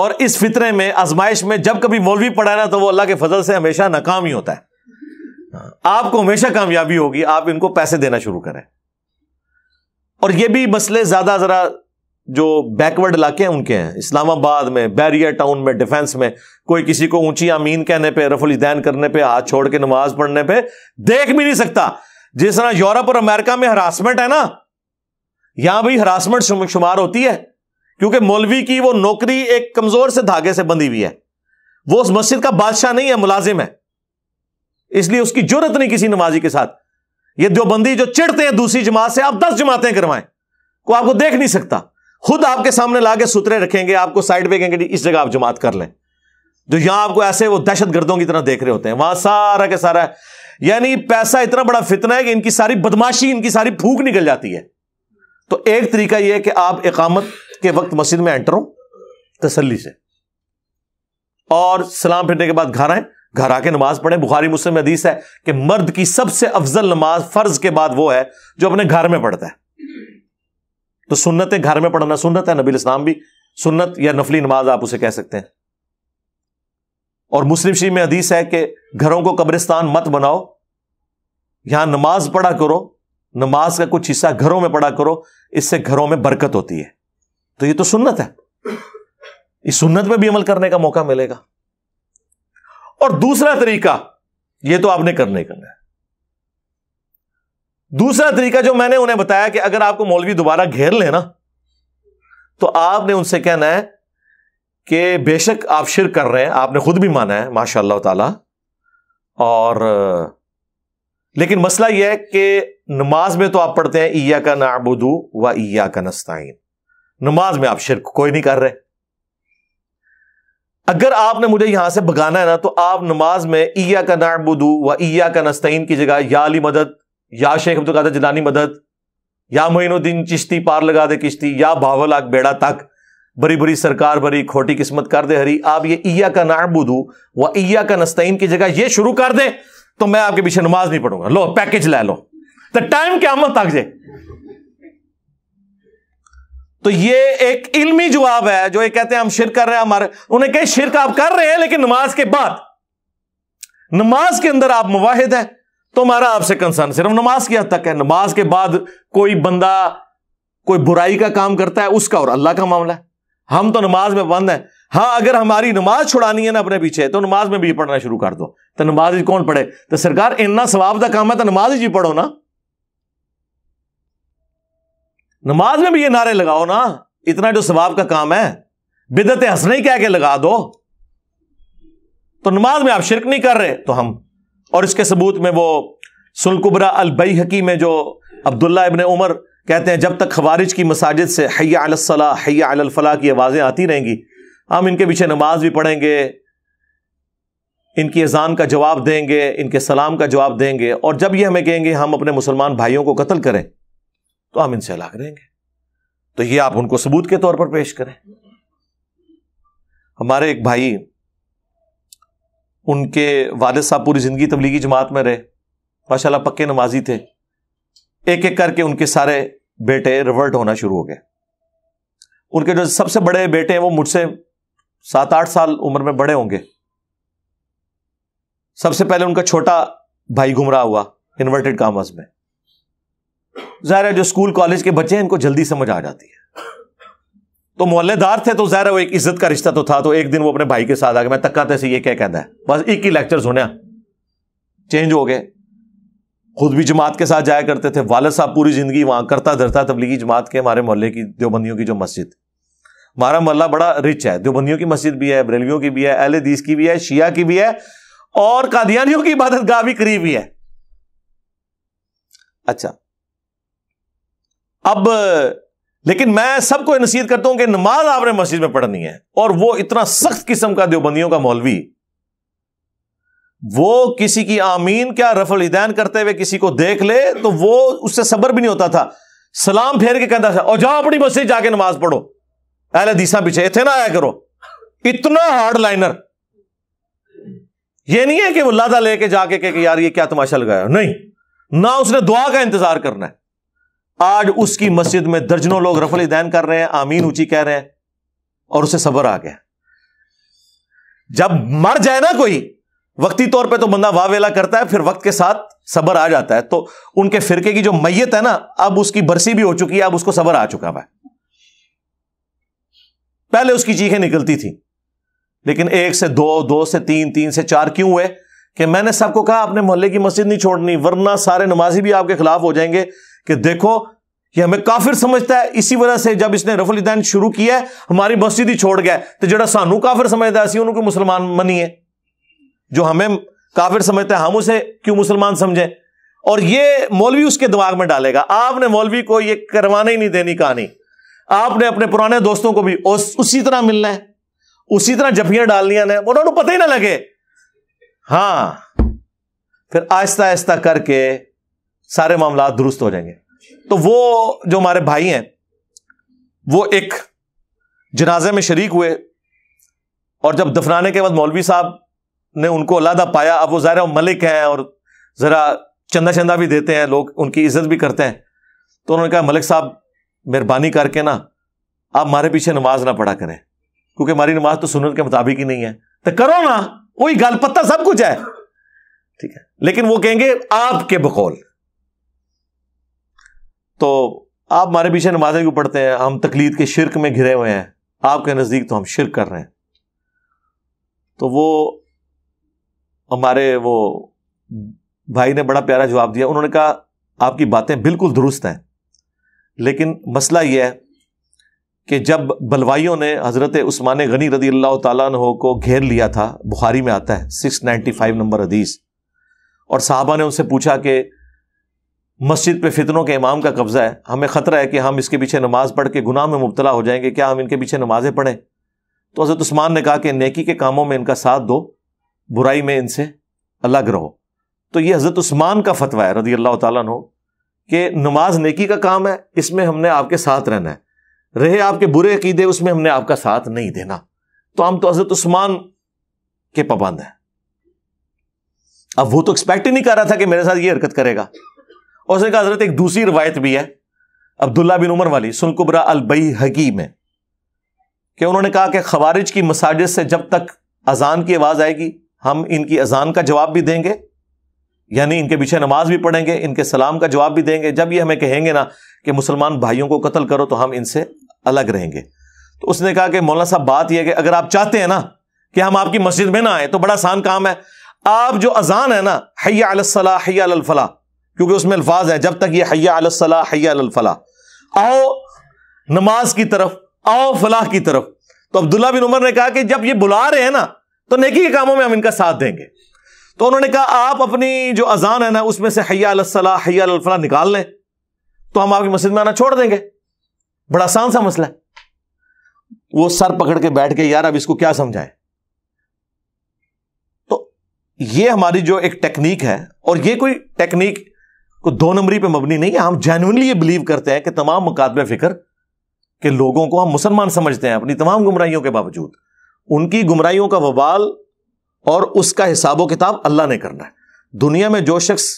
और इस फितरे में आजमाइश में जब कभी मौलवी पढ़ा ना तो वो अल्लाह के फजल से हमेशा नाकाम ही होता है आपको हमेशा कामयाबी होगी आप इनको पैसे देना शुरू करें और ये भी मसले ज्यादा जरा जो बैकवर्ड इलाके हैं उनके हैं इस्लामाबाद में बैरियर टाउन में डिफेंस में कोई किसी को ऊंची आमीन कहने पे दैन करने पे हाथ छोड़ के नमाज पढ़ने पे देख भी नहीं सकता जिस तरह यूरोप और अमेरिका में हरासमेंट है ना यहां भी हरासमेंट शुमार होती है क्योंकि मौलवी की वो नौकरी एक कमजोर से धागे से बंधी हुई है वो उस मस्जिद का बादशाह नहीं है मुलाजिम है इसलिए उसकी जरूरत नहीं किसी नमाजी के साथ ये जो बंदी जो चिड़ते हैं दूसरी जमात से आप दस जमातें करवाएं को आपको देख नहीं सकता खुद आपके सामने लाके सुतरे रखेंगे आपको साइड पे कहेंगे इस जगह आप जमात कर लें जो यहां आपको ऐसे वो दहशत गर्दों की तरह देख रहे होते हैं वहां सारा के सारा यानी पैसा इतना बड़ा फितना है कि इनकी सारी बदमाशी इनकी सारी फूक निकल जाती है तो एक तरीका यह है कि आप एक के वक्त मस्जिद में एंटर हो तसली से और सलाम फिरने के बाद घर आए घर आके नमाज पढ़े बुखारी मुस्लिम हदीस है कि मर्द की सबसे अफजल नमाज फर्ज के बाद वो है जो अपने घर में पढ़ता है तो सुन्नत घर में पढ़ना सुन्नत है नबी इस्लाम भी सुन्नत या नफली नमाज आप उसे कह सकते हैं और मुस्लिम शरीफ में हदीस है कि घरों को कब्रिस्तान मत बनाओ यहां नमाज पढ़ा करो नमाज का कुछ हिस्सा घरों में पढ़ा करो इससे घरों में बरकत होती है तो ये तो सुन्नत है इस सुन्नत में भी अमल करने का मौका मिलेगा और दूसरा तरीका ये तो आपने करने करना है दूसरा तरीका जो मैंने उन्हें बताया कि अगर आपको मौलवी दोबारा घेर लेना तो आपने उनसे कहना है कि बेशक आप शिर कर रहे हैं आपने खुद भी माना है माशा ताला और लेकिन मसला यह है कि नमाज में तो आप पढ़ते हैं ईया का नाबुदू व ईया का नस्ताइन नमाज में आप शिरक कोई नहीं कर रहे अगर आपने मुझे यहां से भगाना है ना तो आप नमाज में ईया का नाबुदू व ईया का नस्ताइन की जगह या अली मदद या शेख अब्दुल कादर जिलानी मदद या मोइनुद्दीन चिश्ती पार लगा दे किश्ती या भावल आग बेड़ा तक बरी बुरी सरकार भरी खोटी किस्मत कर दे हरी आप ये इया का नाबुदू व इया का नस्तैन की जगह ये शुरू कर दे तो मैं आपके पीछे नमाज नहीं पढ़ूंगा लो पैकेज ले लो तो टाइम क्या मत तक तो ये एक इल्मी जवाब है जो ये कहते हैं हम शिर कर रहे हैं हमारे उन्हें कहे शिर आप कर रहे हैं लेकिन नमाज के बाद नमाज के अंदर आप मुवाहिद हैं तो हमारा आपसे कंसर्न सिर्फ नमाज की हद तक है नमाज के बाद कोई बंदा कोई बुराई का काम करता है उसका और अल्लाह का मामला है हम तो नमाज में बंद है हाँ अगर हमारी नमाज छुड़ानी है ना अपने पीछे तो नमाज में भी पढ़ना शुरू कर दो तो नमाज कौन पढ़े तो सरकार इन्ना स्वाब का काम है तो नमाज ही पढ़ो ना नमाज में भी ये नारे लगाओ ना इतना जो स्वाब का काम है बिदत हंसने ही कह के लगा दो तो नमाज में आप शिरक नहीं कर रहे तो हम और इसके सबूत में वो सुलकुबरा अलबई हकी में जो अब्दुल्ला इबन उमर कहते हैं जब तक खबारिज की मसाजिद से हैया अलसला हैया अलफला की आवाज़ें आती रहेंगी हम इनके पीछे नमाज भी पढ़ेंगे इनकी अजान का जवाब देंगे इनके सलाम का जवाब देंगे और जब ये हमें कहेंगे हम अपने मुसलमान भाइयों को कत्ल करें तो हम इनसे अलग रहेंगे तो ये आप उनको सबूत के तौर पर पेश करें हमारे एक भाई उनके वालिद साहब पूरी ज़िंदगी तबलीगी जमात में रहे माशाला पक्के नमाजी थे एक एक करके उनके सारे बेटे रिवर्ट होना शुरू हो गए उनके जो सबसे बड़े बेटे हैं वो मुझसे सात आठ साल उम्र में बड़े होंगे सबसे पहले उनका छोटा भाई घुमरा हुआ इन्वर्टेड कामर्स में जाहिर है जो स्कूल कॉलेज के बच्चे हैं इनको जल्दी समझ आ जाती है तो मोहल्लेदार थे तो जहरा वो एक इज्जत का रिश्ता तो था तो एक दिन वो अपने भाई के साथ आ गया मैं तक्का से ये क्या कहता है बस एक ही लेक्चर सुना चेंज हो गए खुद भी जमात के साथ जाया करते थे वालद साहब पूरी ज़िंदगी वहां करता धरता तबलीगी जमात के हमारे मोहल्ले की देवबंदियों की जो मस्जिद हमारा मोहल्ला बड़ा रिच है देवबंदियों की मस्जिद भी है बरेलियों की भी है अहल दीस की भी है शिया की भी है और कादियानियों की इबादत गाह भी करीब भी है अच्छा अब लेकिन मैं सबको नसीहत करता हूं कि नमाज आपने मस्जिद में पढ़नी है और वो इतना सख्त किस्म का देवबंदियों का मौलवी वो किसी की आमीन क्या रफल हिदैन करते हुए किसी को देख ले तो वो उससे सबर भी नहीं होता था सलाम फेर के कहता था और जाओ अपनी मस्जिद जाके नमाज पढ़ो अहले दीसा पीछे इतने ना आया करो इतना हार्ड लाइनर यह नहीं है कि वो लादा लेके जाके के, के यार ये क्या तमाशा लगाया नहीं ना उसने दुआ का इंतजार करना है आज उसकी मस्जिद में दर्जनों लोग रफल दैन कर रहे हैं आमीन ऊंची कह रहे हैं और उसे सबर आ गया जब मर जाए ना कोई वक्ती तौर पे तो बंदा वाह करता है फिर वक्त के साथ सबर आ जाता है तो उनके फिरके की जो मैयत है ना अब उसकी बरसी भी हो चुकी है अब उसको सबर आ चुका है पहले उसकी चीखें निकलती थी लेकिन एक से दो दो से तीन तीन से चार क्यों हुए कि मैंने सबको कहा अपने मोहल्ले की मस्जिद नहीं छोड़नी वरना सारे नमाजी भी आपके खिलाफ हो जाएंगे कि देखो ये हमें काफिर समझता है इसी वजह से जब इसने रफल इदैन शुरू किया हमारी मस्जिद ही छोड़ गया तो जो सानू काफिर समझता है उन्होंने मुसलमान मनीए जो हमें काफिर समझता है हम उसे क्यों मुसलमान समझें और ये मौलवी उसके दिमाग में डालेगा आपने मौलवी को ये करवाने ही नहीं देनी कहानी आपने अपने पुराने दोस्तों को भी उस, उसी तरह मिलना है उसी तरह जफियां डालनिया ने उन्होंने पता ही ना लगे हाँ फिर आहिस्ता आहिस्ता करके सारे मामला दुरुस्त हो जाएंगे तो वो जो हमारे भाई हैं वो एक जनाजे में शरीक हुए और जब दफनाने के बाद मौलवी साहब ने उनको अलादा पाया अब वो ज़ाहिर मलिक हैं और ज़रा चंदा चंदा भी देते हैं लोग उनकी इज्जत भी करते हैं तो उन्होंने कहा मलिक साहब मेहरबानी करके ना आप हमारे पीछे नमाज ना पढ़ा करें क्योंकि हमारी नमाज तो सुनत के मुताबिक ही नहीं है तो करो ना वही गाल पत्ता सब कुछ है ठीक है लेकिन वो कहेंगे आपके बकौल तो आप हमारे पीछे नमाजें क्यों पढ़ते हैं हम तकलीद के शिरक में घिरे हुए हैं आपके नज़दीक तो हम शिरक कर रहे हैं तो वो हमारे वो भाई ने बड़ा प्यारा जवाब दिया उन्होंने कहा आपकी बातें बिल्कुल दुरुस्त हैं लेकिन मसला यह है कि जब बलवाइयों ने हज़रत उस्मान गनी रदी अल्लाह तु को घेर लिया था बुखारी में आता है 695 नंबर हदीस और साहबा ने उनसे पूछा कि मस्जिद पे फितनों के इमाम का कब्ज़ा है हमें ख़तरा है कि हम इसके पीछे नमाज पढ़ के गुनाह में मुबतला हो जाएंगे क्या हम इनके पीछे नमाजें पढ़ें तो हज़रत उस्मान ने कहा कि नेकी के कामों में इनका साथ दो बुराई में इनसे अलग रहो तो ये हज़रत उस्मान का फतवा है रजी अल्लाह तु कि नमाज नेकी का काम है इसमें हमने आपके साथ रहना है रहे आपके बुरे अकीदे उसमें हमने आपका साथ नहीं देना तो हम तो हज़रत उस्मान के पाबंद हैं अब वो तो एक्सपेक्ट ही नहीं कर रहा था कि मेरे साथ ये हरकत करेगा और उसने कहा हजरत एक दूसरी रवायत भी है अब्दुल्ला बिन उमर वाली सुनकुबरा अलबई हकी में कि उन्होंने कहा कि खबारिज की मसाजिद से जब तक अजान की आवाज़ आएगी हम इनकी अजान का जवाब भी देंगे यानी इनके पीछे नमाज भी पढ़ेंगे इनके सलाम का जवाब भी देंगे जब ये हमें कहेंगे ना कि मुसलमान भाइयों को कत्ल करो तो हम इनसे अलग रहेंगे तो उसने कहा कि मौलाना साहब बात यह कि अगर आप चाहते हैं ना कि हम आपकी मस्जिद में ना आए तो बड़ा आसान काम है आप जो अजान है ना हैया अलसला हैया अलफला क्योंकि उसमें अल्फाज है जब तक ये हया अलसला हया अलफलाह आओ नमाज की तरफ आओ फलाह की तरफ तो अब्दुल्ला बिन उमर ने कहा कि जब ये बुला रहे हैं ना तो नेकी के कामों में हम इनका साथ देंगे तो उन्होंने कहा आप अपनी जो अजान है ना उसमें से हया अलसला हया अलफलाह निकाल लें तो हम आपकी मस्जिद में आना छोड़ देंगे बड़ा आसान सा मसला है वो सर पकड़ के बैठ के यार अब इसको क्या समझाएं तो ये हमारी जो एक टेक्निक है और ये कोई टेक्निक को दो नंबरी पे मबनी नहीं है हम जेनुअनली ये बिलीव करते हैं कि तमाम मुकाबले फिक्र के लोगों को हम मुसलमान समझते हैं अपनी तमाम गुमराहियों के बावजूद उनकी गुमराहियों का बवाल और उसका हिसाब किताब अल्लाह ने करना है दुनिया में जो शख्स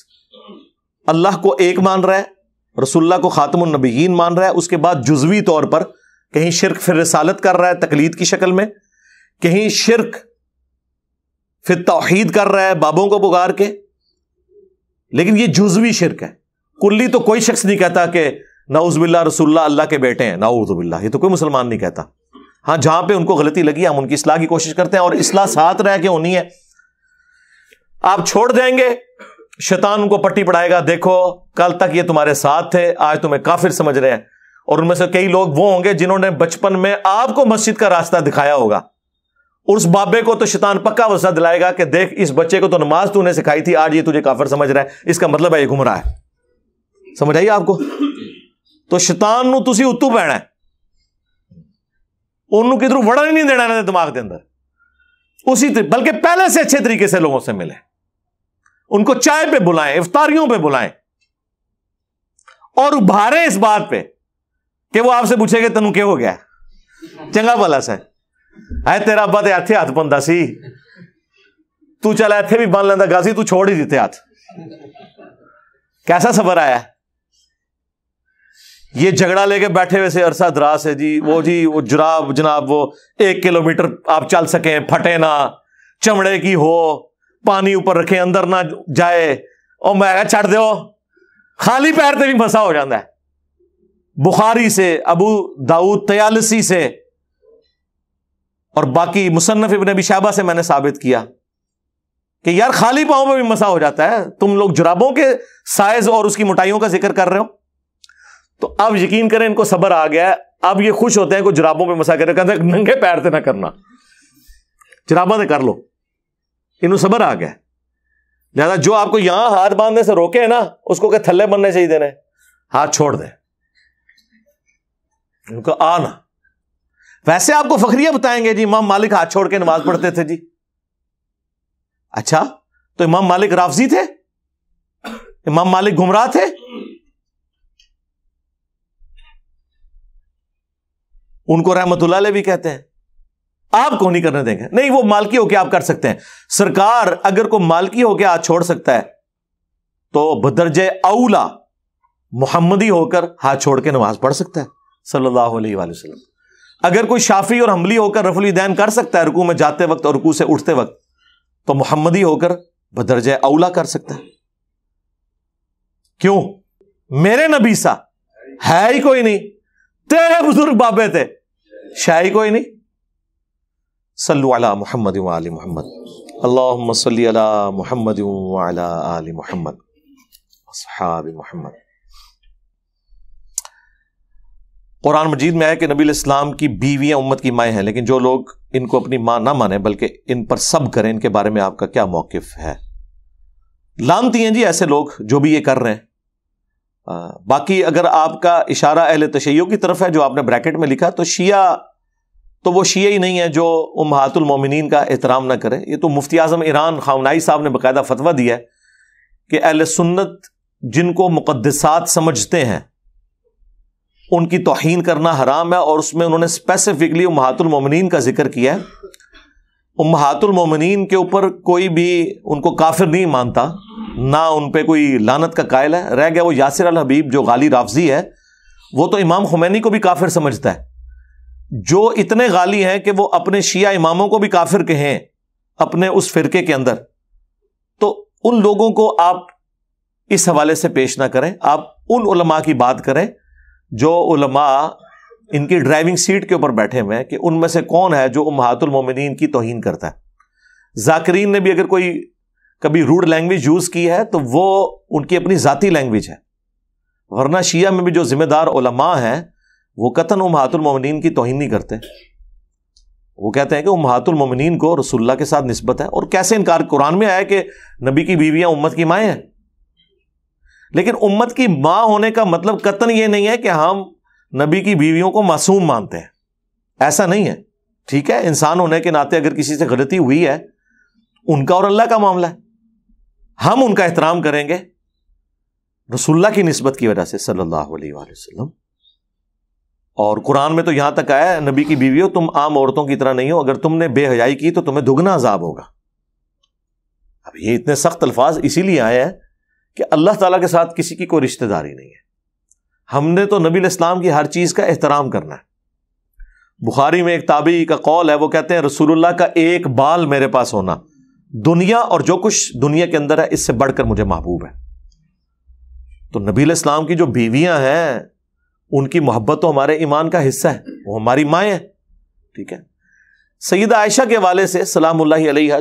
अल्लाह को एक मान रहा है रसुल्ला को खातमनबीन मान रहा है उसके बाद जुजवी तौर पर कहीं शिरक फिर रसालत कर रहा है तकलीद की शक्ल में कहीं शिरक फिर तोहहीद कर रहा है बाबों को पुकार के लेकिन ये जुजवी शिरक है कुल्ली तो कोई शख्स नहीं कहता कि नाउजबिल्ला रसुल्ला अल्लाह के बेटे हैं नाउजबिल्ला ये तो कोई मुसलमान नहीं कहता हाँ जहां पर उनको गलती लगी हम उनकी इसलाह की कोशिश करते हैं और इसलाह साथ रह के होनी है आप छोड़ देंगे शैतान उनको पट्टी पढ़ाएगा देखो कल तक ये तुम्हारे साथ थे आज तुम्हें काफिर समझ रहे हैं और उनमें से कई लोग वो होंगे जिन्होंने बचपन में आपको मस्जिद का रास्ता दिखाया होगा उस बाबे को तो शैतान पक्का वसा दिलाएगा कि देख इस बच्चे को तो नमाज तूने सिखाई थी आज ये तुझे काफर समझ रहा है इसका मतलब है ये घुम रहा है समझ आई आपको तो शैतान नु तुसी उत्तू पैना है उन्होंने ਵੜਨ वड़ा ही नहीं देना ਦੇ दिमाग के अंदर उसी बल्कि पहले से अच्छे तरीके से लोगों से मिले उनको चाय पे बुलाएं इफ्तारियों पे बुलाएं और उभारें इस बात पे कि वो आपसे पूछेगा तनु क्या हो गया चंगा भला सर ਐ ਤੇਰਾ ਅੱਬਾ ਤੇ ਇੱਥੇ ਹੱਥ ਪੰਦਾ ਸੀ ਤੂੰ इत ਇੱਥੇ ਵੀ ਬੰਨ ਲੈਂਦਾ ਗਾਜ਼ੀ ਤੂੰ ਛੋੜ ਹੀ ਦਿੱਤੇ ਹੱਥ कैसा सबर आया ये झगड़ा लेके बैठे हुए से अरसा द्रास है जी वो जी वो जुराब जनाब वो एक किलोमीटर आप चल सके फटे ना चमड़े की हो पानी ऊपर रखे अंदर ना जाए और मैं चढ़ दो खाली पैर ते भी फंसा हो जाता है बुखारी से अबू दाऊद तयालसी से और बाकी मुसन्फ इबन अबी शाबा से मैंने साबित किया कि यार खाली पाओं पर भी मसा हो जाता है तुम लोग जुराबों के साइज और उसकी मोटाइयों का जिक्र कर रहे हो तो अब यकीन करें इनको सबर आ गया अब ये खुश होते हैं कि जुराबों पे मसा कर कहते नंगे पैर से ना करना जुराबा से कर लो इन सबर आ गया लिहाजा जो आपको यहां हाथ बांधने से रोके है ना उसको क्या थल्ले बनने चाहिए देने हाथ छोड़ दे आना वैसे आपको फखरिया बताएंगे जी इमाम मालिक हाथ छोड़ के नमाज पढ़ते थे जी अच्छा तो इमाम मालिक राफजी थे इमाम मालिक गुमराह थे उनको रहमतुल्ला भी कहते हैं आप को नहीं करने देंगे नहीं वो मालकी होके आप कर सकते हैं सरकार अगर को मालकी होके आज छोड़ सकता है तो बदरज अउला मोहम्मदी होकर हाथ छोड़ के नमाज पढ़ सकता है सल्लल्लाहु अलैहि वसल्लम अगर कोई शाफी और हमली होकर रफुलदैन कर सकता है रुकू में जाते वक्त और रुकू से उठते वक्त तो मोहम्मदी होकर बदरज अवला कर सकता है क्यों मेरे नबी सा है ही कोई नहीं तेरे बुजुर्ग बाबे थे शाही कोई नहीं सल्लु अला मोहम्मद आली मोहम्मद अल्लाह सल अला मोहम्मद आला मोहम्मद मोहम्मद कुरान मजीद में आया कि नबी इस्लाम की बीवियाँ उम्मत की माएँ हैं लेकिन जो लोग इनको अपनी माँ ना माने बल्कि इन पर सब करें इनके बारे में आपका क्या मौकफ है लानती हैं जी ऐसे लोग जो भी ये कर रहे हैं आ, बाकी अगर आपका इशारा अहल तशैयों की तरफ है जो आपने ब्रैकेट में लिखा तो शिया तो वो शिया ही नहीं है जो उमहातुलमोमिन का एहतराम ना करें यह तो मुफ्ती आजम ईरान खामनाई साहब ने बाकायदा फतवा दिया है कि अहल सुन्नत जिनको मुकदसात समझते हैं उनकी तोहन करना हराम है और उसमें उन्होंने स्पेसिफिकली उमहातुलमोमिन का जिक्र किया है उमहातुलमोमिन के ऊपर कोई भी उनको काफिर नहीं मानता ना उन पर कोई लानत का कायल है रह गया वो यासिर अल हबीब जो गाली राफजी है वो तो इमाम खुमैनी को भी काफिर समझता है जो इतने गाली हैं कि वो अपने शिया इमामों को भी काफिर कहें अपने उस फिरके के अंदर तो उन लोगों को आप इस हवाले से पेश ना करें आप उन की बात करें जो उलमा इनकी ड्राइविंग सीट के ऊपर बैठे हुए हैं कि उनमें से कौन है जो उमहातुल मोमिनीन की तोहन करता है जाकरीन ने भी अगर कोई कभी रूड लैंग्वेज यूज़ की है तो वो उनकी अपनी जतीी लैंग्वेज है वरना शिया में भी जो जिम्मेदार उलमा हैं वो कतन उमहातुल मोमिनीन की तोहन नहीं करते वो कहते हैं कि उमहातुल मोमिनीन को रसुल्ला के साथ नस्बत है और कैसे इनकार कुरान में आया कि नबी की बीवियां उम्मत की माएँ हैं लेकिन उम्मत की मां होने का मतलब कतन ये नहीं है कि हम नबी की बीवियों को मासूम मानते हैं ऐसा नहीं है ठीक है इंसान होने के नाते अगर किसी से गलती हुई है उनका और अल्लाह का मामला है हम उनका एहतराम करेंगे रसुल्ला की नस्बत की वजह से सल्लल्लाहु अलैहि वसल्लम और कुरान में तो यहां तक आया नबी की बीवी हो तुम आम औरतों की तरह नहीं हो अगर तुमने बेहयाई की तो तुम्हें दुगना अजाब होगा अब ये इतने सख्त अल्फाज इसीलिए आए हैं कि अल्लाह ताला के साथ किसी की कोई रिश्तेदारी नहीं है हमने तो नबी इस्लाम की हर चीज़ का एहतराम करना है बुखारी में एक ताबी का कौल है वो कहते हैं रसूलुल्लाह का एक बाल मेरे पास होना दुनिया और जो कुछ दुनिया के अंदर है इससे बढ़कर मुझे महबूब है तो नबी इस्लाम की जो बीवियां हैं उनकी मोहब्बत तो हमारे ईमान का हिस्सा है वो हमारी माएँ हैं ठीक है सैद आयशा के वाले से सलाम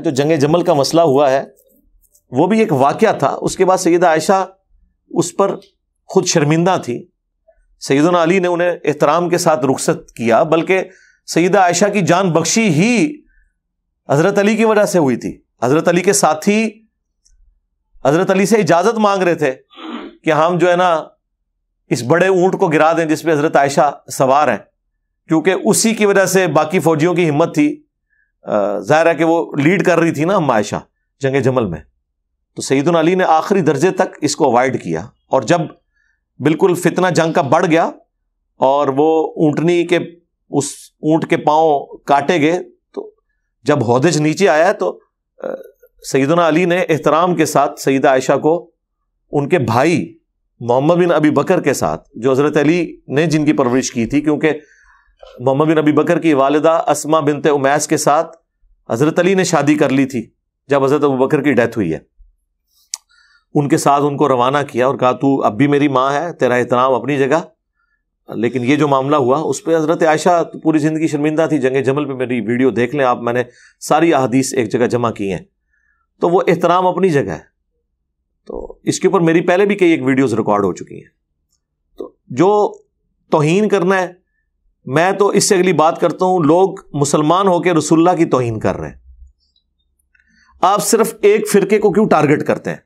जो जंग जमल का मसला हुआ है वो भी एक वाक़ था उसके बाद सैदा आयशा उस पर खुद शर्मिंदा थी सैदना अली ने उन्हें एहतराम के साथ रुख्सत किया बल्कि सैदा आयशा की जान बख्शी ही हज़रत अली की वजह से हुई थी हज़रत अली के साथी हज़रत अली से इजाज़त मांग रहे थे कि हम जो है ना इस बड़े ऊंट को गिरा दें जिसमें हज़रत आयशा सवार हैं क्योंकि उसी की वजह से बाकी फौजियों की हिम्मत थी ज़ाहिर है कि वो लीड कर रही थी ना हम आयशा जंग जमल में तो सईदन अली ने आखिरी दर्जे तक इसको अवॉइड किया और जब बिल्कुल फितना जंग का बढ़ गया और वो ऊँटनी के उस ऊँट के पाँव काटे गए तो जब हौदज नीचे आया तो सईदना अली ने एहतराम के साथ सईदा आयशा को उनके भाई मोहम्मद बिन अबी बकर के साथ जो हज़रत अली ने जिनकी परवरिश की थी क्योंकि मोहम्मद बिन अबी बकर की वालदा असमा बिनते उमैस के साथ हज़रत अली ने शादी कर ली थी जब हज़रत अबू बकर की डेथ हुई है उनके साथ उनको रवाना किया और कहा तू अब भी मेरी माँ है तेरा एहतराम अपनी जगह लेकिन ये जो मामला हुआ उस पर हज़रत आयशा तो पूरी ज़िंदगी शर्मिंदा थी जंग जमल पे मेरी वीडियो देख लें आप मैंने सारी अहदीस एक जगह जमा की हैं तो वो एहतराम अपनी जगह है तो इसके ऊपर मेरी पहले भी कई एक वीडियोज़ रिकॉर्ड हो चुकी हैं तो जो तोहन करना है मैं तो इससे अगली बात करता हूं लोग मुसलमान होकर रसुल्ला की तोहन कर रहे हैं आप सिर्फ एक फिरके को क्यों टारगेट करते हैं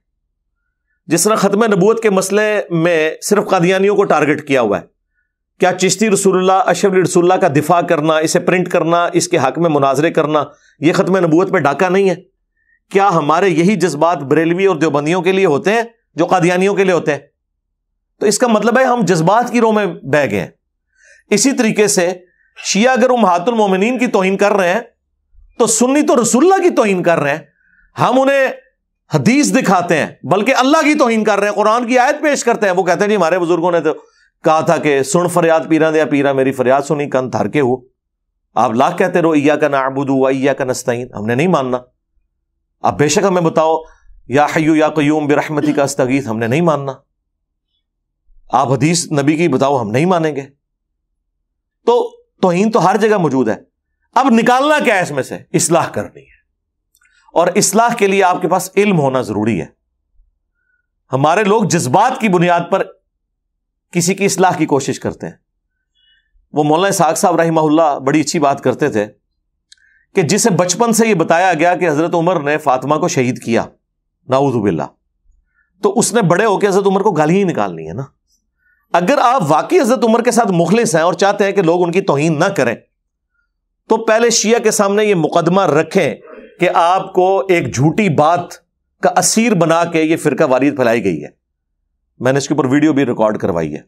जिस तरह ख़त्म नबूत के मसले में सिर्फ कादियानियों को टारगेट किया हुआ है क्या चिश्ती रसूल्ला अशफ रसूल्ला का दिफा करना इसे प्रिंट करना इसके हक में मुनाजरे करना यह ख़त्म नबूत पर डाका नहीं है क्या हमारे यही जज्बात बरेलवी और देवबंदियों के लिए होते हैं जो कादियानियों के लिए होते हैं तो इसका मतलब है हम जज्बात की रो में बह गए हैं इसी तरीके से शिया अगर उमहातुल मोमिनीन की तोहन कर रहे हैं तो सुन्नी तो रसुल्ला की तोहन कर रहे हैं हम उन्हें हदीस दिखाते हैं बल्कि अल्लाह की तोहिन कर रहे हैं कुरान की आयत पेश करते हैं वो कहते हैं जी हमारे बुजुर्गों ने तो कहा था कि सुन फरियाद पीरा दिया पीरा मेरी फरियाद सुनी कन थर के हो आप लाख कहते रहो या का नाबुद हुआ या का नस्तीन हमने नहीं मानना आप बेशक हमें बताओ या हयू या क्यूम बिरहमती का अस्तगीत हमने नहीं मानना आप हदीस नबी की बताओ हम नहीं मानेंगे तो तोहन तो हर जगह मौजूद है अब निकालना क्या है इसमें से इसलाह करनी है और इसलाह के लिए आपके पास इल्म होना जरूरी है हमारे लोग जज्बात की बुनियाद पर किसी की इसलाह की कोशिश करते हैं वो मौलाना साग साहब रही बड़ी अच्छी बात करते थे कि जिसे बचपन से ये बताया गया कि हज़रत उमर ने फातिमा को शहीद किया नाउजुबिल्ला तो उसने बड़े होकर हज़रत उमर को गाली ही निकालनी है ना अगर आप वाकई हज़रत उमर के साथ मुखलिस हैं और चाहते हैं कि लोग उनकी तोहन ना करें तो पहले शिया के सामने ये मुकदमा रखें कि आपको एक झूठी बात का असीर बना के ये फिरका वारियत फैलाई गई है मैंने इसके ऊपर वीडियो भी रिकॉर्ड करवाई है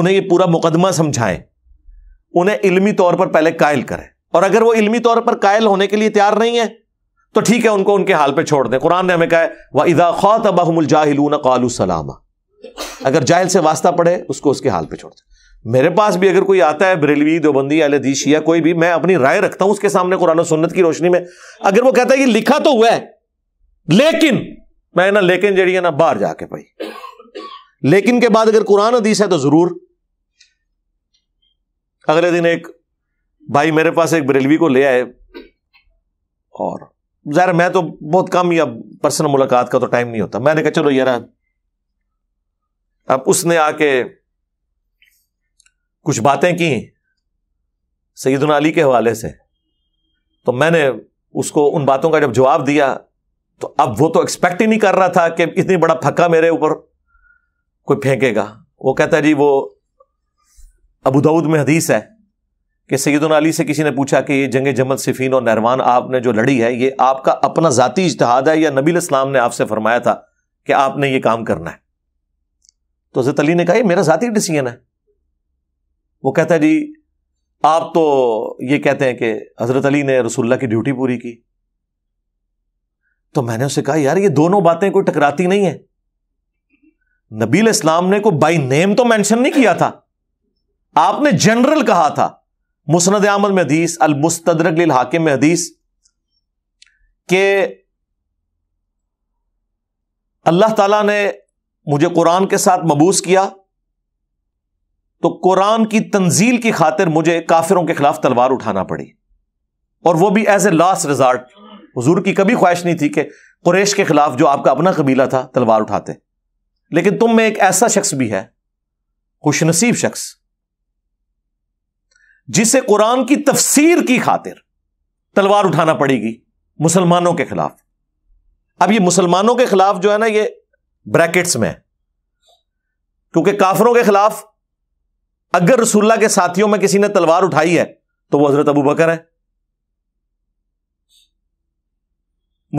उन्हें ये पूरा मुकदमा समझाएं उन्हें इलमी तौर पर पहले कायल करें और अगर वो इलमी तौर पर कायल होने के लिए तैयार नहीं है तो ठीक है उनको उनके हाल पर छोड़ दें कुरान ने हमें कहा वह इदा खौत अबाहमुल जाहिलून कालू सलामा अगर जाहिल से वास्ता पड़े उसको उसके हाल पर छोड़ दें मेरे पास भी अगर कोई आता है बरेलवी देवबंदी अलदी या कोई भी मैं अपनी राय रखता हूं उसके सामने कुरान सुन्नत की रोशनी में अगर वो कहता है कि लिखा तो हुआ है लेकिन मैं ना लेकिन जड़ी है ना बाहर जाके भाई लेकिन के बाद अगर कुरान हदीस है तो जरूर अगले दिन एक भाई मेरे पास एक बरेलवी को ले आए और जहर मैं तो बहुत कम ही अब पर्सनल मुलाकात का तो टाइम नहीं होता मैंने कहा चलो यार अब उसने आके कुछ बातें की सईदन अली के हवाले से तो मैंने उसको उन बातों का जब जवाब दिया तो अब वो तो एक्सपेक्ट ही नहीं कर रहा था कि इतनी बड़ा फक्का मेरे ऊपर कोई फेंकेगा वो कहता है जी वो अबू दाऊद में हदीस है कि सैदन अली से किसी ने पूछा कि ये जंग जमल सिफीन और नहरवान आपने जो लड़ी है ये आपका अपना ज़ाती इजतहाद है या नबी इस्लाम ने आपसे फरमाया था कि आपने ये काम करना है तो हजरत अली ने कहा मेरा ज़ाती डिसीजन है वो कहता है जी आप तो ये कहते हैं कि हज़रत अली ने रसुल्ला की ड्यूटी पूरी की तो मैंने उसे कहा यार ये दोनों बातें कोई टकराती नहीं है नबील इस्लाम ने कोई बाई नेम तो मैंशन नहीं किया था आपने जनरल कहा था मुसनद आमद में हदीस अल मुस्तदरक हाकिम में हदीस के अल्लाह ताला ने मुझे कुरान के साथ मबूस किया तो कुरान की तंजील की खातिर मुझे काफिरों के खिलाफ तलवार उठाना पड़ी और वो भी एज ए लास्ट रिजॉर्ट हजूर की कभी ख्वाहिश नहीं थी कि कुरेश के खिलाफ जो आपका अपना कबीला था तलवार उठाते लेकिन तुम में एक ऐसा शख्स भी है खुशनसीब शख्स जिसे कुरान की तफसीर की खातिर तलवार उठाना पड़ेगी मुसलमानों के खिलाफ अब ये मुसलमानों के खिलाफ जो है ना ये ब्रैकेट्स में क्योंकि काफरों के खिलाफ अगर रसुल्ला के साथियों में किसी ने तलवार उठाई है तो वो हजरत अबू बकर है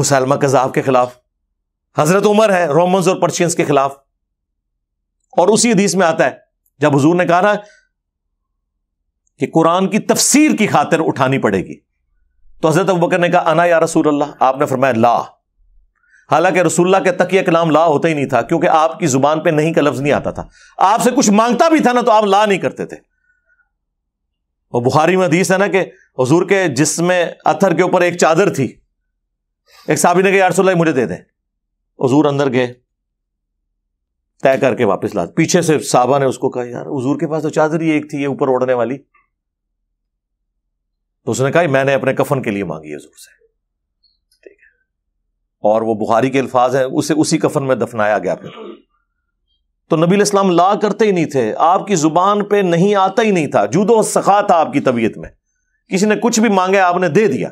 मुसलमा कजाब के खिलाफ हजरत उमर है रोमन और पर्शियंस के खिलाफ और उसी हदीस में आता है जब हजूर ने कहा ना कि कुरान की तफसीर की खातिर उठानी पड़ेगी तो हजरत अबू बकर ने कहा अना या रसूल अल्लाह आपने फरमाया ला हालांकि रसुल्ला के तकिया के नाम ला होता ही नहीं था क्योंकि आपकी जुबान पे नहीं का लफ्ज नहीं आता था आपसे कुछ मांगता भी था ना तो आप ला नहीं करते थे और बुखारी में हदीस है ना कि हजूर के जिसमें अथर के ऊपर एक चादर थी एक साहबी ने कहा यार सुल्ला मुझे दे दें हजूर अंदर गए तय करके वापस ला पीछे से साहबा ने उसको कहा यार हजूर के पास तो चादर ही एक थी ये ऊपर ओढ़ने वाली तो उसने कहा मैंने अपने कफन के लिए मांगी हजूर से और वो बुखारी के अल्फाज है उसे उसी कफन में दफनाया गया फिर तो नबी इस्लाम ला करते ही नहीं थे आपकी जुबान पे नहीं आता ही नहीं था जूदो सखा था आपकी तबीयत में किसी ने कुछ भी मांगा आपने दे दिया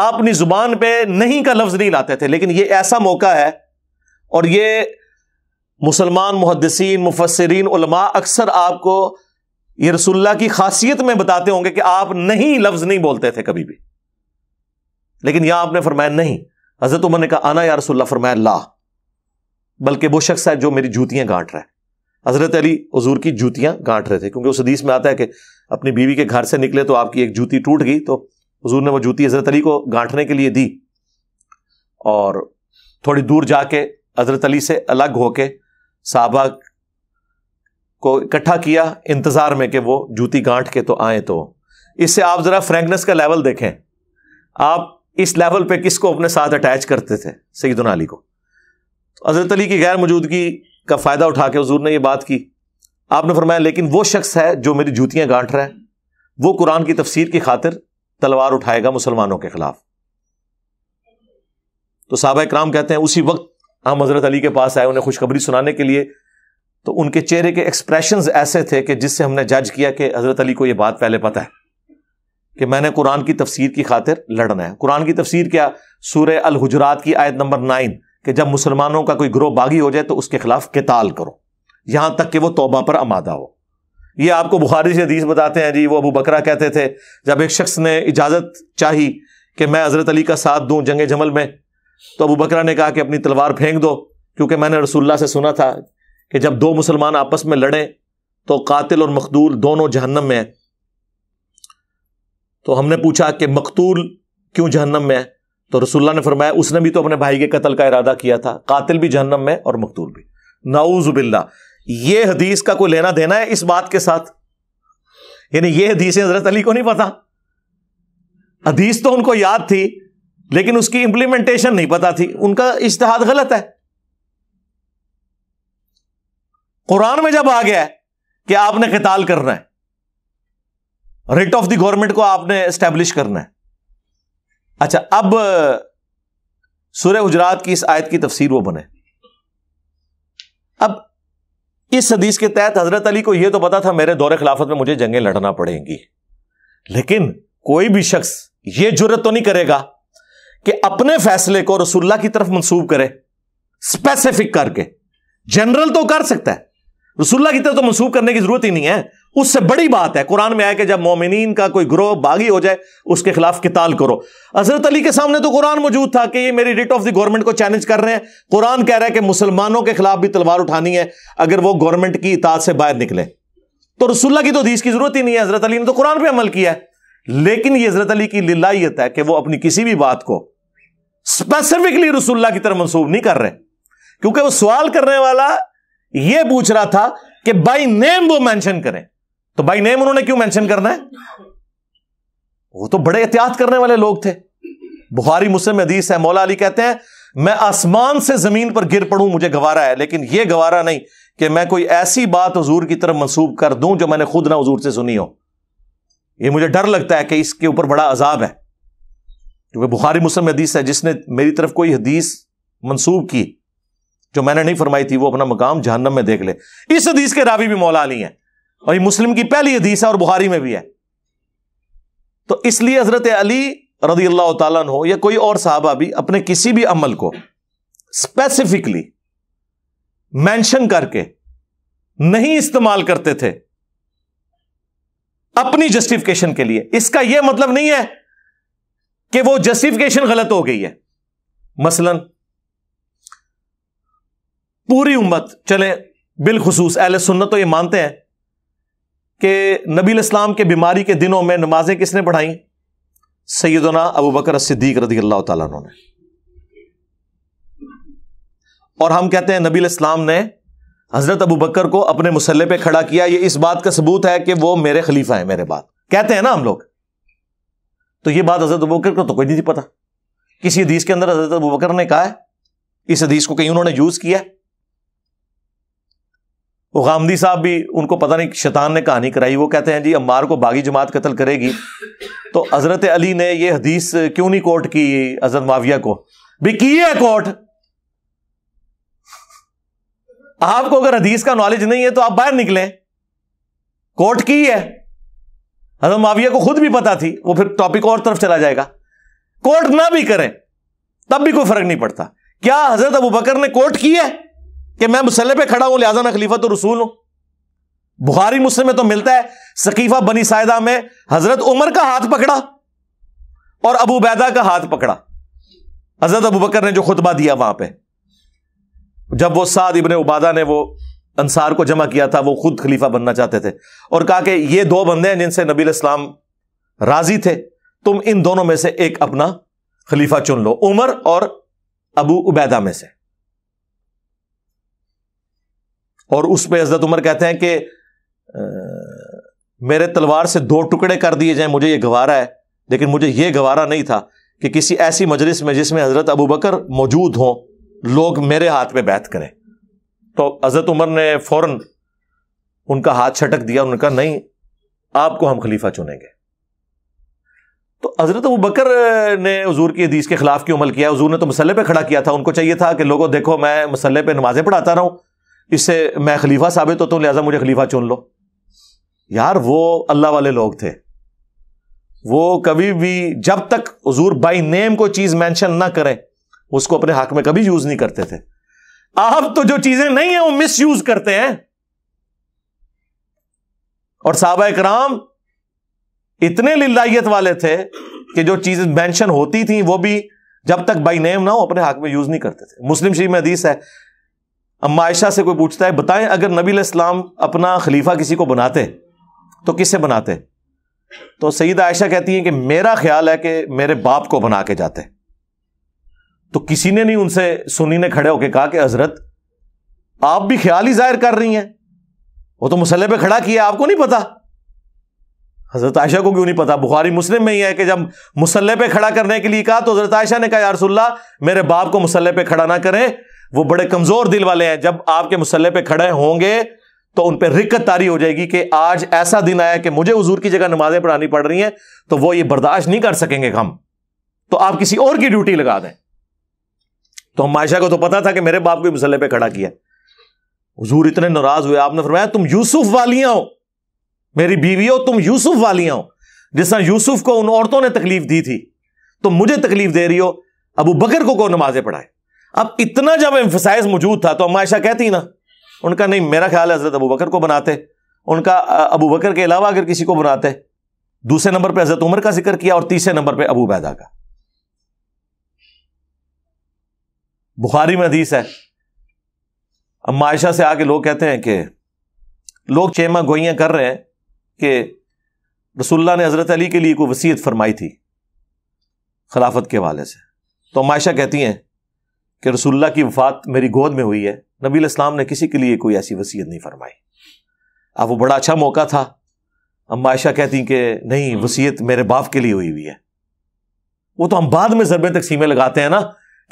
आप अपनी जुबान पे नहीं का लफ्ज नहीं लाते थे लेकिन ये ऐसा मौका है और ये मुसलमान मुहदसिन मुफसरीन अक्सर आपको ये रसुल्ला की खासियत में बताते होंगे कि आप नहीं लफ्ज नहीं बोलते थे कभी भी लेकिन यहां आपने फरमाया नहीं हजरत उमर ने कहा आना यार रसोल्ला फरमाया ला बल्कि वो शख्स है जो मेरी जूतियां गांट रहा है हजरत अली हजूर की जूतियां गांट रहे थे क्योंकि उस हदीस में आता है कि अपनी बीवी के घर से निकले तो आपकी एक जूती टूट गई तो हजूर ने वो जूती हजरत अली को गांठने के लिए दी और थोड़ी दूर जाके हजरत अली से अलग होके साहबा को इकट्ठा किया इंतजार में कि वो जूती गांठ के तो आए तो इससे आप जरा फ्रेंकनेस का लेवल देखें आप इस लेवल पे किसको अपने साथ अटैच करते थे सईदन अली को हजरत अली की गैर मौजूदगी का फ़ायदा उठा के हजूर ने यह बात की आपने फरमाया लेकिन वो शख्स है जो मेरी जूतियां गांठ रहा है वो कुरान की तफसीर की खातिर तलवार उठाएगा मुसलमानों के खिलाफ तो साहब कराम कहते हैं उसी वक्त हम हजरत अली के पास आए उन्हें खुशखबरी सुनाने के लिए तो उनके चेहरे के एक्सप्रेशन ऐसे थे कि जिससे हमने जज किया कि हजरत अली को यह बात पहले पता है कि मैंने कुरान की तफसीर की खातिर लड़ना है कुरान की तफसीर क्या सूर्य अल हुजरात की आयत नंबर नाइन कि जब मुसलमानों का कोई ग्रोह बागी हो जाए तो उसके खिलाफ किताल करो यहां तक कि वो तोबा पर आमादा हो ये आपको बुखारी से हदीस बताते हैं जी वो अबू बकरा कहते थे जब एक शख्स ने इजाज़त चाही कि मैं हज़रत अली का साथ दूं जंग जमल में तो अबू बकरा ने कहा कि अपनी तलवार फेंक दो क्योंकि मैंने रसुल्ला से सुना था कि जब दो मुसलमान आपस में लड़े तो कातिल और मखदूल दोनों जहन्नम में तो हमने पूछा कि मकतूल क्यों जहन्नम में है तो रसुल्ला ने फरमाया उसने भी तो अपने भाई के कतल का इरादा किया था कातिल भी जहन्नम में और मकतूल भी नाउज बिल्ला ये हदीस का कोई लेना देना है इस बात के साथ यानी ये हदीसें हजरत अली को नहीं पता हदीस तो उनको याद थी लेकिन उसकी इंप्लीमेंटेशन नहीं पता थी उनका इश्तहाद गलत है कुरान में जब आ गया कि आपने कताल करना है रेट ऑफ द गवर्नमेंट को आपने एस्टेब्लिश करना है अच्छा अब सूर्य हजरात की इस आयत की तफसीर वो बने अब इस हदीस के तहत हजरत अली को यह तो पता था मेरे दौरे खिलाफत में मुझे जंगें लड़ना पड़ेंगी लेकिन कोई भी शख्स यह जरूरत तो नहीं करेगा कि अपने फैसले को रसुल्ला की तरफ मंसूब करे स्पेसिफिक करके जनरल तो कर सकता है रसुल्ला की तरफ तो मंसूब करने की जरूरत ही नहीं है उससे बड़ी बात है कुरान में आया कि जब मोमिन का कोई ग्रोह बागी हो जाए उसके खिलाफ किताल करो हजरत अली के सामने तो कुरान मौजूद था कि ये मेरी रिट ऑफ द गवर्नमेंट को चैलेंज कर रहे हैं कुरान कह रहा है कि मुसलमानों के खिलाफ भी तलवार उठानी है अगर वो गवर्नमेंट की इताद से बाहर निकले तो रसुल्ला की तो दीज की जरूरत ही नहीं है हजरत अली ने तो कुरान पर अमल किया है लेकिन ये हजरत अली की लिलाइत है कि वह अपनी किसी भी बात को स्पेसिफिकली रसुल्ला की तरफ मनसूब नहीं कर रहे क्योंकि वह सवाल करने वाला यह पूछ रहा था कि बाई नेम वो मैंशन करें तो बाई नेम उन्होंने क्यों मेंशन करना है वो तो बड़े एहतियात करने वाले लोग थे बुखारी मुस्लिम हदीस है मौला अली कहते हैं मैं आसमान से जमीन पर गिर पड़ूं मुझे गवारा है लेकिन यह गवारा नहीं कि मैं कोई ऐसी बात हजूर की तरफ मंसूब कर दूं जो मैंने खुद ना हजूर से सुनी हो ये मुझे डर लगता है कि इसके ऊपर बड़ा अजाब है क्योंकि बुखारी मुस्लिम हदीस है जिसने मेरी तरफ कोई हदीस मंसूब की जो मैंने नहीं फरमाई थी वो अपना मकाम जहनम में देख ले इस हदीस के रावी भी मौला अली हैं और ये मुस्लिम की पहली हदीस है और बुहारी में भी है तो इसलिए हजरत अली रदी अल्लाह तन हो या कोई और साहबा भी अपने किसी भी अमल को स्पेसिफिकली मेंशन करके नहीं इस्तेमाल करते थे अपनी जस्टिफिकेशन के लिए इसका यह मतलब नहीं है कि वो जस्टिफिकेशन गलत हो गई है मसलन पूरी उम्मत चले बिलखसूस अहल सुन्नत तो ये मानते हैं कि नबी इस्लाम के बीमारी के दिनों में नमाजें किसने पढ़ाई सैदना अबू बकर सिद्दीक रदी अल्लाह तला ने और हम कहते हैं नबी इस्लाम ने हजरत अबू बकर को अपने मुसल्ले पर खड़ा किया यह इस बात का सबूत है कि वो मेरे खलीफा है मेरे बात कहते हैं ना हम लोग तो यह बात हजरत अबू बकर को तो कोई नहीं थी पता किसी हदीस के अंदर हजरत अबू बकर ने कहा है इस हदीस को कहीं उन्होंने यूज किया है वो गामदी साहब भी उनको पता नहीं शैतान ने कहानी कराई वो कहते हैं जी अम्बार को बागी जमात कत्ल करेगी तो हज़रत अली ने ये हदीस क्यों नहीं कोर्ट की हज़रत माविया को भी की है कोर्ट आपको अगर हदीस का नॉलेज नहीं है तो आप बाहर निकले कोर्ट की है हजरत माविया को खुद भी पता थी वो फिर टॉपिक और तरफ चला जाएगा कोर्ट ना भी करें तब भी कोई फर्क नहीं पड़ता क्या हजरत अबू बकर ने कोर्ट की है कि मैं मसले पे खड़ा हूं लिहाजा मैं खलीफा तो रसूल हूं बुखारी मुस्लिम में तो मिलता है सकीफा बनी सायदा में हजरत उमर का हाथ पकड़ा और अबू बैदा का हाथ पकड़ा हजरत अबू बकर ने जो खुतबा दिया वहां पर जब वो साद इबन उबादा ने वो अंसार को जमा किया था वो खुद खलीफा बनना चाहते थे और कहा कि ये दो बंदे हैं जिनसे नबी इस्लाम राजी थे तुम इन दोनों में से एक अपना खलीफा चुन लो उमर और अबू उबैदा में से और उस पर हजरत उमर कहते हैं कि मेरे तलवार से दो टुकड़े कर दिए जाए मुझे यह गवारा है लेकिन मुझे यह गवारा नहीं था कि किसी ऐसी मजलिस में जिसमें हजरत अबू बकर मौजूद हों लोग मेरे हाथ में बैठ करें तो हजरत उमर ने फौरन उनका हाथ छटक दिया उनका नहीं आपको हम खलीफा चुनेंगे तो हजरत अबू बकर ने हजूर की हदीस के खिलाफ क्यों अमल किया हजूर ने तो मसल पर खड़ा किया था उनको चाहिए था कि लोगों देखो मैं मसल्ले पर नमाजें पढ़ाता रहा हूं इससे मैं खलीफा साबित होता हूं लिहाजा मुझे खलीफा चुन लो यार वो अल्लाह वाले लोग थे वो कभी भी जब तक हजूर बाई नेम को चीज मैंशन ना करें उसको अपने हक में कभी यूज नहीं करते थे आप तो जो चीजें नहीं है वो मिस यूज करते हैं और साहब कराम इतने लिल्लाइत वाले थे कि जो चीजें मैंशन होती थी वो भी जब तक बाई नेम ना हो अपने हक में यूज नहीं करते थे मुस्लिम शरीफ में हदीस है अम्मा आयशा से कोई पूछता है बताएं अगर नबी इस्लाम अपना खलीफा किसी को बनाते तो किससे बनाते तो सईद आयशा कहती हैं कि मेरा ख्याल है कि मेरे बाप को बना के जाते तो किसी ने नहीं उनसे सुनी ने खड़े होकर कहा कि हजरत आप भी ख्याल ही जाहिर कर रही हैं वो तो मसले पर खड़ा किया आपको नहीं पता हजरत आयशा को क्यों नहीं पता बुखारी मुस्लिम में ही है कि जब मुसल्ले पर खड़ा करने के लिए कहा तो हजरत आयशा ने कहा यारसुल्ला मेरे बाप को मुसल्ले पे खड़ा ना करें वो बड़े कमजोर दिल वाले हैं जब आपके मुसल्ले पे खड़े होंगे तो उन पर रिक्कत तारी हो जाएगी कि आज ऐसा दिन आया कि मुझे हजूर की जगह नमाजें पढ़ानी पड़ रही हैं तो वो ये बर्दाश्त नहीं कर सकेंगे हम तो आप किसी और की ड्यूटी लगा दें तो हम मायशा को तो पता था कि मेरे बाप को मुसल्ले पे खड़ा किया हजूर इतने नाराज हुए आपने फरमाया तुम यूसुफ वालियां हो मेरी बीवी हो तुम यूसुफ वालियां हो जिस तरह यूसुफ को उन औरतों ने तकलीफ दी थी तुम तो मुझे तकलीफ दे रही हो अबू बकर को कौन नमाजें पढ़ाए अब इतना जब एम्फोसाइज मौजूद था तो अम्मा ऐशा कहती ना उनका नहीं मेरा ख्याल है हजरत अबू बकर को बनाते उनका अबू बकर के अलावा अगर किसी को बनाते दूसरे नंबर पर हजरत उमर का जिक्र किया और तीसरे नंबर पर अबू बैदा का बुखारी में हदीस है अम्मा आयशा से आके लोग कहते हैं कि लोग चेमा गोइयां कर रहे हैं कि रसुल्ला ने हजरत अली के लिए कोई वसीयत फरमाई थी खिलाफत के हवाले से तो मायशा कहती हैं कि रसुल्ला की वफात मेरी गोद में हुई है नबी इस्लाम ने किसी के लिए कोई ऐसी वसीयत नहीं फरमाई अब वो बड़ा अच्छा मौका था अम्मा आयशा कहती कि नहीं हम्म। वसीयत मेरे बाप के लिए हुई हुई है वो तो हम बाद में जरबे सीमें लगाते हैं ना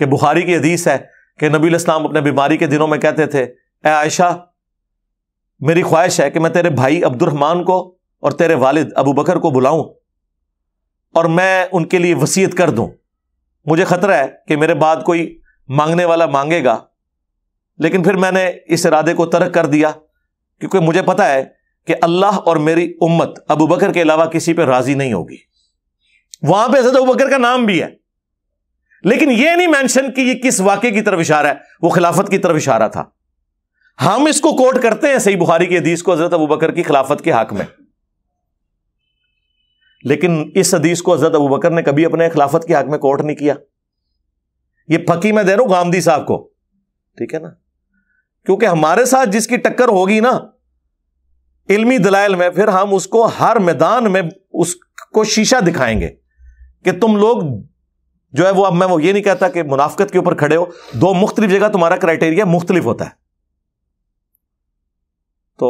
कि बुखारी की हदीस है कि नबी इस्लाम अपने बीमारी के दिनों में कहते थे ए आयशा मेरी ख्वाहिश है कि मैं तेरे भाई अब्दुलरहमान को और तेरे वालिद अबू बकर को बुलाऊं और मैं उनके लिए वसीयत कर दूं मुझे खतरा है कि मेरे बाद कोई मांगने वाला मांगेगा लेकिन फिर मैंने इस इरादे को तर्क कर दिया क्योंकि मुझे पता है कि अल्लाह और मेरी उम्मत अबू बकर के अलावा किसी पर राजी नहीं होगी वहां पर हजरत अबू बकर का नाम भी है लेकिन यह नहीं मैंशन कि यह किस वाक्य की तरफ इशारा है वह खिलाफत की तरफ इशारा था हम इसको कोट करते हैं सही बुखारी की हदीस को हजरत अबू बकर की खिलाफत के हक में लेकिन इस हदीस को हजरत अबू बकर ने कभी अपने खिलाफत के हक में कोट नहीं किया ये फकी मैं दे रहा हूं गांधी साहब को ठीक है ना क्योंकि हमारे साथ जिसकी टक्कर होगी ना इल्मी दलाइल में फिर हम उसको हर मैदान में उसको शीशा दिखाएंगे कि तुम लोग जो है वो अब मैं वो ये नहीं कहता कि मुनाफ्त के ऊपर खड़े हो दो मुख्तलिफ जगह तुम्हारा क्राइटेरिया मुख्तलिफ होता है तो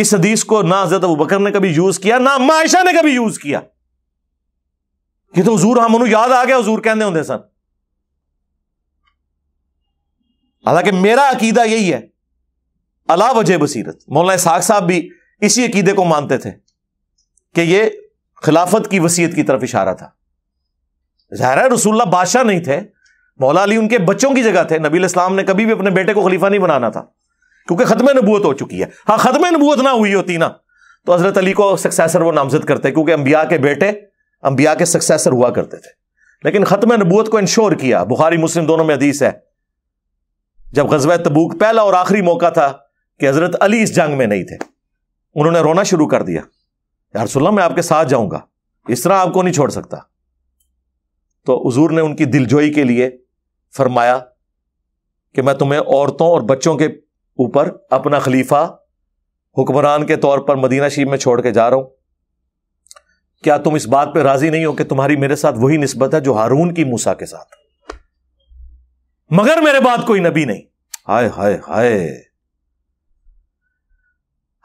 इस हदीस को ना हजरत अबू बकर ने कभी यूज किया ना मायशा ने कभी यूज किया तो हजूर ਹਾਂ ਮੈਨੂੰ याद आ गया हजूर ਕਹਿੰਦੇ ਹੁੰਦੇ ਸਨ हालांकि मेरा अकीदा यही है अला वजह बसीरत मौलाना साग साहब भी इसी अकीदे को मानते थे कि यह खिलाफत की वसीयत की तरफ इशारा था ज़ाहिर रसूल्ला बादशाह नहीं थे मौला अली उनके बच्चों की जगह थे नबी इस्लाम ने कभी भी अपने बेटे को खलीफा नहीं बनाना था क्योंकि खत्म नबूत हो चुकी है हाँ खत्म नबूत ना हुई होती ना तो हजरत अली को सक्सेसर वो नामजद करते क्योंकि अंबिया के बेटे अंबिया के सक्सेसर हुआ करते थे लेकिन खत्म नबूत को इंश्योर किया बुखारी मुस्लिम दोनों में हदीस है जब गजब तबूक पहला और आखिरी मौका था कि हजरत अली इस जंग में नहीं थे उन्होंने रोना शुरू कर दिया यार सुल्ला मैं आपके साथ जाऊंगा इस तरह आपको नहीं छोड़ सकता तो हजूर ने उनकी दिलजोई के लिए फरमाया कि मैं तुम्हें औरतों और बच्चों के ऊपर अपना खलीफा हुक्मरान के तौर पर मदीना शरीफ में छोड़ के जा रहा हूं क्या तुम इस बात पर राजी नहीं हो कि तुम्हारी मेरे साथ वही निस्बत है जो हारून की मूसा के साथ मगर मेरे बाद कोई नबी नहीं हाय हाय हाय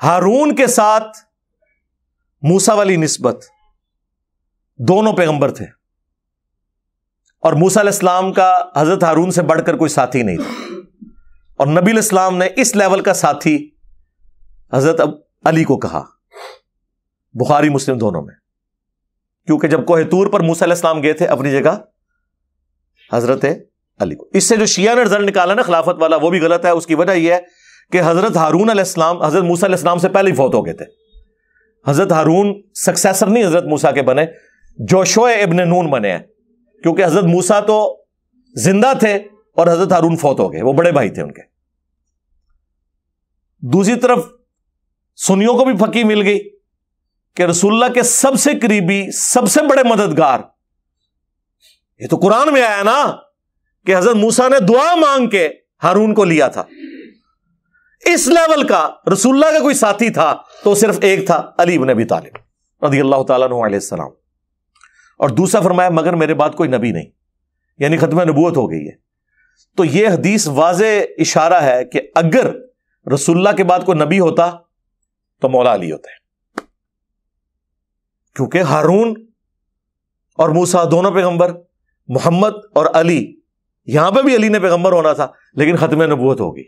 हारून के साथ मूसा वाली निस्बत दोनों पैगंबर थे और मूसा इस्लाम का हजरत हारून से बढ़कर कोई साथी नहीं था और नबी इस्लाम ने इस लेवल का साथी हजरत अली को कहा बुखारी मुस्लिम दोनों में क्योंकि जब कोहतूर पर मूसा इस्लाम गए थे अपनी जगह हजरत अली को इससे जो शिया ने रिजल्ट निकाला ना खिलाफत वाला वो भी गलत है उसकी वजह यह है कि हजरत हारून अलैहिस्सलाम हजरत मूसा अलैहिस्सलाम से पहले फौत हो गए थे हजरत हारून सक्सेसर नहीं हजरत मूसा के बने जोशो इबन नून बने हैं क्योंकि हजरत मूसा तो जिंदा थे और हजरत हारून फौत हो गए वो बड़े भाई थे उनके दूसरी तरफ सुनियों को भी फकी मिल गई कि रसुल्ला के सबसे करीबी सबसे बड़े मददगार ये तो कुरान में आया ना कि हजरत मूसा ने दुआ मांग के हारून को लिया था इस लेवल का रसुल्ला का कोई साथी था तो सिर्फ एक था अली इबन अबी तालिब रदी अल्लाह तसलाम और दूसरा फरमाया मगर मेरे बाद कोई नबी नहीं यानी खत्म नबूत हो गई है तो यह हदीस वाज इशारा है कि अगर रसुल्ला के बाद कोई नबी होता तो मौला अली होता है क्योंकि हारून और मूसा दोनों पैगंबर मोहम्मद और अली यहां पे भी अली ने पैगंबर होना था लेकिन खत्म नबूत होगी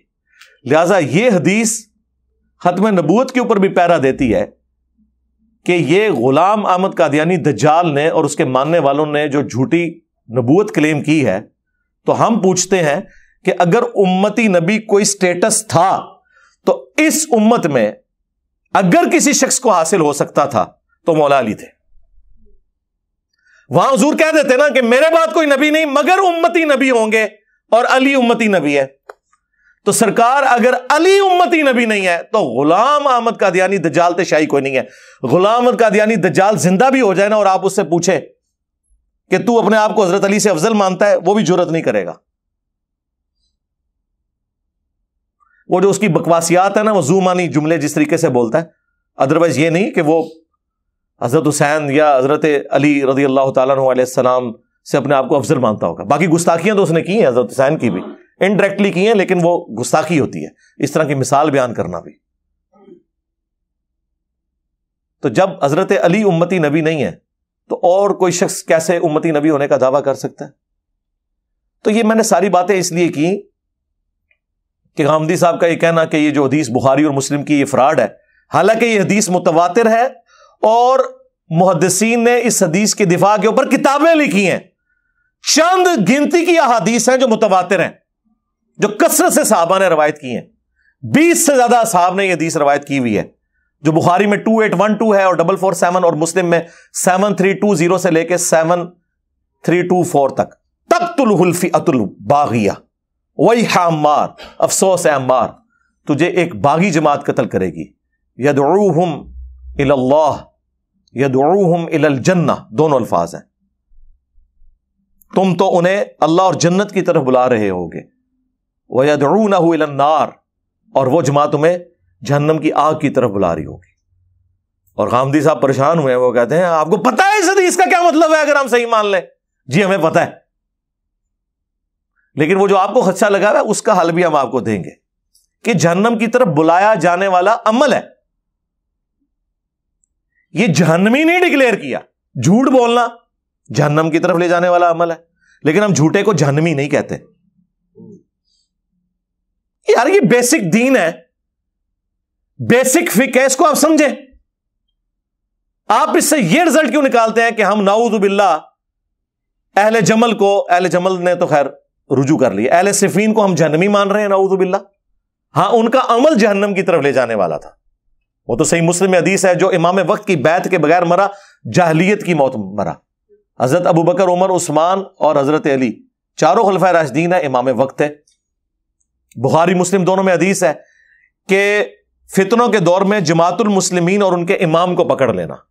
लिहाजा ये हदीस खत्म नबूत के ऊपर भी पैरा देती है कि ये गुलाम अहमद कादियानी दजाल ने और उसके मानने वालों ने जो झूठी नबूत क्लेम की है तो हम पूछते हैं कि अगर उम्मती नबी कोई स्टेटस था तो इस उम्मत में अगर किसी शख्स को हासिल हो सकता था तो मौला अली थे वहां हजूर कह देते ना कि मेरे बात कोई नबी नहीं मगर उम्मती नबी होंगे और अली उम्मती नबी है तो सरकार अगर अली उम्मती नबी नहीं है तो गुलाम अहमद कादियानी दजाल तो शाही कोई नहीं है गुलाम अहमद कादियानी दजाल जिंदा भी हो जाए ना और आप उससे पूछे कि तू अपने आप को हजरत अली से अफजल मानता है वो भी जरूरत नहीं करेगा वो जो उसकी बकवासियात है ना वो जूमानी जुमले जिस तरीके से बोलता है अदरवाइज ये नहीं कि वो हज़रत हुसैन या हज़रत अली रजी अल्लाह तसलाम से अपने आप को अफजल मानता होगा बाकी गुस्ताखियाँ तो उसने की हैं हज़रत हुसैन की भी इनडायरेक्टली की हैं लेकिन वो गुस्ताखी होती है इस तरह की मिसाल बयान करना भी तो जब हज़रत अली उम्मती नबी नहीं है तो और कोई शख्स कैसे उम्मती नबी होने का दावा कर सकता है तो ये मैंने सारी बातें इसलिए की कि गामदी साहब का ये कहना कि ये जो हदीस बुखारी और मुस्लिम की ये फ्रॉड है हालांकि ये हदीस मुतवातिर है और मुहदसिन ने इस हदीस के दिफा के ऊपर किताबें लिखी हैं चंद गिनती की अदीस हैं जो मुतवा हैं जो कसरत से साहबा ने रवायत की हैं बीस से ज्यादा साहब ने यह हदीस रवायत की हुई है जो बुखारी में टू एट वन टू है और डबल फोर सेवन और मुस्लिम में सेवन थ्री टू जीरो से लेकर सेवन थ्री टू फोर तक तख्तुल्फी अतुल बागिया वही है अम्मार अफसोस है अम्बार तुझे एक बागी जमात कतल करेगी यदरूहम इल्लाह यदूम इलजन्ना दोनों अल्फाज हैं तुम तो उन्हें अल्लाह और जन्नत की तरफ बुला रहे होगे वह यदरू ना हो इलन्नार और वह जमा तुम्हें जहन्नम की आग की तरफ बुला रही होगी और गांधी साहब परेशान हुए वो कहते हैं आपको पता है सदी इसका क्या मतलब है अगर हम सही मान लें जी हमें पता है लेकिन वो जो आपको खदशा लगा हुआ है उसका हल भी हम आपको देंगे कि जहन्नम की तरफ बुलाया जाने वाला अमल है ये जहन्नमी नहीं डिक्लेयर किया झूठ बोलना जहनम की तरफ ले जाने वाला अमल है लेकिन हम झूठे को जहनमी नहीं कहते यार ये बेसिक दीन है बेसिक फिक है इसको आप समझे आप इससे यह रिजल्ट क्यों निकालते हैं कि हम नाउजुबिल्ला अहले जमल को अहले जमल ने तो खैर रुजू कर लिया अहले सिफीन को हम जहनमी मान रहे हैं नाउजुबिल्ला हां उनका अमल जहन्नम की तरफ ले जाने वाला था वो तो सही मुस्लिम हदीस है जो इमाम वक्त की बैत के बगैर मरा जाहलीत की मौत मरा हजरत अबू बकर उमर उस्मान और हजरत अली चारों खलफा राशदीन है इमाम वक्त है बुखारी मुस्लिम दोनों में अदीस है कि फितनों के दौर में जमातुल मुस्लिमीन और उनके इमाम को पकड़ लेना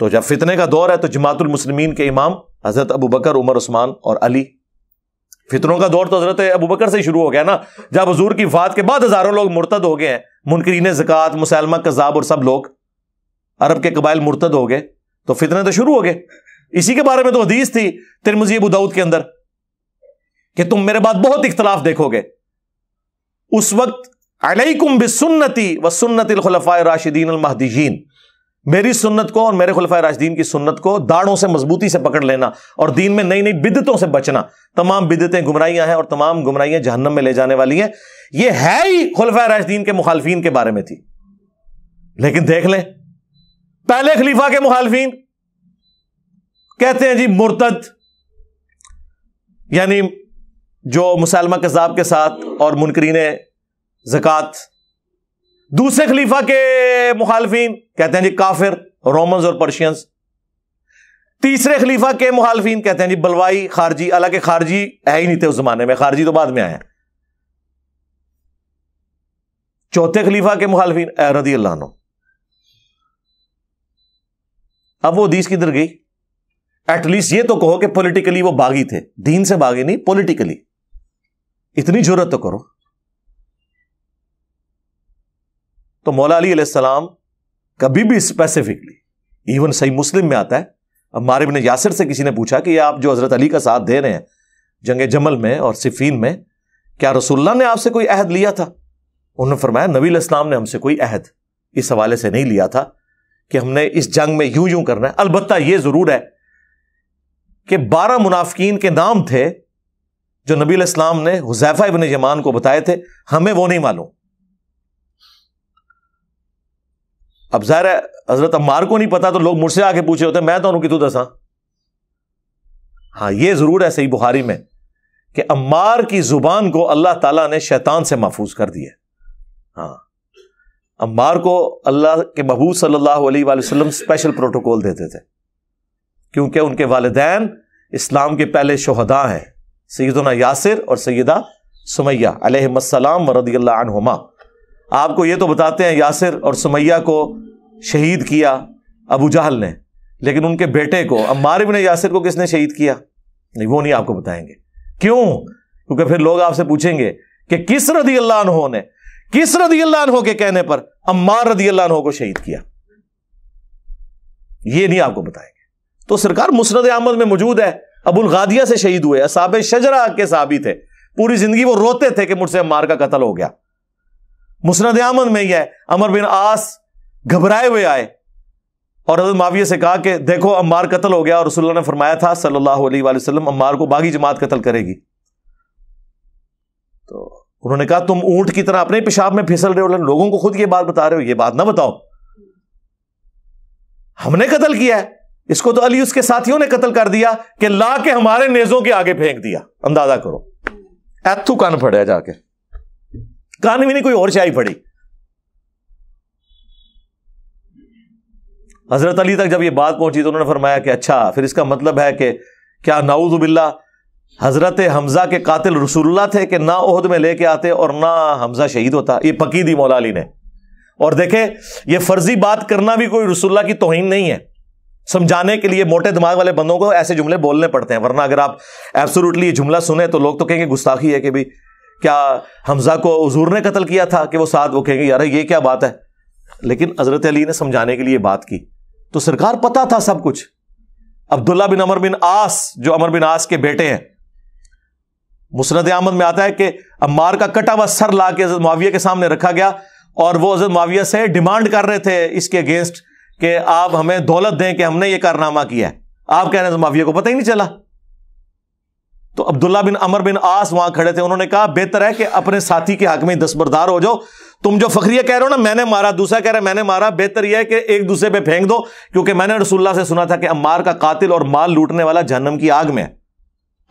तो जब फितने का दौर है तो जमातुल मुस्लिमीन के इमाम हजरत अबू बकर उमर उस्मान और अली फितरों का दौर तो हजरत अबू बकर से शुरू हो गया ना जब हजूर की फात के बाद हजारों लोग मुर्तद हो गए हैं मुनकरीन जक़ात मुसलमा कजाब और सब लोग अरब के कबाइल मुर्तद हो गए तो फितने तो शुरू हो गए इसी के बारे में तो हदीस थी तिरमजी अबू दाऊद के अंदर कि तुम मेरे बाद बहुत इख्तलाफ देखोगे उस वक्त अलई अलैकुम सुन्नति व सुन्नतिलखलफ़ा राशिदीन महदीजीन मेरी सुन्नत को और मेरे खुलफा राजदीन की सुन्नत को दाड़ों से मजबूती से पकड़ लेना और दीन में नई नई बिदतों से बचना तमाम बिदतें गुमराइयां हैं और तमाम गुमराइयां जहन्नम में ले जाने वाली हैं ये है ही खुलफा राजदीन के मुखालफिन के बारे में थी लेकिन देख लें पहले खलीफा के मुखालफिन कहते हैं जी मुरत यानी जो मुसलमा कजाब के साथ और मुनकरीन जक़ात दूसरे खलीफा के मुखालफिन कहते हैं जी काफिर रोमन्स और पर्शियंस तीसरे खलीफा के मुखालफिन कहते हैं जी बलवाई खारजी हालांकि खारजी है ही नहीं थे उस जमाने में खारजी तो बाद में आए चौथे खलीफा के मुखालफिन रदी अल्लाह अब वो दीस किधर गई एटलीस्ट ये तो कहो कि पॉलिटिकली वो बागी थे दीन से बागी नहीं पॉलिटिकली इतनी जरूरत तो करो तो मौला अली सलाम कभी भी स्पेसिफिकली इवन सही मुस्लिम में आता है अब मारिब ने यासिर से किसी ने पूछा कि आप जो हज़रत अली का साथ दे रहे हैं जंग जमल में और सिफीन में क्या रसुल्ला ने आपसे कोई अहद लिया था उन्होंने फरमाया नबी इस्लाम ने हमसे कोई अहद इस हवाले से नहीं लिया था कि हमने इस जंग में यूं यूं करना है अलबत्त यह ज़रूर है कि बारह मुनाफकिन के नाम थे जो नबी इस्लाम ने हुजैफा इबन यमान को बताए थे हमें वो नहीं मालूम अब जाहिर है हजरत अम्मार को नहीं पता तो लोग मुझसे आके पूछे होते मैं तो उनकी दसा हाँ ये जरूर है सही बुहारी में कि अम्मार की जुबान को अल्लाह ताला ने शैतान से महफूज कर दिया हाँ अम्बार को अल्लाह के महबूब सल्लल्लाहु अलैहि वसल्लम स्पेशल प्रोटोकॉल देते थे क्योंकि उनके वालदेन इस्लाम के पहले शहदा हैं सैदना यासिर और सैदा सुमैया अलहमसलाम रदी अल्लाह आपको ये तो बताते हैं यासिर और सुमैया को शहीद किया अबू जहल ने लेकिन उनके बेटे को अम्मार इबन यासिर को किसने शहीद किया नहीं वो नहीं आपको बताएंगे क्यों क्योंकि फिर लोग आपसे पूछेंगे कि किस रदी अल्लाह ने किस रदी अल्लाह के कहने पर अम्मार रदी अल्लाह को शहीद किया ये नहीं आपको बताएंगे तो सरकार मुसरद अहमद में मौजूद है अबुल गादिया से शहीद हुए असाब शजरा के साबित है पूरी जिंदगी वो रोते थे कि मुझसे अम्मार का कत्ल हो गया मुसरद आमद में ही है अमर बिन आस घबराए हुए आए और हजरत माविया से कहा कि देखो अम्बार कतल हो गया और रसुल्ला ने फरमाया था सल्लल्लाहु अलैहि वसल्लम को बागी जमात कतल करेगी तो उन्होंने कहा तुम ऊंट की तरह अपने पेशाब में फिसल रहे हो लोगों को खुद ये बात बता रहे हो ये बात ना बताओ हमने कतल किया है इसको तो अली उसके साथियों ने कत्ल कर दिया कि ला के हमारे नेजों के आगे फेंक दिया अंदाजा करो एथू कान फड़िया जाके कान भी नहीं कोई और शाही पड़ी हजरत अली तक जब ये बात पहुंची तो उन्होंने फरमाया कि अच्छा फिर इसका मतलब है कि क्या नाउजुबिल्ला हजरत हमजा के कातिल रसूलुल्लाह थे कि ना ओहद में लेके आते और ना हमजा शहीद होता ये पकी दी मौला अली ने और देखे ये फर्जी बात करना भी कोई रसुल्ला की तोहिन नहीं है समझाने के लिए मोटे दिमाग वाले बंदों को ऐसे जुमले बोलने पड़ते हैं वरना अगर आप एब्सोल्युटली ये जुमला सुने तो लोग तो कहेंगे गुस्ताखी है कि भाई क्या हमजा को हजूर ने कत्ल किया था कि वो साथ वो कहेंगे यार ये क्या बात है लेकिन हजरत अली ने समझाने के लिए बात की तो सरकार पता था सब कुछ अब्दुल्ला बिन अमर बिन आस जो अमर बिन आस के बेटे हैं मुसरत अहमद में आता है कि अम्मार का कटा हुआ सर ला के माविया के सामने रखा गया और वो हजरत माविया से डिमांड कर रहे थे इसके अगेंस्ट कि आप हमें दौलत दें कि हमने ये कारनामा किया है आप कह रहे हैं माविया को पता ही नहीं चला तो अब्दुल्ला बिन अमर बिन आस वहां खड़े थे उन्होंने कहा बेहतर है कि अपने साथी के हक में दस्बरदार हो जाओ तुम जो फकरिया कह रहे हो ना मैंने मारा दूसरा कह रहा है मैंने मारा बेहतर यह है कि एक दूसरे पे फेंक दो क्योंकि मैंने रसुल्ला से सुना था कि अम्मार का कातिल और माल लूटने वाला जहनम की आग में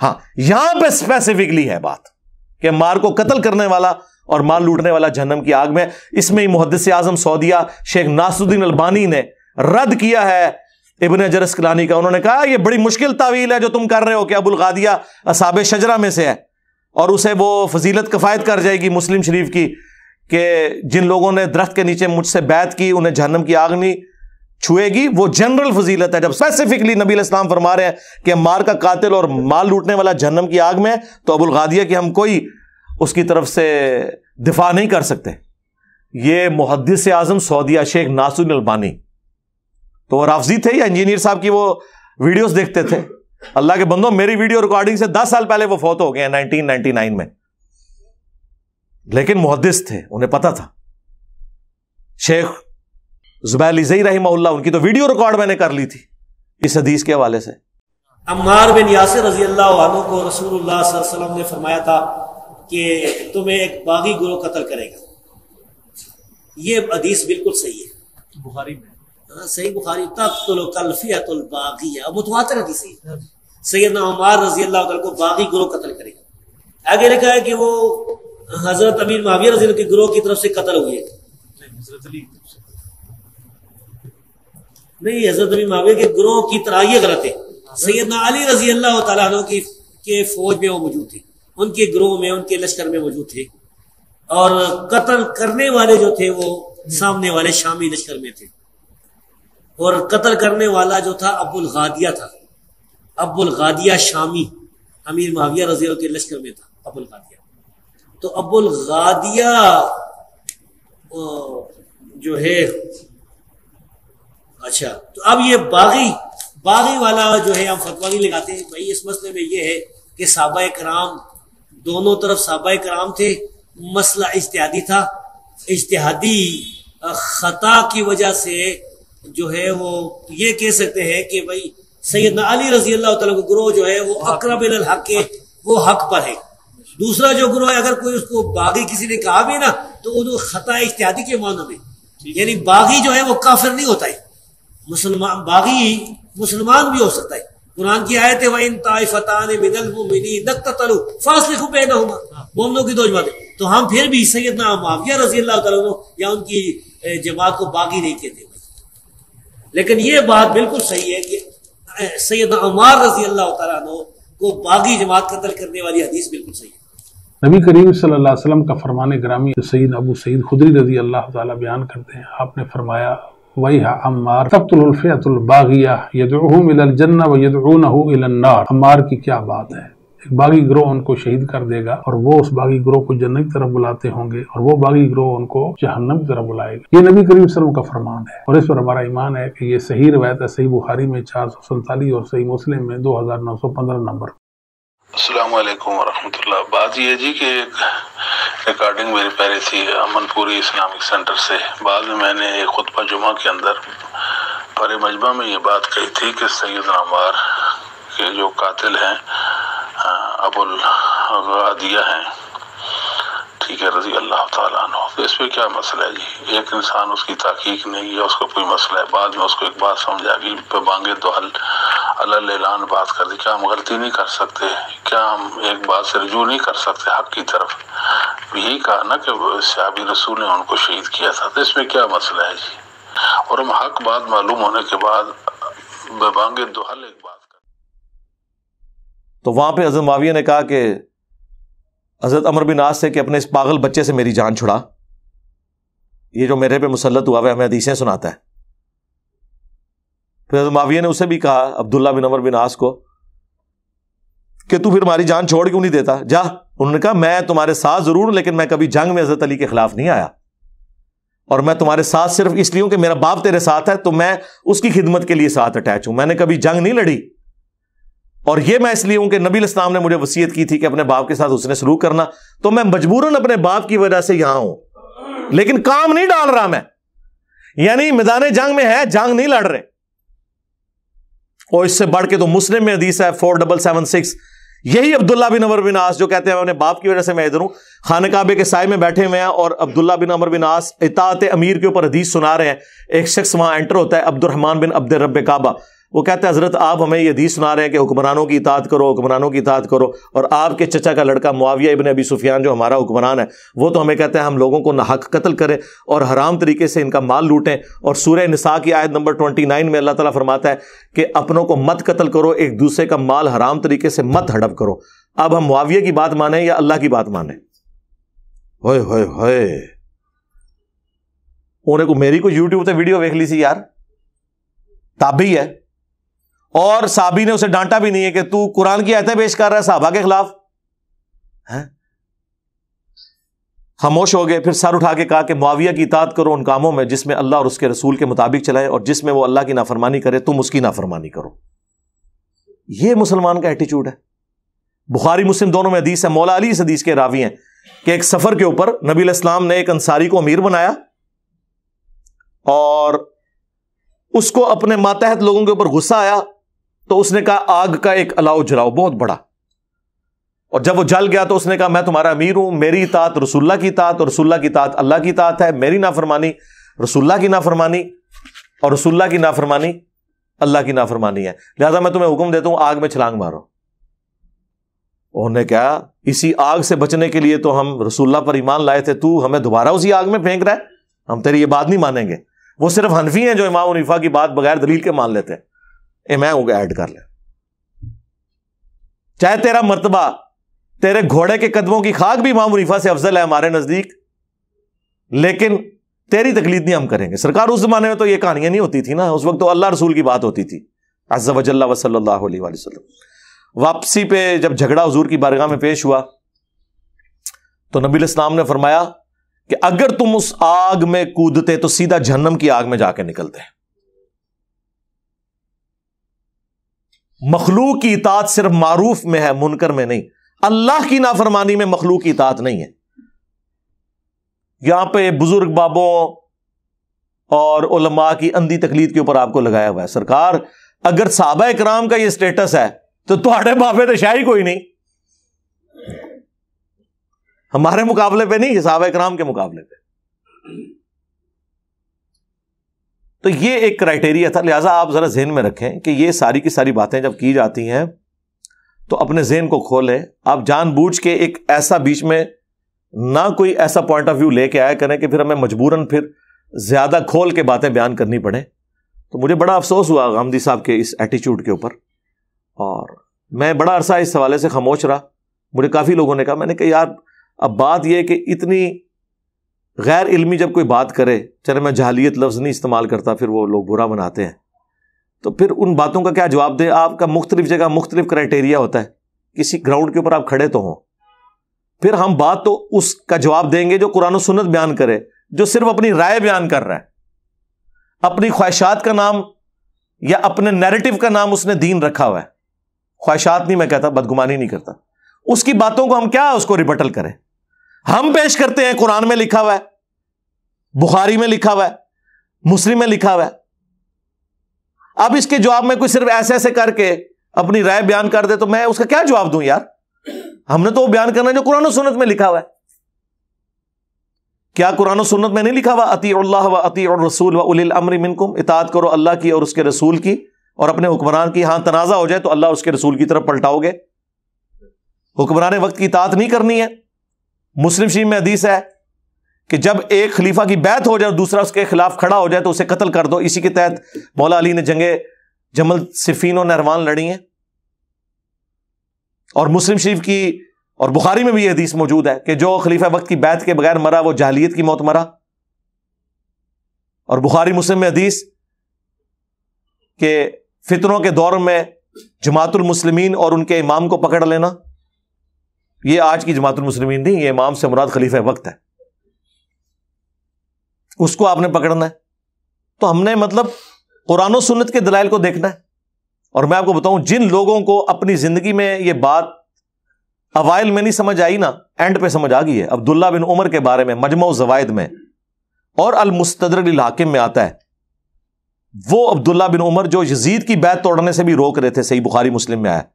हां यहां पर स्पेसिफिकली है बात कि अम्मार को कत्ल करने वाला और माल लूटने वाला जहनम की आग में इसमें ही मुहदस आजम सऊदिया शेख नासुद्दीन अलबानी ने रद्द किया है इबन अजर का उन्होंने कहा यह बड़ी मुश्किल तावील है जो तुम कर रहे हो कि अबुल गादिया असाब शजरा में से है और उसे वो फजीलत कफ़ायत कर जाएगी मुस्लिम शरीफ की कि जिन लोगों ने दरख्त के नीचे मुझसे बैत की उन्हें जहनम की आग नहीं छुएगी वो जनरल फजीलत है जब स्पेसिफिकली नबी इस्लाम फरमा रहे हैं कि मार का कातिल और माल लूटने वाला जहनम की आग में तो अबुल गादिया की हम कोई उसकी तरफ से दिफा नहीं कर सकते ये मुहदस आजम सऊदिया शेख नासुल अलबानी तो वो राफजी थे या इंजीनियर साहब की वो वीडियोस देखते थे अल्लाह के बंदो मेरी वीडियो रिकॉर्डिंग से दस साल पहले वो फोत हो गए 1999 में लेकिन मुहदस थे उन्हें पता था शेख जुबैली जई रही उनकी तो वीडियो रिकॉर्ड मैंने कर ली थी इस हदीस के हवाले से अम्मार बिन यासिर रजी अल्लाह को रसूल वसल्लम ने फरमाया था कि तुम्हें एक बागी गुरु कत्ल करेगा ये हदीस बिल्कुल सही है बुखारी में हाँ, सही बुखारी तक तो अब मुतवातर सैदना रजी अल्लाह को बागी ग्रोह कत्ल करेगा आगे लिखा है कि वो हाँ, हजरत अमीर महावीर रजी के ग्रोह की तरफ से कत्ल हुए नहीं हजरत अमीर महावीर के ग्रोह की तरह ये गलत है हाँ। सैदना अली रजी अल्लाह की के फौज में वो मौजूद थे उनके ग्रोह में उनके लश्कर में मौजूद थे और कत्ल करने वाले जो थे वो हम्म। सामने वाले शामी लश्कर में थे और कत्ल करने वाला जो था अब्बुल गादिया था अब्बुल गादिया शामी अमीर माविया रजी के लश्कर में था अब्बुल गादिया तो अब्बुल गादिया जो है अच्छा तो अब ये बागी बागी वाला जो है हम फतवा नहीं लगाते भाई इस मसले में ये है कि साबा कराम दोनों तरफ साबा कराम थे मसला इश्तिहादी था इश्तिहादी खता की वजह से जो है वो ये कह सकते हैं कि भाई सैदना अली रजी अल्लाह ग्रोह जो है वो हाँ। अकरब हक के वो हक पर है दूसरा जो ग्रोह है अगर कोई उसको बागी किसी ने कहा भी ना तो वो खता इत्यादि के मानों में यानी बागी जो है वो काफिर नहीं होता है मुसलमान बागी मुसलमान भी हो सकता है कुरान की आयत है इन ताइफतान फासले को पहना होगा मोमनों की दो जमाते तो हम फिर भी सैदना माविया रजी अल्लाह तला या उनकी जमात को बागी नहीं कहते लेकिन ये बात बिल्कुल सही है कि सैयद अमार रजी अल्लाह तु को बागी जमात कत्ल करने वाली हदीस बिल्कुल सही है नबी करीम सल्लल्लाहु अलैहि वसल्लम का फरमान ग्रामी सईद अबू सईद खुदरी रजी अल्लाह ताला बयान करते हैं आपने फरमाया वही अम्मार तब्तुल्फ़ियतुलबागिया यदूम व यदून अम्मार की क्या बात है बागी ग्रोह उनको शहीद कर देगा और वो उस बागी ग्रोह को जन्नत की तरफ बुलाते होंगे और वो बागी ग्रोह उनको जहन्नम की तरफ बुलाएगा ये नबी करीम सलम का फरमान है और इस पर हमारा ईमान है कि ये सही रवायत है सही बुखारी में चार सौ सैतालीस और सही मुस्लिम में दो हजार नौ सौ पंद्रह नंबर असलम वरहमल्ला बात यह जी कि एक रिकॉर्डिंग मेरी पहले थी अमनपुरी इस्लामिक सेंटर से बाद में मैंने एक खुतबा जुमा के अंदर परे मजमा में ये बात कही थी कि सैद अमार के जो कातिल हैं अबुल दिया हैं ठीक है रजी अल्लाह तु तो इस पर क्या मसला है जी एक इंसान उसकी तहकीक नहीं है उसको कोई मसला है बाद में उसको एक बात समझ आ गई बांगे तो हल अल्लाह बात कर दी क्या हम गलती नहीं कर सकते क्या हम एक बात से रजू नहीं कर सकते हक की तरफ यही कहा ना कि सियाबी रसूल ने उनको शहीद किया था तो इसमें क्या मसला है जी और हम हक बात मालूम होने के बाद बेबांगे दोहल तो एक बात तो वहाँ पर हजरत माविया ने कहा कि हजरत अमर बिन आज से कि अपने इस पागल बच्चे से मेरी जान छुड़ा ये जो मेरे पे मुसलत हुआ है हमें हदीसें सुनाता है फिर माविया ने उसे भी कहा अब्दुल्ला बिन अमर बिन आस को कि तू फिर हमारी जान छोड़ क्यों नहीं देता जा उन्होंने कहा मैं तुम्हारे साथ जरूर लेकिन मैं कभी जंग में हजरत अली के खिलाफ नहीं आया और मैं तुम्हारे साथ सिर्फ इसलिए हूं कि मेरा बाप तेरे साथ है तो मैं उसकी खिदमत के लिए साथ अटैच हूं मैंने कभी जंग नहीं लड़ी और ये मैं इसलिए हूं कि नबी इस्लाम ने मुझे वसीयत की थी कि अपने बाप के साथ उसने शुरू करना तो मैं मजबूरन अपने बाप की वजह से यहां हूं लेकिन काम नहीं डाल रहा मैं यानी मैदान जंग में है जंग नहीं लड़ रहे और इससे बढ़ के तो मुस्लिम में अदीस है फोर डबल सेवन सिक्स यही अब्दुल्ला बिन अमर बिन आस जो कहते हैं अपने बाप की वजह से मैं इधर हूं खान काबे के साय में बैठे हुए हैं और अब्दुल्ला बिन अमर बिन आस इतात अमीर के ऊपर हदीस सुना रहे हैं एक शख्स वहां एंटर होता है अब्दुलरहमान बिन अब्द रब काबा वो कहता है हज़रत आप हमें यह दी सुना रहे हैं कि हुक्मरानों की इतात करो हुक्मरानों की इतात करो और आपके चचा का लड़का मुआविया इबन अबी सुफियान जो हमारा हुक्मरान है वो तो हमें कहते हैं हम लोगों को नाहक कत्ल करें और हराम तरीके से इनका माल लूटें और सूर्य नसा की आयत नंबर ट्वेंटी नाइन में अल्लाह तला फरमाता है कि अपनों को मत कतल करो एक दूसरे का माल हराम तरीके से मत हड़प करो अब हम मुआविया की बात माने या अल्लाह की बात माने होए उन्हें को मेरी को यूट्यूब से वीडियो देख ली सी यार ताबी है और साबी ने उसे डांटा भी नहीं है कि तू कुरान की आयतें पेश कर रहा है साहबा के खिलाफ है खामोश हो गए फिर सर उठा के कहा कि मुआविया की इताद करो उन कामों में जिसमें अल्लाह और उसके रसूल के मुताबिक चलाए और जिसमें वो अल्लाह की नाफरमानी करे तुम उसकी नाफरमानी करो ये मुसलमान का एटीट्यूड है बुखारी मुस्लिम दोनों में हदीस है मौला अली इस हदीस के रावी हैं कि एक सफर के ऊपर नबी इस्लाम ने एक अंसारी को अमीर बनाया और उसको अपने मातहत लोगों के ऊपर गुस्सा आया तो उसने कहा आग का एक अलाव जलाओ बहुत बड़ा और जब वो जल गया तो उसने कहा मैं तुम्हारा अमीर हूं मेरी तात रसुल्ला की तात और रसुल्ला की तात अल्लाह की तात है मेरी नाफरमानी रसुल्ला की नाफरमानी और रसुल्ला की नाफरमानी अल्लाह की नाफरमानी है लिहाजा मैं तुम्हें हुक्म देता हूं आग में छलांग मारो उन्होंने कहा इसी आग से बचने के लिए तो हम रसुल्ला पर ईमान लाए थे तू हमें दोबारा उसी आग में फेंक रहा है हम तेरी ये बात नहीं मानेंगे वो सिर्फ हनफी हैं जो इमाम उनफा की बात बगैर दलील के मान लेते हैं ये मैं गया ऐड कर ले चाहे तेरा मरतबा तेरे घोड़े के कदमों की खाक भी इमाम मुरीफा से अफजल है हमारे नजदीक लेकिन तेरी तकलीद नहीं हम करेंगे सरकार उस जमाने में तो ये कहानियां नहीं होती थी ना उस वक्त तो अल्लाह रसूल की बात होती थी अज्जा वजल्ला वसलम वापसी पे जब झगड़ा हजूर की बारगाह में पेश हुआ तो नबी इस्लाम ने फरमाया कि अगर तुम उस आग में कूदते तो सीधा जहन्नम की आग में जाके निकलते हैं मखलूक की इतात सिर्फ मारूफ में है मुनकर में नहीं अल्लाह की नाफरमानी में मखलूक की इतात नहीं है यहां पर बुजुर्ग बाबों और उलमा की अंधी तकलीफ के ऊपर आपको लगाया हुआ है सरकार अगर साबा इक्राम का यह स्टेटस है तो थोड़े बाबे तो शाही कोई नहीं हमारे मुकाबले पर नहीं साहबा इक्राम के मुकाबले पर तो ये एक क्राइटेरिया था लिहाजा आप ज़रा जहन में रखें कि ये सारी की सारी बातें जब की जाती हैं तो अपने जहन को खोलें आप जानबूझ के एक ऐसा बीच में ना कोई ऐसा पॉइंट ऑफ व्यू लेके आया करें कि फिर हमें मजबूरन फिर ज़्यादा खोल के बातें बयान करनी पड़े तो मुझे बड़ा अफसोस हुआ गांधी साहब के इस एटीट्यूड के ऊपर और मैं बड़ा अरसा इस हवाले से खामोश रहा मुझे काफ़ी लोगों ने कहा मैंने कहा यार अब बात यह कि इतनी गैर इल्मी जब कोई बात करे चले मैं जहलीत लफ्ज़ नहीं इस्तेमाल करता फिर वो लोग बुरा बनाते हैं तो फिर उन बातों का क्या जवाब दें आपका मुख्तलिफ जगह मुख्तलिफ क्राइटेरिया होता है किसी ग्राउंड के ऊपर आप खड़े तो हों फिर हम बात तो उसका जवाब देंगे जो कुरान सुन्नत बयान करे जो सिर्फ अपनी राय बयान कर रहा है अपनी ख्वाहिशात का नाम या अपने नैरेटिव का नाम उसने दीन रखा हुआ है ख्वाहिशात नहीं मैं कहता बदगुमानी नहीं करता उसकी बातों को हम क्या उसको रिबटल करें हम पेश करते हैं कुरान में लिखा हुआ है बुखारी में लिखा हुआ है मुस्लिम में लिखा हुआ है अब इसके जवाब में कोई सिर्फ ऐसे ऐसे करके अपनी राय बयान कर दे तो मैं उसका क्या जवाब दूं यार हमने तो वो बयान करना जो कुरान सुनत में लिखा हुआ है क्या कुरान सुनत में नहीं लिखा हुआ अति व अति और रसूल व उलिल अमर मिनकुम इतात करो अल्लाह की और उसके रसूल की और अपने हुक्मरान की हाँ तनाजा हो जाए तो अल्लाह उसके रसूल की तरफ पलटाओगे हुक्मरान वक्त की इतात नहीं करनी है मुस्लिम शरीफ में हदीस है कि जब एक खलीफा की बैत हो जाए और दूसरा उसके खिलाफ खड़ा हो जाए तो उसे कत्ल कर दो इसी के तहत मौला अली ने जंगे जमल सिफीन और नरवान लड़ी है और मुस्लिम शरीफ की और बुखारी में भी यह हदीस मौजूद है कि जो खलीफा वक्त की बैत के बगैर मरा वो जाहलीत की मौत मरा और बुखारी मुस्लिम में हदीस के फितरों के दौर में जमातुल मुस्लिमीन और उनके इमाम को पकड़ लेना ये आज की जमात मुस्लिमीन थी ये इमाम से मुराद खलीफ वक्त है उसको आपने पकड़ना है तो हमने मतलब कुरान सुनत के दलाइल को देखना है और मैं आपको बताऊं जिन लोगों को अपनी जिंदगी में ये बात अवाइल में नहीं समझ आई ना एंड पे समझ आ गई है अब्दुल्ला बिन उमर के बारे में मजमा जवायद में और अल मुस्तदर हाकिम में आता है वो अब्दुल्ला बिन उमर जो यजीद की बैत तोड़ने से भी रोक रहे थे सही बुखारी मुस्लिम में आया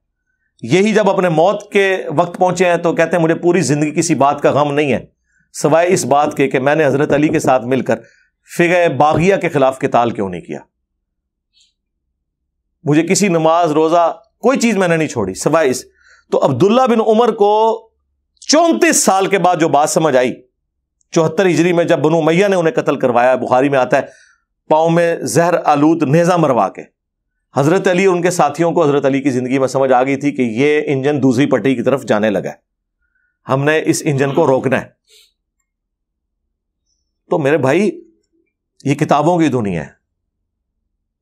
यही जब अपने मौत के वक्त पहुंचे हैं तो कहते हैं मुझे पूरी जिंदगी किसी बात का गम नहीं है सवाए इस बात के कि मैंने हजरत अली के साथ मिलकर फिग बागिया के खिलाफ किताल क्यों नहीं किया मुझे किसी नमाज रोजा कोई चीज मैंने नहीं छोड़ी सवाए इस तो अब्दुल्ला बिन उमर को चौंतीस साल के बाद जो बात समझ आई चौहत्तर हिजरी में जब बनू मैया ने उन्हें कत्ल करवाया बुखारी में आता है पाओ में जहर आलूद नेजा मरवा के हज़रत अली और उनके साथियों को हज़रत अली की ज़िंदगी में समझ आ गई थी कि ये इंजन दूसरी पट्टी की तरफ जाने लगा है हमने इस इंजन को रोकना है तो मेरे भाई ये किताबों की दुनिया है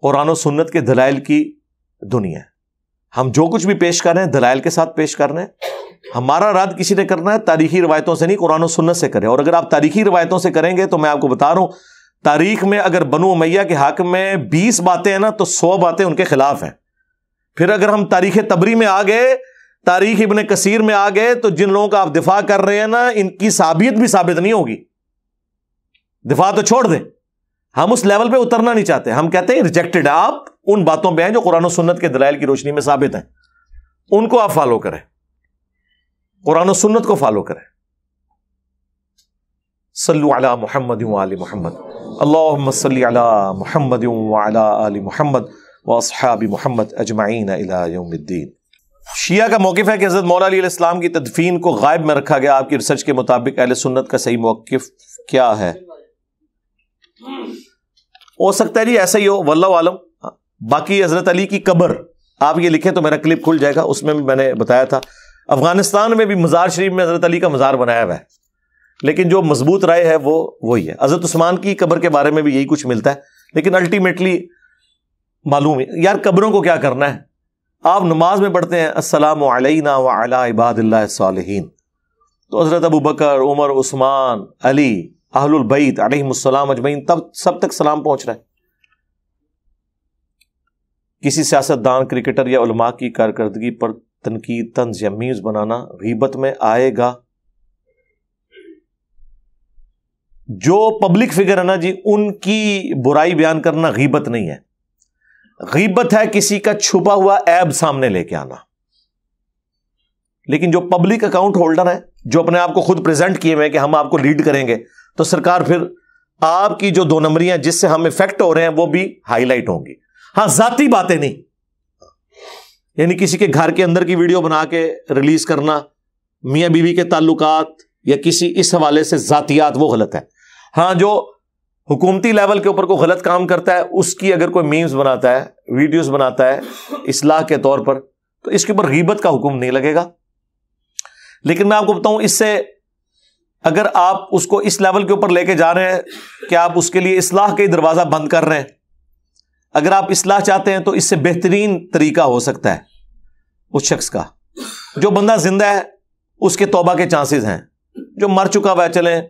कुरान सुन्नत के दलाइल की दुनिया है हम जो कुछ भी पेश कर रहे हैं दलाइल के साथ पेश कर रहे हैं हमारा रात किसी ने करना है तारीखी रिवायतों से नहीं कुरान सुन्नत से करें और अगर आप तारीखी रिवायतों से करेंगे तो मैं आपको बता रहा हूं तारीख में अगर बनु मैया के हक में बीस बातें हैं ना तो सौ बातें उनके खिलाफ हैं फिर अगर हम तारीख तबरी में आ गए तारीख इबन कसीर में आ गए तो जिन लोगों का आप दिफा कर रहे हैं ना इनकी साबियत भी साबित नहीं होगी दिफा तो छोड़ दें हम उस लेवल पे उतरना नहीं चाहते हम कहते हैं रिजेक्टेड आप उन बातों पे हैं जो कुरान सुन्नत के दलाइल की रोशनी में साबित हैं उनको आप फॉलो करें कुरान सुन्नत को फॉलो करें सल्लु अला मोहम्मद वाल मोहम्मद अल्लाह सल्ली अला मोहम्मद वाला आल मोहम्मद वसहाबी मोहम्मद अजमाइन अलाउमद्दीन शिया का मौकफ़ है कि हज़रत मौला इस्लाम की तदफीन को गायब में रखा गया आपकी रिसर्च के मुताबिक अहल सुन्नत का सही मौकफ क्या है हो सकता है जी ऐसा ही हो वल्ला आलम बाकी हज़रत अली की कब्र आप ये लिखें तो मेरा क्लिप खुल जाएगा उसमें भी मैंने बताया था अफगानिस्तान में भी मज़ार शरीफ में हज़रत अली का मज़ार बनाया हुआ है लेकिन जो मजबूत राय है वो वही है अजरत उस्मान की कब्र के बारे में भी यही कुछ मिलता है लेकिन अल्टीमेटली मालूम है यार कब्रों को क्या करना है आप नमाज में पढ़ते हैं असलम अलैना वाला तो हज़रत Abu Bakr Umar Usman Ali अहलबैत अलहसलाम अजमैन तब सब तक सलाम पहुंच रहा है किसी सियासतदान क्रिकेटर या उलमा की कारकर्दगी पर तनकीद तंज या मीज़ बनाना गीबत में आएगा जो पब्लिक फिगर है ना जी उनकी बुराई बयान करना गीबत नहीं है गीबत है किसी का छुपा हुआ ऐब सामने लेके आना लेकिन जो पब्लिक अकाउंट होल्डर है जो अपने आप को खुद प्रेजेंट किए हुए कि हम आपको लीड करेंगे तो सरकार फिर आपकी जो दो नंबरियां जिससे हम इफेक्ट हो रहे हैं वो भी हाईलाइट होंगी हाँ जाती बातें नहीं यानी किसी के घर के अंदर की वीडियो बना के रिलीज करना मियां बीवी के ताल्लुकात या किसी इस हवाले से जातियात वो गलत है हाँ जो हुकूमती लेवल के ऊपर कोई गलत काम करता है उसकी अगर कोई मीम्स बनाता है वीडियोस बनाता है इसलाह के तौर पर तो इसके ऊपर गीबत का हुक्म नहीं लगेगा लेकिन मैं आपको बताऊं इससे अगर आप उसको इस लेवल के ऊपर लेके जा रहे हैं कि आप उसके लिए इसलाह के दरवाज़ा बंद कर रहे हैं अगर आप इसलाह चाहते हैं तो इससे बेहतरीन तरीका हो सकता है उस शख्स का जो बंदा जिंदा है उसके तोबा के चांसेस हैं जो मर चुका हुआ चले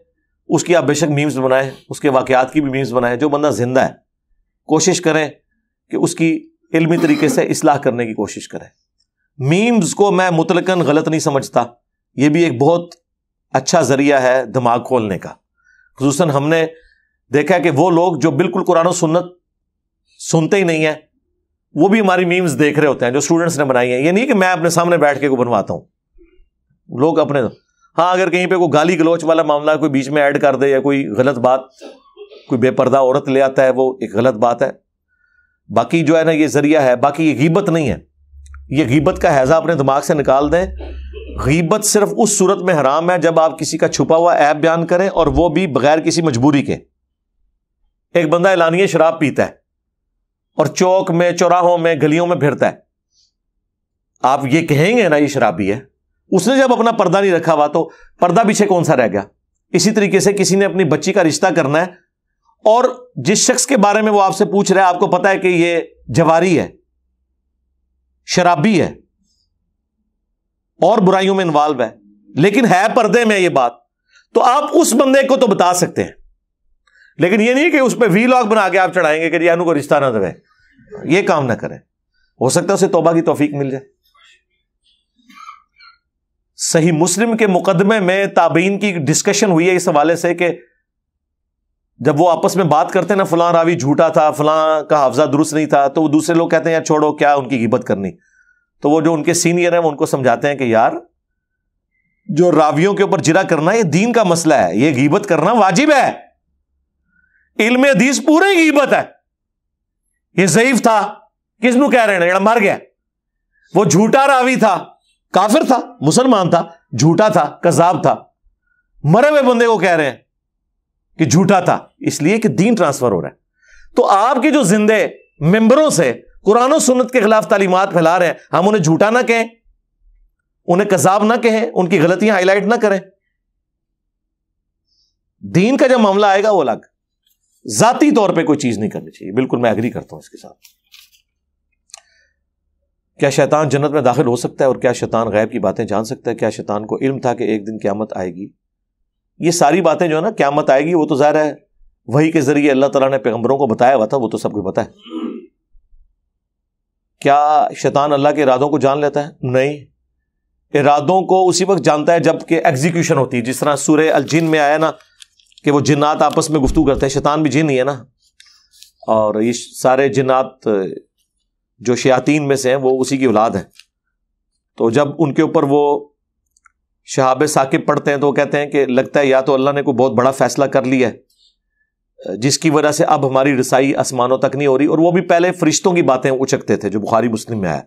उसकी आप बेशक मीम्स बनाएं उसके वाक़ात की भी मीम्स बनाएं जो बंदा जिंदा है कोशिश करें कि उसकी इल्मी तरीके से इसलाह करने की कोशिश करें मीम्स को मैं मुतलकन गलत नहीं समझता ये भी एक बहुत अच्छा ज़रिया है दिमाग खोलने का खूस हमने देखा है कि वो लोग जो बिल्कुल कुरान सुन्नत सुनते ही नहीं है वो भी हमारी मीम्स देख रहे होते हैं जो स्टूडेंट्स ने बनाई है ये नहीं कि मैं अपने सामने बैठ के को बनवाता हूँ लोग अपने हाँ अगर कहीं पे कोई गाली गलोच वाला मामला कोई बीच में ऐड कर दे या कोई गलत बात कोई बेपर्दा औरत ले आता है वो एक गलत बात है बाकी जो है ना ये जरिया है बाकी ये गीबत नहीं है ये गीबत का हैजा अपने दिमाग से निकाल दें गीबत सिर्फ उस सूरत में हराम है जब आप किसी का छुपा हुआ ऐप बयान करें और वो भी बगैर किसी मजबूरी के एक बंदा एलानिए शराब पीता है और चौक में चौराहों में गलियों में फिरता है आप ये कहेंगे ना ये शराबी है उसने जब अपना पर्दा नहीं रखा हुआ तो पर्दा पीछे कौन सा रह गया इसी तरीके से किसी ने अपनी बच्ची का रिश्ता करना है और जिस शख्स के बारे में वो आपसे पूछ रहा है आपको पता है कि ये जवारी है शराबी है और बुराइयों में इन्वॉल्व है लेकिन है पर्दे में ये बात तो आप उस बंदे को तो बता सकते हैं लेकिन ये नहीं कि उस पर वी लॉग बना के आप चढ़ाएंगे कि रियानू को रिश्ता ना दे ये काम ना करें हो सकता है उसे तोबा की तोफीक मिल जाए सही मुस्लिम के मुकदमे में ताबीन की डिस्कशन हुई है इस हवाले से कि जब वो आपस में बात करते हैं ना फलां रावी झूठा था फलां का हाफजा दुरुस्त नहीं था तो वो दूसरे लोग कहते हैं यार छोड़ो क्या उनकी हिब्बत करनी तो वो जो उनके सीनियर हैं वो उनको समझाते हैं कि यार जो रावियों के ऊपर जिरा करना ये दीन का मसला है ये गिबत करना वाजिब है इल्म हदीस पूरे गिबत है ये जयीफ था किसनु कह रहे हैं मर गया वो झूठा रावी था काफिर था मुसलमान था झूठा था कजाब था मरे हुए बंदे को कह रहे हैं कि झूठा था इसलिए कि दीन ट्रांसफर हो रहा है तो आपके जो जिंदे मेंबरों से कुरान सुन्नत के खिलाफ तालीमत फैला रहे हैं हम उन्हें झूठा ना कहें उन्हें कजाब ना कहें उनकी गलतियां हाईलाइट ना करें दीन का जब मामला आएगा वो अलग जाती तौर पे कोई चीज नहीं करनी चाहिए बिल्कुल मैं एग्री करता हूं इसके साथ क्या शैतान जन्नत में दाखिल हो सकता है और क्या शैतान गैब की बातें जान सकता है क्या शैतान को इल्म था कि एक दिन क्यामत आएगी ये सारी बातें जो है ना क्यामत आएगी वो तो ज़ाहिर है वही के ज़रिए अल्लाह तला ने पैगम्बरों को बताया हुआ था वो तो सबको पता है क्या शैतान अल्लाह के इरादों को जान लेता है नहीं इरादों को उसी वक्त जानता है जबकि एग्जीक्यूशन होती है जिस तरह सूर्य अलजिन में आया ना कि वो जिन्नात आपस में गुफ्तू करते हैं शैतान भी जिन ही है ना और ये सारे जिन्नात जो शयातीन में से हैं वो उसी की औलाद है तो जब उनके ऊपर वो शहाब साकिब पढ़ते हैं तो कहते हैं कि लगता है या तो अल्लाह ने कोई बहुत बड़ा फैसला कर लिया है जिसकी वजह से अब हमारी रसाई आसमानों तक नहीं हो रही और वो भी पहले फरिश्तों की बातें उचकते थे जो बुखारी मुस्लिम में आया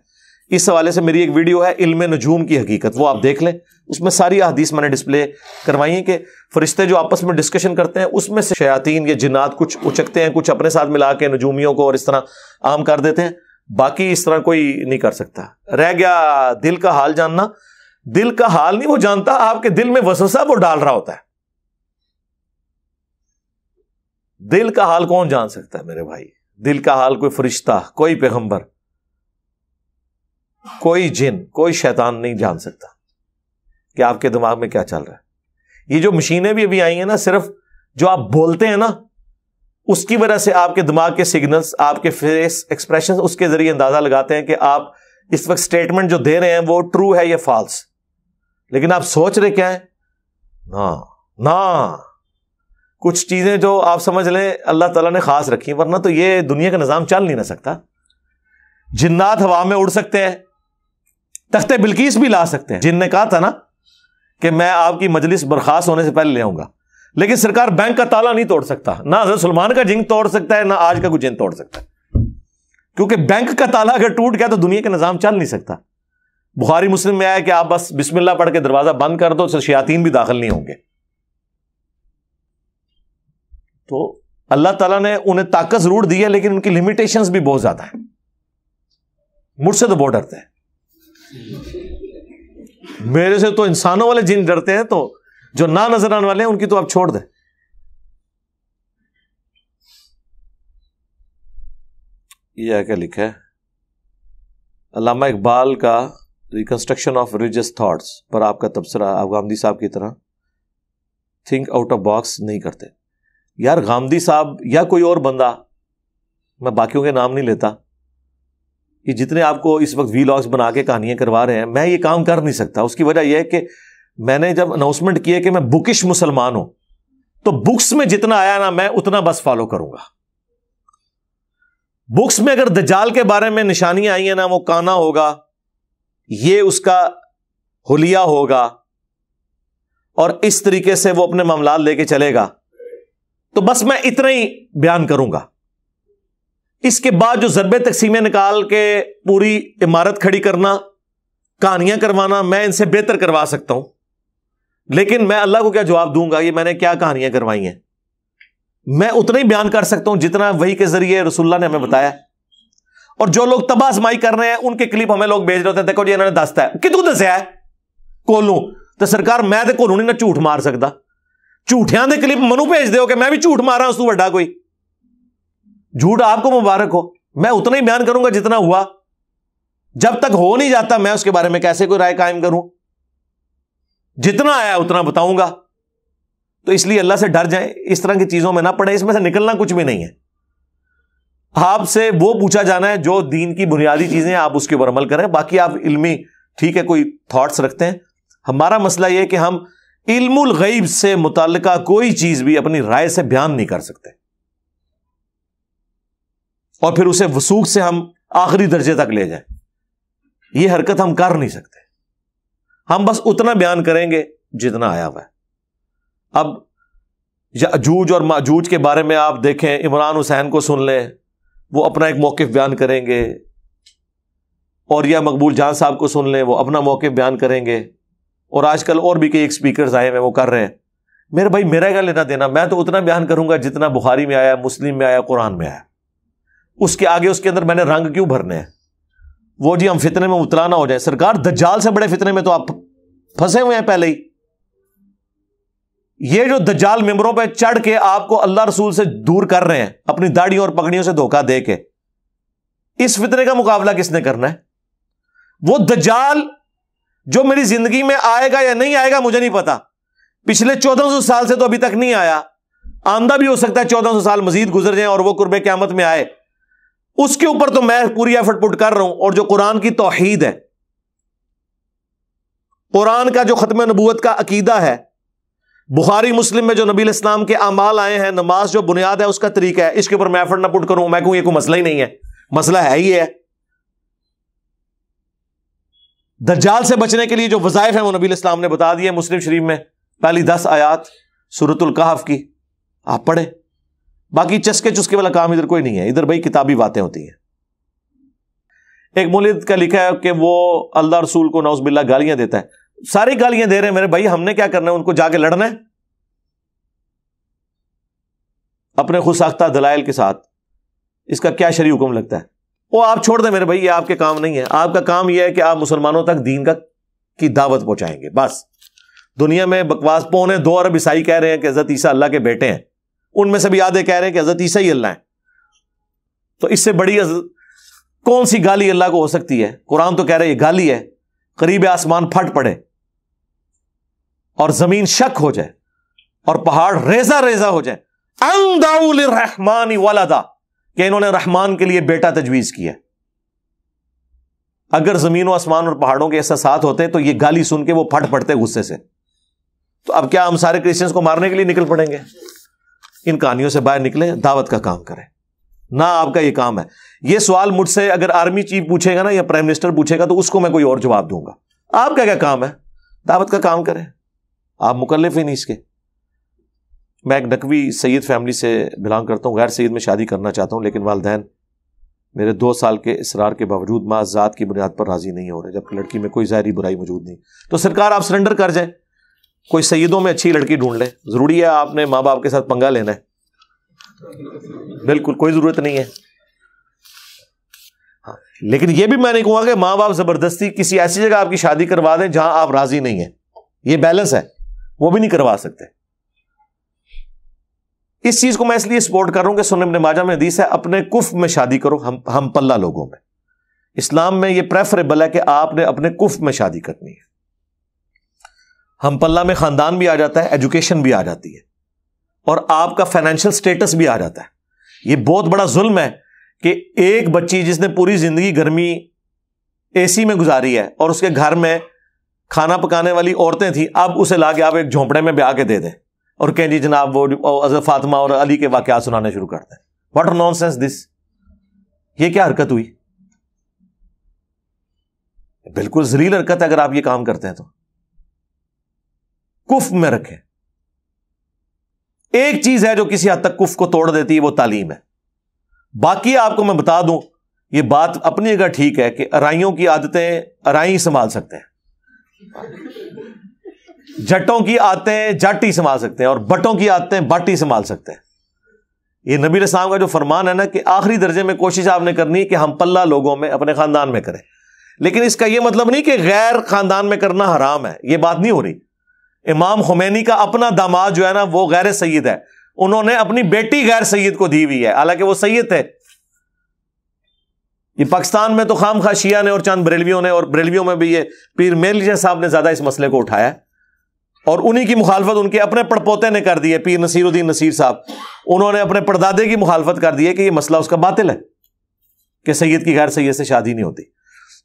इस हवाले से मेरी एक वीडियो है इल्म नजूम की हकीकत वो आप देख लें उसमें सारी अदीस मैंने डिस्प्ले करवाई है कि फरिश्ते जो आपस में डिस्कशन करते हैं उसमें से शयातीन ये जिन्नात कुछ उचकते हैं कुछ अपने साथ मिला के नजूमियों को और इस तरह आम कर देते हैं बाकी इस तरह कोई नहीं कर सकता रह गया दिल का हाल जानना दिल का हाल नहीं वो जानता आपके दिल में वसोसा वो डाल रहा होता है दिल का हाल कौन जान सकता है मेरे भाई दिल का हाल कोई फरिश्ता कोई पैगंबर कोई जिन कोई शैतान नहीं जान सकता कि आपके दिमाग में क्या चल रहा है ये जो मशीनें भी अभी आई हैं ना सिर्फ जो आप बोलते हैं ना उसकी वजह से आपके दिमाग के सिग्नल्स आपके फेस एक्सप्रेशन उसके जरिए अंदाजा लगाते हैं कि आप इस वक्त स्टेटमेंट जो दे रहे हैं वो ट्रू है या फॉल्स लेकिन आप सोच रहे क्या है ना ना कुछ चीजें जो आप समझ लें अल्लाह तला ने खास रखी वरना तो ये दुनिया का निजाम चल नहीं ना सकता जिन्नात हवा में उड़ सकते हैं तख्ते बिल्किस भी ला सकते हैं जिन ने कहा था ना कि मैं आपकी मजलिस बर्खास्त होने से पहले ले आऊंगा लेकिन सरकार बैंक का ताला नहीं तोड़ सकता ना हजरत सलमान का जिंग तोड़ सकता है ना आज का कुछ तोड़ सकता है क्योंकि बैंक का ताला अगर टूट गया तो दुनिया का निजाम चल नहीं सकता बुखारी मुस्लिम में आया कि आप बस बिस्मिल्लाह पढ़ के दरवाजा बंद कर दो शयातीन भी दाखिल नहीं होंगे तो अल्लाह ताला ने उन्हें ताकत जरूर दी है लेकिन उनकी लिमिटेशंस भी बहुत ज्यादा है मुझसे तो बहुत डरते हैं मेरे से तो इंसानों वाले जिन डरते हैं तो जो ना नजर आने वाले हैं उनकी तो आप छोड़ दें ये क्या लिखा है अलामा इकबाल का रिकंस्ट्रक्शन ऑफ रिलीजियस थाट्स पर आपका तबसरा आप गामदी साहब की तरह थिंक आउट ऑफ बॉक्स नहीं करते यार गांधी साहब या कोई और बंदा मैं बाकियों के नाम नहीं लेता ये जितने आपको इस वक्त वी बना के कहानियां करवा रहे हैं मैं ये काम कर नहीं सकता उसकी वजह यह है कि मैंने जब अनाउंसमेंट किया कि मैं बुकिश मुसलमान हूं तो बुक्स में जितना आया ना मैं उतना बस फॉलो करूंगा बुक्स में अगर दजाल के बारे में निशानियां आई हैं ना वो काना होगा ये उसका होलिया होगा और इस तरीके से वो अपने मामला लेके चलेगा तो बस मैं इतना ही बयान करूंगा इसके बाद जो जरबे तकसीमें निकाल के पूरी इमारत खड़ी करना कहानियां करवाना मैं इनसे बेहतर करवा सकता हूं लेकिन मैं अल्लाह को क्या जवाब दूंगा ये मैंने क्या कहानियां करवाई हैं मैं उतना ही बयान कर सकता हूं जितना वही के जरिए रसुल्ला ने हमें बताया और जो लोग तबाजमाई कर रहे हैं उनके क्लिप हमें लोग भेज रहे होते हैं देखो जी इन्होंने दसता है कितु दसया है कोलू तो सरकार मैं तो कोलू नहीं ना झूठ मार सकता झूठिया के क्लिप मनु भेज दो कि मैं भी झूठ मारा उस तू वा कोई झूठ आपको मुबारक हो मैं उतना ही बयान करूंगा जितना हुआ जब तक हो नहीं जाता मैं उसके बारे में कैसे कोई राय कायम करूं जितना आया उतना बताऊंगा तो इसलिए अल्लाह से डर जाए इस तरह की चीजों में ना पड़े इसमें से निकलना कुछ भी नहीं है आपसे वो पूछा जाना है जो दीन की बुनियादी चीजें आप उसके ऊपर अमल करें बाकी आप इल्मी ठीक है कोई थॉट्स रखते हैं हमारा मसला यह कि हम इल्मुल गईब से मुतल कोई चीज भी अपनी राय से बयान नहीं कर सकते और फिर उसे वसूख से हम आखिरी दर्जे तक ले जाए यह हरकत हम कर नहीं सकते हम बस उतना बयान करेंगे जितना आया हुआ है अब याजूज और माजूज के बारे में आप देखें इमरान हुसैन को सुन लें वो अपना एक मौके बयान करेंगे और या मकबूल जान साहब को सुन लें वो अपना मौके बयान करेंगे और आजकल और भी कई स्पीकर आए हैं वो कर रहे हैं मेरे भाई मेरा क्या लेना देना मैं तो उतना बयान करूंगा जितना बुखारी में आया मुस्लिम में आया कुरान में आया उसके आगे उसके अंदर मैंने रंग क्यों भरने हैं वो जी हम फितने में उतला ना हो जाए सरकार दज्जाल से बड़े फितने में तो आप फंसे हुए हैं पहले ही ये जो दज्जाल मेम्बरों पर चढ़ के आपको अल्लाह रसूल से दूर कर रहे हैं अपनी दाढ़ियों और पगड़ियों से धोखा दे के इस फितने का मुकाबला किसने करना है वो दज्जाल जो मेरी जिंदगी में आएगा या नहीं आएगा मुझे नहीं पता पिछले चौदह सौ साल से तो अभी तक नहीं आया आंदा भी हो सकता है चौदह सौ साल मजीद गुजर जाए और वो कुर्बे क्यामत में आए उसके ऊपर तो मैं पूरी एफर्ट पुट कर रहा हूं और जो कुरान की तोहीद है कुरान का जो खत्म नबूत का अकीदा है बुखारी मुस्लिम में जो नबी इस्लाम के अमाल आए हैं नमाज जो बुनियाद है उसका तरीका है इसके ऊपर मैं एफर्ट ना पुट करूं मैं कहूं ये कोई मसला ही नहीं है मसला है ही है दज्जाल से बचने के लिए जो वजायफ है वो नबी इस्लाम ने बता दिए मुस्लिम शरीफ में पहली दस आयात सूरतुल्काफ की आप पढ़े बाकी चस्के चुस्के वाला काम इधर कोई नहीं है इधर भाई किताबी बातें होती हैं एक मोलिद का लिखा है कि वो अल्लाह रसूल को नौज बिल्ला गालियां देता है सारी गालियां दे रहे हैं मेरे भाई हमने क्या करना है उनको जाके लड़ना है अपने खुशाख्ता दलाइल के साथ इसका क्या शरी हुक्म लगता है वो आप छोड़ दें मेरे भाई ये आपके काम नहीं है आपका काम यह है कि आप मुसलमानों तक दीन का की दावत पहुंचाएंगे बस दुनिया में बकवास पौने दो अरब ईसाई कह रहे हैं कि हजरत ईसा अल्लाह के बेटे हैं उनमें से भी आधे कह रहे हैं कि हजरत ईसा ही अल्लाह है तो इससे बड़ी कौन सी गाली अल्लाह को हो सकती है कुरान तो कह रहे ये गाली है करीब आसमान फट पड़े और जमीन शक हो जाए और पहाड़ रेजा रेजा हो जाए अंदाउल रहमान वालदा कि इन्होंने रहमान के लिए बेटा तजवीज किया अगर जमीन और आसमान और पहाड़ों के ऐसा साथ होते तो ये गाली सुन के वो फट पड़ते गुस्से से तो अब क्या हम सारे क्रिश्चियंस को मारने के लिए निकल पड़ेंगे इन कहानियों से बाहर निकले दावत का काम करें ना आपका ये काम है ये सवाल मुझसे अगर आर्मी चीफ पूछेगा ना या प्राइम मिनिस्टर पूछेगा तो उसको मैं कोई और जवाब दूंगा आपका क्या काम है दावत का काम करें आप मुकलफ ही नहीं इसके मैं एक नकवी सैद फैमिली से बिलोंग करता हूँ गैर सैद में शादी करना चाहता हूँ लेकिन वालदेन मेरे दो साल के इसरार के बावजूद माँ ज़ात की बुनियाद पर राज़ी नहीं हो रहे जबकि लड़की में कोई जहरी बुराई मौजूद नहीं तो सरकार आप सरेंडर कर जाए कोई सईदों में अच्छी लड़की ढूंढ लें ज़रूरी है आपने माँ बाप के साथ पंगा लेना है बिल्कुल कोई ज़रूरत नहीं है हाँ लेकिन यह भी मैं नहीं कहूँगा कि माँ बाप ज़बरदस्ती किसी ऐसी जगह आपकी शादी करवा दें जहां आप राज़ी नहीं है ये बैलेंस है वो भी नहीं करवा सकते इस चीज को मैं इसलिए सपोर्ट कर रहा हूं कि सुनम माजा में हदीस है अपने कुफ में शादी करो हम हम पल्ला लोगों में इस्लाम में यह प्रेफरेबल है कि आपने अपने कुफ में शादी करनी है हम पल्ला में खानदान भी आ जाता है एजुकेशन भी आ जाती है और आपका फाइनेंशियल स्टेटस भी आ जाता है ये बहुत बड़ा जुल्म है कि एक बच्ची जिसने पूरी जिंदगी गर्मी एसी में गुजारी है और उसके घर में खाना पकाने वाली औरतें थी अब उसे ला के आप एक झोंपड़े में ब्याह के दे दें और कहें जी जनाब वो अजर फातिमा और अली के वाकत सुनाने शुरू कर दें what are non sense this ये क्या हरकत हुई बिल्कुल जलील हरकत है अगर आप ये काम करते हैं तो कुफ में रखें एक चीज है जो किसी हद तक कुफ को तोड़ देती है वो तालीम है बाकी आपको मैं बता दूं ये बात अपनी जगह ठीक है कि अराइयों की आदतें अराई संभाल सकते हैं जटों की आदतें जट ही संभाल सकते हैं और बटों की आदतें बट ही संभाल सकते हैं ये नबी रसाम का जो फरमान है ना कि आखिरी दर्जे में कोशिश आपने करनी है कि हम पल्ला लोगों में अपने खानदान में करें लेकिन इसका यह मतलब नहीं कि गैर खानदान में करना हराम है यह बात नहीं हो रही इमाम हुमैनी का अपना दामाद जो है ना वो गैर सैद है उन्होंने अपनी बेटी गैर सैद को दी हुई है हालांकि वो सैयद थे ये पाकिस्तान में तो खाम खा शिया ने और चांद बरेलवियों ने और बरेलवियों में भी ये पीर मेलिया साहब ने ज्यादा इस मसले को उठाया और उन्हीं की मुखालफत उनके अपने पड़पोते ने कर दी है पीर नसीरुद्दीन नसीर साहब उन्होंने अपने पड़दादे की मुखालफत कर दी है कि यह मसला उसका बातिल है कि सैयद की गैर सैयद से शादी नहीं होती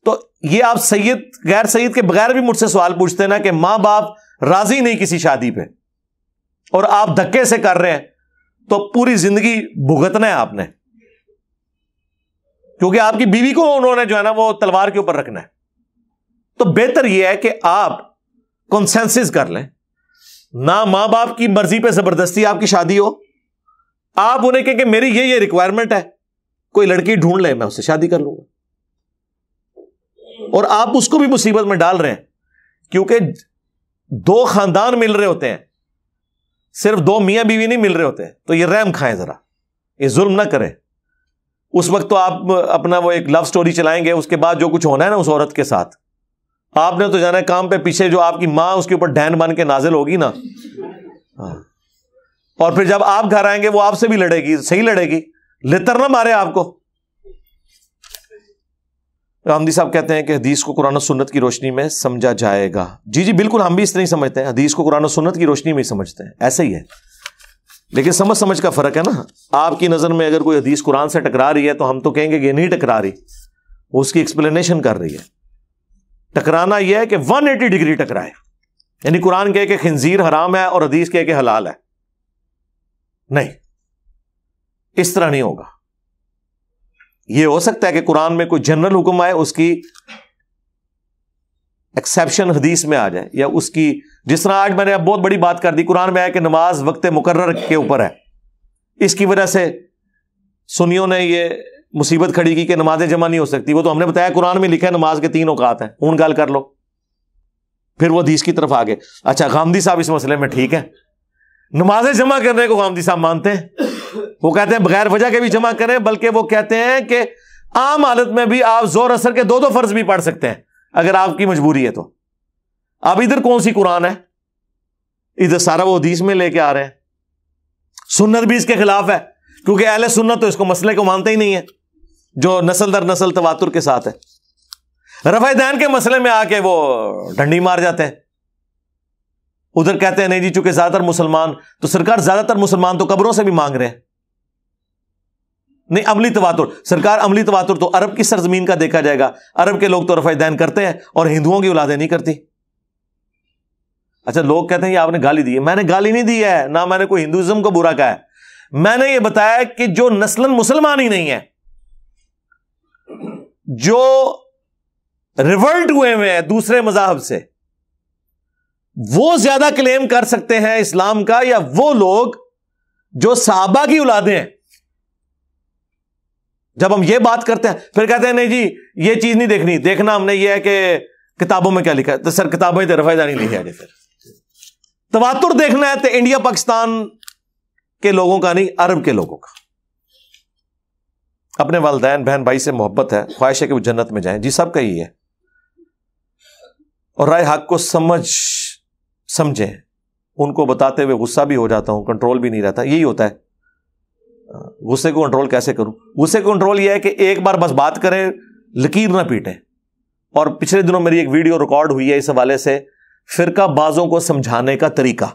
तो ये आप सैयद गैर सैयद के बगैर भी मुझसे सवाल पूछते ना कि माँ बाप राजी नहीं किसी शादी पे और आप धक्के से कर रहे हैं तो पूरी जिंदगी भुगतना है आपने क्योंकि आपकी बीवी को उन्होंने जो है ना वो तलवार के ऊपर रखना है तो बेहतर यह है कि आप कॉन्सेंसिस कर लें ना मां बाप की मर्जी पे जबरदस्ती आपकी शादी हो आप उन्हें कहें कि मेरी ये ये रिक्वायरमेंट है कोई लड़की ढूंढ ले मैं उससे शादी कर लूंगा और आप उसको भी मुसीबत में डाल रहे हैं क्योंकि दो खानदान मिल रहे होते हैं सिर्फ दो मियाँ बीवी नहीं मिल रहे होते तो ये रैम खाएं जरा ये जुल्म ना करें उस वक्त तो आप अपना वो एक लव स्टोरी चलाएंगे उसके बाद जो कुछ होना है ना उस औरत के साथ आपने तो जाना काम पे पीछे जो आपकी मां उसके ऊपर डैन बन के नाजिल होगी ना हाँ। और फिर जब आप घर आएंगे वो आपसे भी लड़ेगी सही लड़ेगी लेतर ना मारे आपको रामदी साहब कहते हैं कि हदीस को कुरान सुन्नत की रोशनी में समझा जाएगा जी जी बिल्कुल हम भी इस तरह ही समझते हैं हदीस को कुरान सुन्नत की रोशनी में ही समझते हैं ऐसा ही है लेकिन समझ समझ का फर्क है ना आपकी नज़र में अगर कोई हदीस कुरान से टकरा रही है तो हम तो कहेंगे कि नहीं टकरा रही उसकी एक्सप्लेनेशन कर रही है टकराना यह है कि वन डिग्री टकराए यानी कुरान कहे के खंजीर हराम है और हदीस कह के हलाल है नहीं इस तरह नहीं होगा ये हो सकता है कि कुरान में कोई जनरल हुक्म आए उसकी एक्सेप्शन हदीस में आ जाए या उसकी जिस तरह आज मैंने अब बहुत बड़ी बात कर दी कुरान में आया कि नमाज वक्त मुकर्र के ऊपर है इसकी वजह से सुनियों ने ये मुसीबत खड़ी की कि नमाजें जमा नहीं हो सकती वो तो हमने बताया कुरान में लिखा है नमाज के तीन औकात हैं ऊन गाल कर लो फिर वो हदीस की तरफ आ गए अच्छा गांधी साहब इस मसले में ठीक है नमाजें जमा करने को गांधी साहब मानते हैं वो कहते हैं बगैर वजह के भी जमा करें बल्कि वो कहते हैं कि आम हालत में भी आप जोर असर के दो दो फर्ज भी पढ़ सकते हैं अगर आपकी मजबूरी है तो अब इधर कौन सी कुरान है इधर सारा वो हदीस में लेके आ रहे हैं सुन्नत भी इसके खिलाफ है क्योंकि अहले सुन्नत तो इसको मसले को मानते ही नहीं है जो नसल दर नस्ल तवातुर के साथ है रफादान के मसले में आके वो डंडी मार जाते हैं उधर कहते हैं नहीं जी चूंकि ज्यादातर मुसलमान तो सरकार ज्यादातर मुसलमान तो कब्रों से भी मांग रहे हैं नहीं अमली तवातुर सरकार अमली तवातुर तो अरब की सरजमीन का देखा जाएगा अरब के लोग तो दैन करते हैं और हिंदुओं की औलादे नहीं करती अच्छा लोग कहते हैं ये आपने गाली दी है मैंने गाली नहीं दी है ना मैंने कोई हिंदुज्म को बुरा कहा है मैंने ये बताया कि जो नस्लन मुसलमान ही नहीं है जो रिवर्ट हुए हुए हैं दूसरे मजाहब से वो ज्यादा क्लेम कर सकते हैं इस्लाम का या वो लोग जो साहबा की औलादे हैं जब हम ये बात करते हैं फिर कहते हैं नहीं जी ये चीज नहीं देखनी देखना हमने ये है कि किताबों में क्या लिखा है तो सर किताबों में तो रफायदानी लिखी आगे फिर तवातुर देखना है तो इंडिया पाकिस्तान के लोगों का नहीं अरब के लोगों का अपने वालदेन बहन भाई से मोहब्बत है ख्वाहिश है कि वो जन्नत में जाएं जी सब का ही है और राय हक को समझ समझें उनको बताते हुए गुस्सा भी हो जाता हूं कंट्रोल भी नहीं रहता यही होता है गुस्से को कंट्रोल कैसे करूं गुस्से को कंट्रोल यह है कि एक बार बस बात करें लकीर ना पीटे और पिछले दिनों मेरी एक वीडियो रिकॉर्ड हुई है इस हवाले से फिरका बाजों को समझाने का तरीका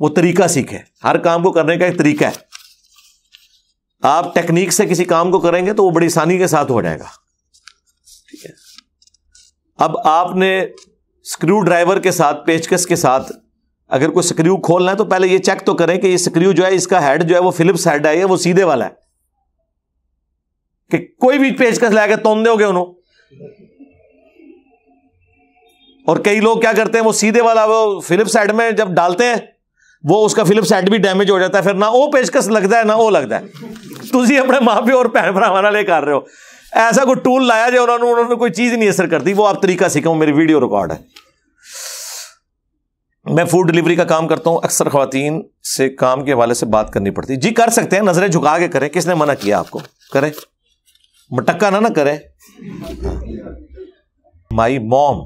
वो तरीका सीखे हर काम को करने का एक तरीका है आप टेक्निक से किसी काम को करेंगे तो वो बड़ी आसानी के साथ हो जाएगा ठीक है अब आपने स्क्रू ड्राइवर के साथ पेचकस के साथ अगर कोई स्क्रू खोलना है तो पहले ये चेक तो करें कि ये स्क्रू जो है इसका हेड जो है वो फिलिप्स हेड है वो सीधे वाला है कि कोई भी पेचकस लाकर तोड़ दोगे उन्होंने और कई लोग क्या करते हैं वो सीधे वाला वो फिलिप्स हेड में जब डालते हैं वो उसका फिलिप्स हेड भी डैमेज हो जाता है फिर ना वो पेचकस लगता है ना वो लगता है तुम अपने माँ प्यो और भैन भरावान कर रहे हो ऐसा कोई टूल लाया जो उन्होंने उन्होंने कोई चीज़ नहीं असर करती वो आप तरीका सीखो मेरी वीडियो रिकॉर्ड है मैं फूड डिलीवरी का काम करता हूं अक्सर खातन से काम के हवाले से बात करनी पड़ती जी कर सकते हैं नजरें झुका के करें किसने मना किया आपको करें मटक्का ना ना करें my mom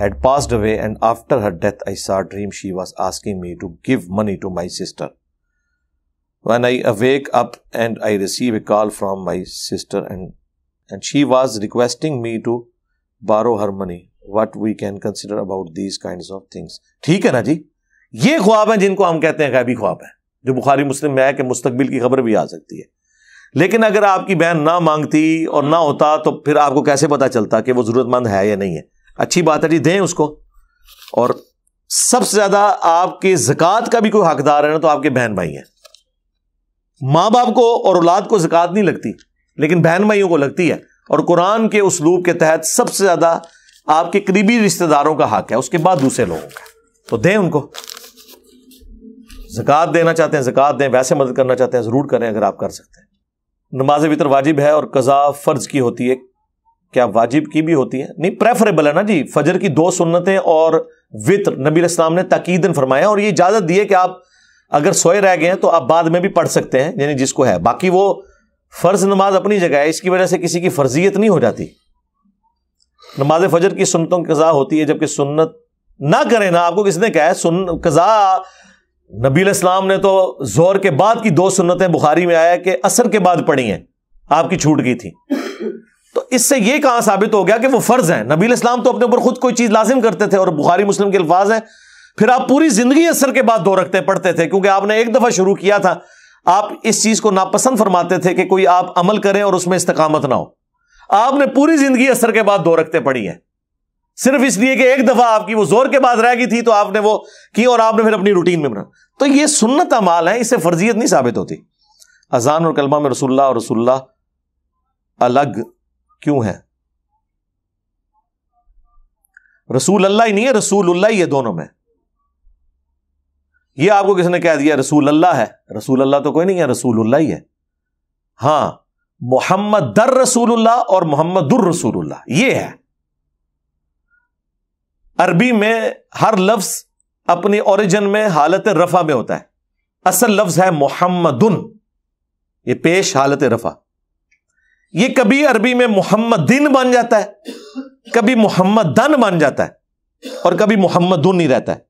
had passed away and after her death I saw dream she was asking me to give money to my sister when I awake up and I receive a call from my sister and and she was requesting me to borrow her money what we can consider about these kind of things ठीक है ना जी ये ख्वाब हैं जिनको हम कहते हैं गैबी ख्वाब है जो बुखारी मुस्लिम में है कि मुस्तबिल की खबर भी आ सकती है लेकिन अगर आपकी बहन ना मांगती और ना होता तो फिर आपको कैसे पता चलता कि वो ज़रूरतमंद है या नहीं है अच्छी बात है जी दें उसको और सबसे ज़्यादा आपके जक़ात का भी कोई हकदार है ना तो आपके बहन भाई हैं माँ बाप को और औलाद को जक़ात नहीं लगती लेकिन बहन भाइयों को लगती है और कुरान के उसलूब के तहत सबसे ज़्यादा आपके करीबी रिश्तेदारों का हक है उसके बाद दूसरे लोगों का तो दें उनको जक़ात देना चाहते हैं जक़ात दें वैसे मदद करना चाहते हैं ज़रूर करें अगर आप कर सकते हैं नमाज वितर वाजिब है और कज़ा फ़र्ज की होती है क्या वाजिब की भी होती है नहीं प्रेफरेबल है ना जी फजर की दो सुन्नतें और वितर नबी इस्लाम ने तकीदन फरमाया और ये इजाज़त दी है कि आप अगर सोए रह गए हैं तो आप बाद में भी पढ़ सकते हैं यानी जिसको है बाकी वो फ़र्ज नमाज अपनी जगह है इसकी वजह से किसी की फर्जियत नहीं हो जाती नमाज फजर की सुनतों की कज़ा होती है जबकि सुन्नत ना करें ना आपको किसने कहा है सुन कज़ा नबीलाम इस्लाम ने तो जोर के बाद की दो सुन्नतें बुखारी में आया कि असर के बाद पढ़ी हैं आपकी छूट गई थी तो इससे यह कहां साबित हो गया कि वो फर्ज है नबील इस्लाम तो अपने ऊपर खुद कोई चीज लाजिम करते थे और बुखारी मुस्लिम के अल्फाज हैं फिर आप पूरी जिंदगी असर के बाद दो रखते पढ़ते थे क्योंकि आपने एक दफा शुरू किया था आप इस चीज को नापसंद फरमाते थे कि कोई आप अमल करें और उसमें इस्तकामत ना हो आपने पूरी जिंदगी असर के बाद दो रखते पड़ी है सिर्फ इसलिए कि एक दफा आपकी वो जोर के बाद रह गई थी तो आपने वो की और आपने फिर अपनी रूटीन में बना तो ये सुन्नत अमाल है इसे फर्जियत नहीं साबित होती अजान और कलमा में रसुल्ला और रसुल्ला अलग क्यों है रसूल अल्लाह ही नहीं है रसूल ही ये दोनों में ये आपको किसी ने कह दिया रसूल अल्लाह है रसूल अल्लाह तो कोई नहीं है रसूल अल्लाह ही है हां मोहम्मद दर रसूलुल्लाह और मोहम्मद रसूलुल्लाह ये है अरबी में हर लफ्ज अपनी ओरिजिन में हालत रफा में होता है असल लफ्ज है मोहम्मदुन ये पेश हालत रफा ये कभी अरबी में दिन बन जाता है कभी मोहम्मदन बन जाता है और कभी मोहम्मदुन ही रहता है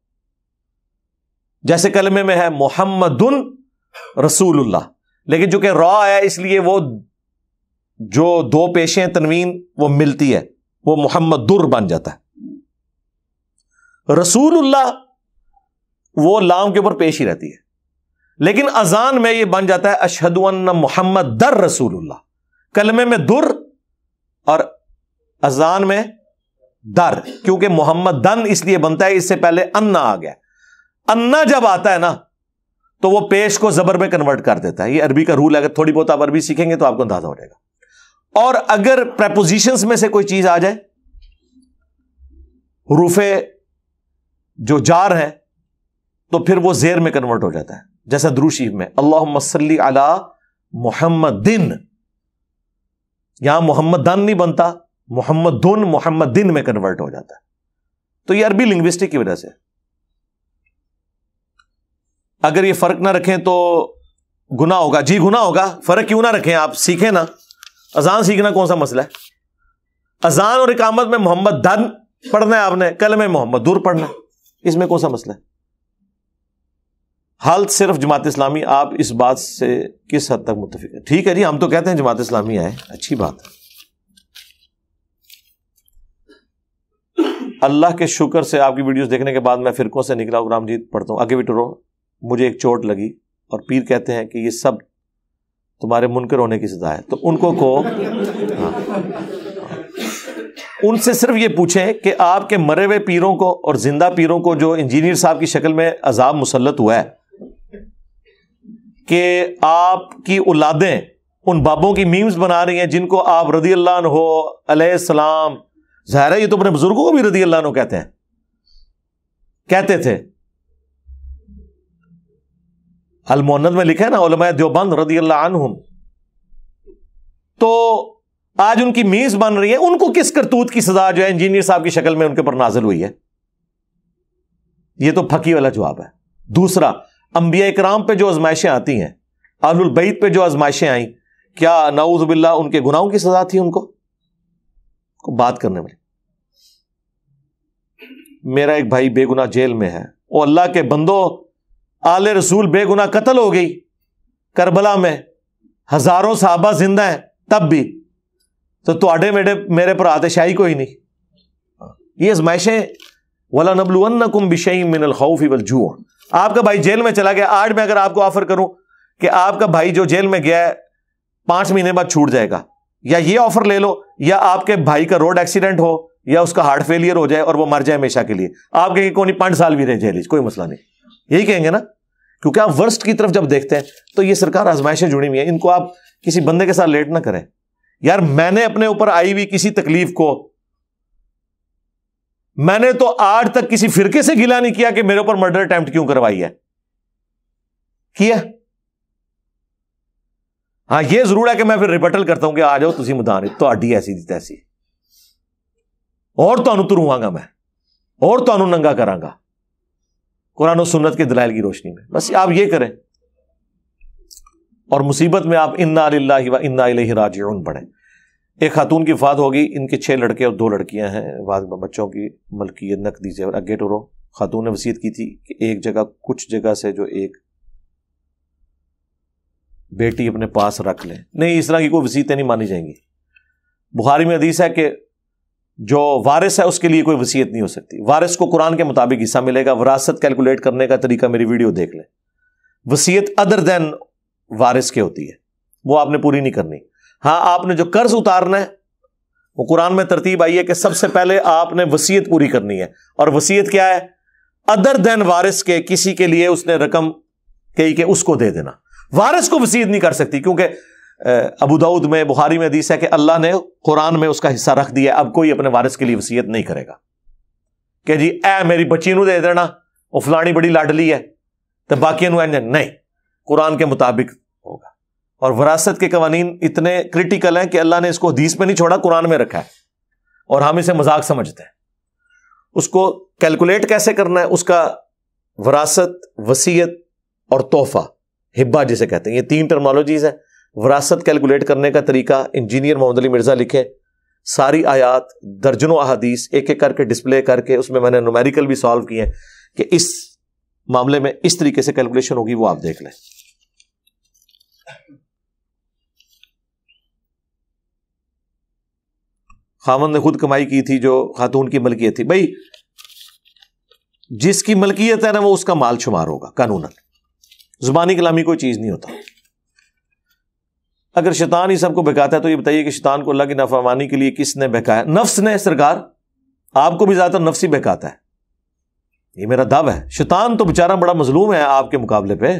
जैसे कलमे में है मोहम्मदुन रसूलुल्लाह लेकिन जो रॉ है इसलिए वो जो दो पेशे हैं तनवीन वो मिलती है वो मोहम्मद दुर बन जाता है रसूलुल्लाह वो लाम के ऊपर पेश ही रहती है लेकिन अजान में ये बन जाता है अशहदन मोहम्मद दर रसूलुल्लाह कलमे में दुर और अजान में दर क्योंकि मोहम्मद दन इसलिए बनता है इससे पहले अन्ना आ गया अन्ना जब आता है ना तो वो पेश को जबर में कन्वर्ट कर देता है ये अरबी का रूल है अगर थोड़ी बहुत आप अरबी सीखेंगे तो आपको अंदाजा हो जाएगा और अगर प्रपोजिशंस में से कोई चीज आ जाए रूफे जो जार है तो फिर वो जेर में कन्वर्ट हो जाता है जैसा द्रूशीफ में अल्लाह मसली अला दिन यहां मोहम्मद दन नहीं बनता मोहम्मद दुन मोहम्मद दिन में कन्वर्ट हो जाता है तो ये अरबी लिंग्विस्टिक की वजह से अगर ये फर्क ना रखें तो गुना होगा जी गुना होगा फर्क क्यों ना रखें आप सीखें ना अजान सीखना कौन सा मसला है अजान और इकामत में मोहम्मद धन पढ़ना है आपने कल में मोहम्मद दूर पढ़ना है इसमें कौन सा मसला है हाल सिर्फ जमात इस्लामी आप इस बात से किस हद तक मुतफिक है ठीक है जी हम तो कहते हैं जमात इस्लामी आए अच्छी बात है अल्लाह के शुक्र से आपकी वीडियोस देखने के बाद मैं फिरकों से निकला हूं रामजीत पढ़ता हूँ आगे भी टुरो मुझे एक चोट लगी और पीर कहते हैं कि ये सब तुम्हारे मुनकर होने की सजा है तो उनको को हाँ, उनसे सिर्फ ये पूछें कि आपके मरे हुए पीरों को और जिंदा पीरों को जो इंजीनियर साहब की शक्ल में अजाब मुसलत हुआ है कि आपकी औलादें उन बाबों की मीम्स बना रही हैं जिनको आप रदी अल्लाह हो अलैहिस्सलाम ज़ाहिर है ये तो अपने बुजुर्गों को भी रदी अल्लाह कहते हैं कहते थे अलमोन्नत में लिखे ना उलमा देवबंद रदी अल्लाहम तो आज उनकी मीज बन रही है उनको किस करतूत की सजा जो है इंजीनियर साहब की शक्ल में उनके ऊपर नाजिल हुई है यह तो फकी वाला जवाब है दूसरा अंबिया इकराम पर जो आजमाइशें आती हैं आलुलबैत पर जो आजमाइशें आई क्या नाउजबिल्ला उनके गुनाहों की सजा थी उनको को बात करने में मेरा एक भाई बेगुना जेल में है वो अल्लाह के बंदो आल रसूल बेगुना कत्ल हो गई करबला में हजारों साहबा जिंदा है तब भी तो थोड़े मेरे मेरे पर तो शाही कोई नहीं ये आजमाइशें वाला नबलुअन कुम बिशई मिनल खौफ इवल जू आपका भाई जेल में चला गया आज मैं अगर आपको ऑफर करूं कि आपका भाई जो जेल में गया है पांच महीने बाद छूट जाएगा या ये ऑफर ले लो या आपके भाई का रोड एक्सीडेंट हो या उसका हार्ट फेलियर हो जाए और वो मर जाए हमेशा के लिए आप कहेंगे कोई नहीं पांच साल भी रहे जेल कोई मसला नहीं यही कहेंगे ना क्योंकि आप वर्स्ट की तरफ जब देखते हैं तो ये सरकार आजमाइशें जुड़ी हुई है इनको आप किसी बंदे के साथ लेट ना करें यार मैंने अपने ऊपर आई हुई किसी तकलीफ को मैंने तो आज तक किसी फिरके से गिला नहीं किया कि मेरे ऊपर मर्डर अटैम्प्ट क्यों करवाई है किया हाँ ये जरूर है कि मैं फिर रिबटल करता हूं कि आ जाओ तुम मुदान आडी ऐसी दी तैसी और तो तुरूंगा मैं और तो नंगा करांगा कुरान और के दलाल की रोशनी में बस आप ये करें और मुसीबत में आप इन्ना व इन्ना राज पढ़ें एक खातून की फात होगी इनके छह लड़के और दो लड़कियां हैं बाद बच्चों की मलकियत नक से और अगे टोरो खातून ने वसीयत की थी कि एक जगह कुछ जगह से जो एक बेटी अपने पास रख लें नहीं इस तरह की कोई वसीतें नहीं मानी जाएंगी बुखारी में अदीस है कि जो वारिस है उसके लिए कोई वसीयत नहीं हो सकती वारिस को कुरान के मुताबिक हिस्सा मिलेगा वरासत कैलकुलेट करने का तरीका मेरी वीडियो देख ले वसीयत अदर देन वारिस के होती है वो आपने पूरी नहीं करनी हाँ आपने जो कर्ज उतारना है वो कुरान में तरतीब आई है कि सबसे पहले आपने वसीयत पूरी करनी है और वसीयत क्या है अदर देन वारिस के किसी के लिए उसने रकम कही के उसको दे देना वारिस को वसीयत नहीं कर सकती क्योंकि अबू दाऊद में बुखारी में हदीस है कि अल्लाह ने कुरान में उसका हिस्सा रख दिया अब कोई अपने वारिस के लिए वसीयत नहीं करेगा कि जी ए मेरी बच्ची नु दे देना वो फलानी बड़ी लाडली है तो बाकी नहीं कुरान के मुताबिक होगा और वरासत के कवानीन इतने क्रिटिकल हैं कि अल्लाह ने इसको हदीस में नहीं छोड़ा कुरान में रखा है और हम इसे मजाक समझते हैं उसको कैलकुलेट कैसे करना है उसका वरासत वसीयत और तोहफा हिब्बा जिसे कहते हैं ये तीन टर्मोलॉजीज है वरासत कैलकुलेट करने का तरीका इंजीनियर मोहम्मद अली मिर्ज़ा लिखे सारी आयात दर्जनों अहादीस एक एक करके डिस्प्ले करके उसमें मैंने नोमेरिकल भी सॉल्व किए हैं कि इस मामले में इस तरीके से कैलकुलेशन होगी वो आप देख लें खामन ने खुद कमाई की थी जो खातून की मलकियत थी भाई जिसकी मलकियत है ना वो उसका माल शुमार होगा कानूनन जुबानी कलामी कोई चीज़ नहीं होता अगर शैतान ही सबको बहकाता है तो ये बताइए कि शैतान को अल्लाह की नाफरमानी के लिए किसने बहकाया नफ्स ने सरकार आपको भी ज़्यादातर नफ्स ही बहकाता है ये मेरा दब है शैतान तो बेचारा बड़ा मजलूम है आपके मुकाबले पे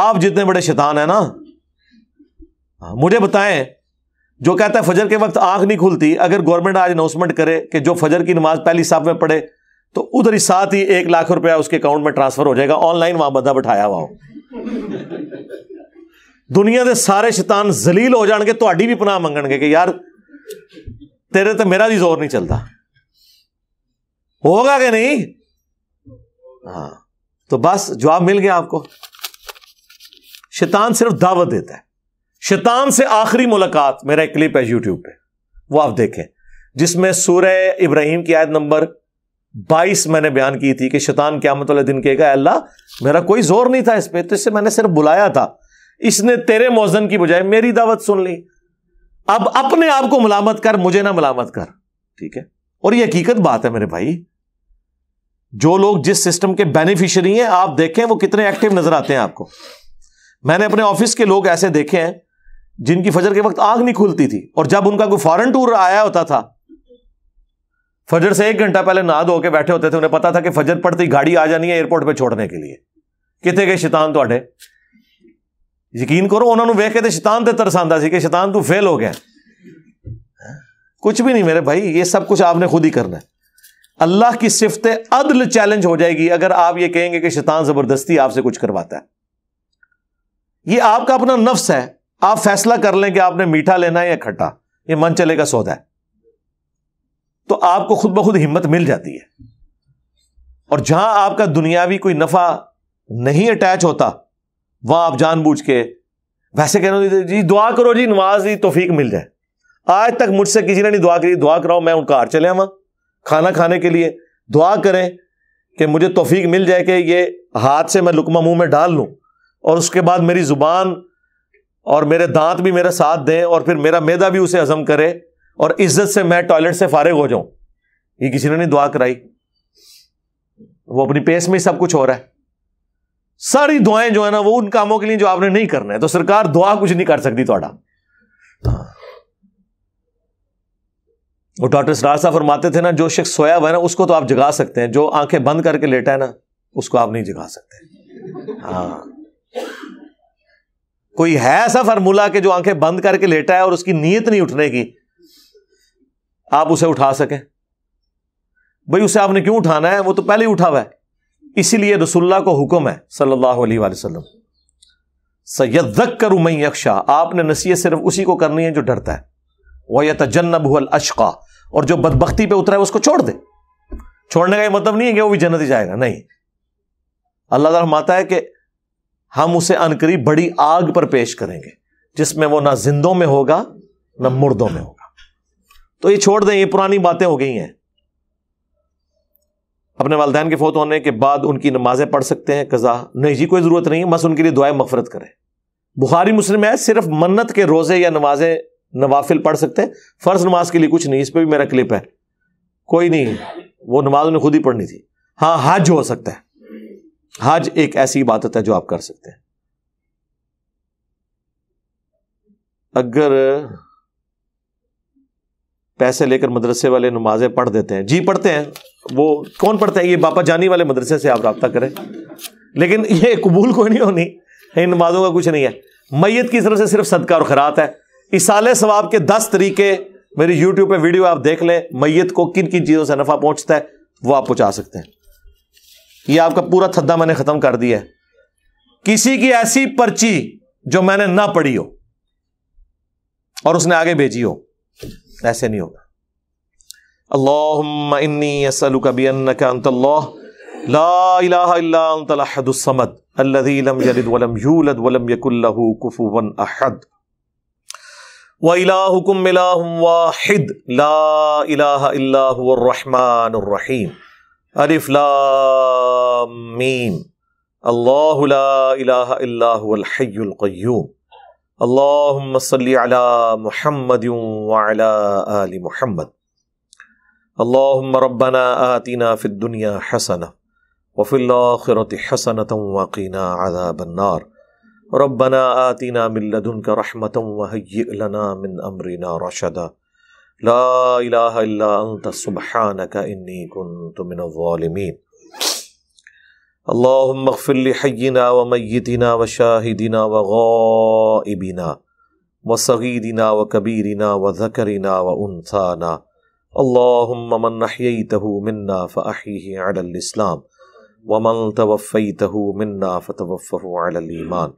आप जितने बड़े शैतान है ना हाँ, मुझे बताएं जो कहता है फजर के वक्त आंख नहीं खुलती अगर गवर्नमेंट आज अनाउंसमेंट करे कि जो फजर की नमाज पहली साफ में पढ़े तो उधर ही साथ ही एक लाख रुपया उसके अकाउंट में ट्रांसफर हो जाएगा ऑनलाइन वहां बंदा बैठाया हुआ दुनिया के सारे शैतान जलील हो जाएंगे ਤੁਹਾਡੀ भी ਪਨਾਹ ਮੰਗਣਗੇ ਕਿ यार तेरे तो मेरा भी जोर नहीं चलता होगा कि नहीं हाँ तो बस जवाब मिल गया आपको शैतान सिर्फ दावत देता है शैतान से आखिरी मुलाकात मेरा एक क्लिप है यूट्यूब पे वो आप देखें जिसमें सूर्य इब्राहिम की आयत नंबर 22 मैंने बयान की थी कि शैतान क्या मतलब दिन कहेगा अल्लाह मेरा कोई जोर नहीं था इस पर तो इससे मैंने सिर्फ बुलाया था इसने तेरे मोजन की बजाय मेरी दावत सुन ली अब अपने आप को मलामत कर मुझे ना मलामत कर ठीक है और यह हकीकत बात है मेरे भाई जो लोग जिस सिस्टम के बेनिफिशियरी हैं आप देखें वो कितने एक्टिव नजर आते हैं आपको मैंने अपने ऑफिस के लोग ऐसे देखे हैं जिनकी फजर के वक्त आग नहीं खुलती थी और जब उनका कोई फॉरन टूर आया होता था फजर से एक घंटा पहले नहा धो के बैठे होते थे उन्हें पता था कि फजर पड़ती गाड़ी आ जानी है एयरपोर्ट पर छोड़ने के लिए कितने गए शैतान थोड़े यकीन करो उन्होंने ਨੂੰ के तो शैतान ਸ਼ੈਤਾਨ तरस ਤਰਸ ਆਂਦਾ कि शैतान तू फेल हो ਹੋ कुछ भी नहीं मेरे भाई ये सब कुछ आपने खुद ही करना है अल्लाह की सिफत अदल चैलेंज हो जाएगी अगर आप ये कहेंगे कि शैतान जबरदस्ती आपसे कुछ करवाता है ये आपका अपना नफ्स है आप फैसला कर लें कि आपने मीठा लेना है या खट्टा ये मन चलेगा सौदा है तो आपको खुद ब खुद हिम्मत मिल जाती है और जहां आपका दुनियावी कोई नफा नहीं अटैच होता वहां आप जानबूझ के वैसे कहना जी दुआ करो जी नमाज की तोफीक मिल जाए आज तक मुझसे किसी ने नहीं दुआ करी दुआ कराओ मैं उनका हार चले आवा खाना खाने के लिए दुआ करें कि मुझे तोफीक मिल जाए कि ये हाथ से मैं लुकमा मुंह में डाल लूं और उसके बाद मेरी जुबान और मेरे दांत भी मेरा साथ दें और फिर मेरा मैदा भी उसे हजम करे और इज्जत से मैं टॉयलेट से फारिग हो जाऊं ये किसी ने नहीं दुआ कराई वो अपनी पेस में ही सब कुछ हो रहा है सारी दुआएं जो है ना वो उन कामों के लिए जो आपने नहीं करना है तो सरकार दुआ कुछ नहीं कर सकती थोड़ा वो डॉक्टर सरार साहब फरमाते थे ना जो शख्स सोया हुआ है ना उसको तो आप जगा सकते हैं जो आंखें बंद करके लेटा है ना उसको आप नहीं जगा सकते हाँ कोई है ऐसा फार्मूला के जो आंखें बंद करके लेटा है और उसकी नीयत नहीं उठने की आप उसे उठा सकें भाई उसे आपने क्यों उठाना है वो तो पहले ही उठा हुआ है इसीलिए रसुल्ला को हुक्म है सल्लल्लाहु अलैहि वसल्लम सयदक करूँ मैं यक्षा आपने नसीहत सिर्फ उसी को करनी है जो डरता है वह या तजन्नबल अशका और जो बदबख्ती पर उतरा है उसको छोड़ दे छोड़ने का मतलब नहीं है कि वो भी जन्नत ही जाएगा नहीं अल्लाह ताला माता है कि हम उसे अनकरी बड़ी आग पर पेश करेंगे जिसमें वो ना जिंदों में होगा ना मुर्दों में होगा तो ये छोड़ दें ये पुरानी बातें हो गई हैं अपने वालदेन के फोत होने के बाद उनकी नमाजें पढ़ सकते हैं कज़ा नहीं जी कोई ज़रूरत नहीं है बस उनके लिए दुआएं मफरत करें बुखारी मुस्लिम है सिर्फ मन्नत के रोज़े या नमाजें नवाफिल पढ़ सकते हैं फ़र्ज नमाज के लिए कुछ नहीं इस पर भी मेरा क्लिप है कोई नहीं वो नमाज उन्हें खुद ही पढ़नी थी हाँ हज हो सकता है हज एक ऐसी इबादत है जो आप कर सकते हैं अगर पैसे लेकर मदरसे वाले नमाजें पढ़ देते हैं जी पढ़ते हैं वो कौन पढ़ता है ये बापा जानी वाले मदरसे से आप रबता करें लेकिन ये कबूल कोई नहीं होनी इन नमाजों का कुछ नहीं है मैत की तरफ से सिर्फ सदका और खरात है इसाले सवाब के दस तरीके मेरी यूट्यूब पे वीडियो आप देख लें मैत को किन किन चीज़ों से नफ़ा पहुंचता है वो आप पहुंचा सकते हैं ये आपका पूरा थद्दा मैंने ख़त्म कर दिया है किसी की ऐसी पर्ची जो मैंने ना पढ़ी हो और उसने आगे भेजी हो ऐसे नहीं होगा اللهم إني أسألك بأنك أنت الله لا إله إلا أنت الأحد الصمد الذي لم يلد ولم يولد ولم يكن له كفوا أحد وإلهكم إله واحد لا إله إلا هو الرحمن الرحيم ألف لام ميم الله لا إله إلا هو الحي القيوم اللهم صل على محمد وعلى آل محمد अल्लाम रब्बना आतिना फ़िद दुनिया हसन वफ़िल्लाखरत हसन वक़ीना आदाबन्नार रब्बना आतिना मिल्लदन का रहमत वहना मिन अमरीना रशदा ला अंत सुबहान का इन्नी कुन तुमिनमीन अल्लाम मगफिल हयना व मैतना व शाहिदिना व गबिना व सगीदिना व कबीरना व जकरना व اللهم من أحييته منا فأحيه على الإسلام ومن توفيته منا फ़तवफ़ु अलईमान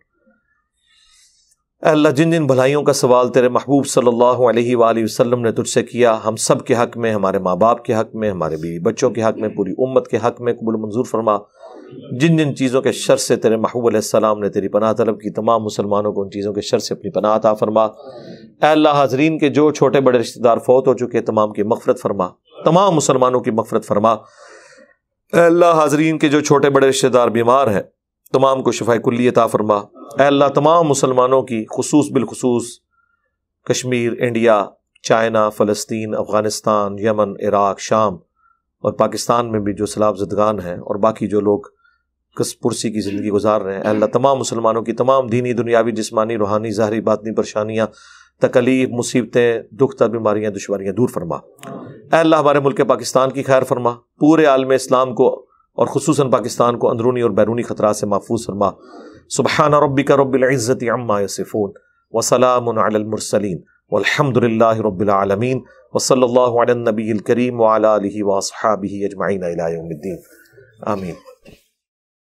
अल्लाह जिन जिन भलाइयों का सवाल तेरे महबूब सल्लल्लाहु अलैहि वसल्लम ने तुझसे किया हम सब के हक़ में हमारे माँ बाप के हक़ में हमारे बीवी बच्चों के हक़ में पूरी उम्मत के हक़ में कबुल मंजूर फरमा जिन जिन चीज़ों के शर से तेरे महबूब ने तेरी पनाह तलब की तमाम मुसलमानों को उन चीज़ों के शर से अपनी पनाह अता फरमा अल्लाह हाजरीन के जो छोटे बड़े रिश्तेदार फौत हो चुके तमाम की मफरत फरमा तमाम मुसलमानों की मफरत फरमा अल्लाह हाजरीन के जो छोटे बड़े रिश्तेदार बीमार हैं तमाम को शफा कुल्ली अता फरमा अल्लाह तमाम मुसलमानों की खसूस बिलखसूस कश्मीर इंडिया चाइना फ़लस्तीन अफ़गानिस्तान यमन इराक़ शाम और पाकिस्तान में भी जो सलाब जदगान हैं और बाकी जो लोग पुरसी की ज़िंदगी गुजार रहे हैं अल्लाह तमाम मुसलमानों की तमाम दीनी दुनियावी जिसमानी रूहानी ज़ाहरी बातनी परेशानियाँ तकलीफ मुसीबतें दुख तर बीमारियाँ दूर फरमा अल्लाह हमारे मुल्क पाकिस्तान की खैर फरमा पूरे आलम इस्लाम को और खसूस पाकिस्तान को अंदरूनी और बैरूनी ख़तरा से महफूज फरमा सुबहाना रबी का रबत अम्मा वसलामसलिन वलहमदिल्ला रबालमीन वसल्ला करीम वाली वासहाबी अजमाइन आमीन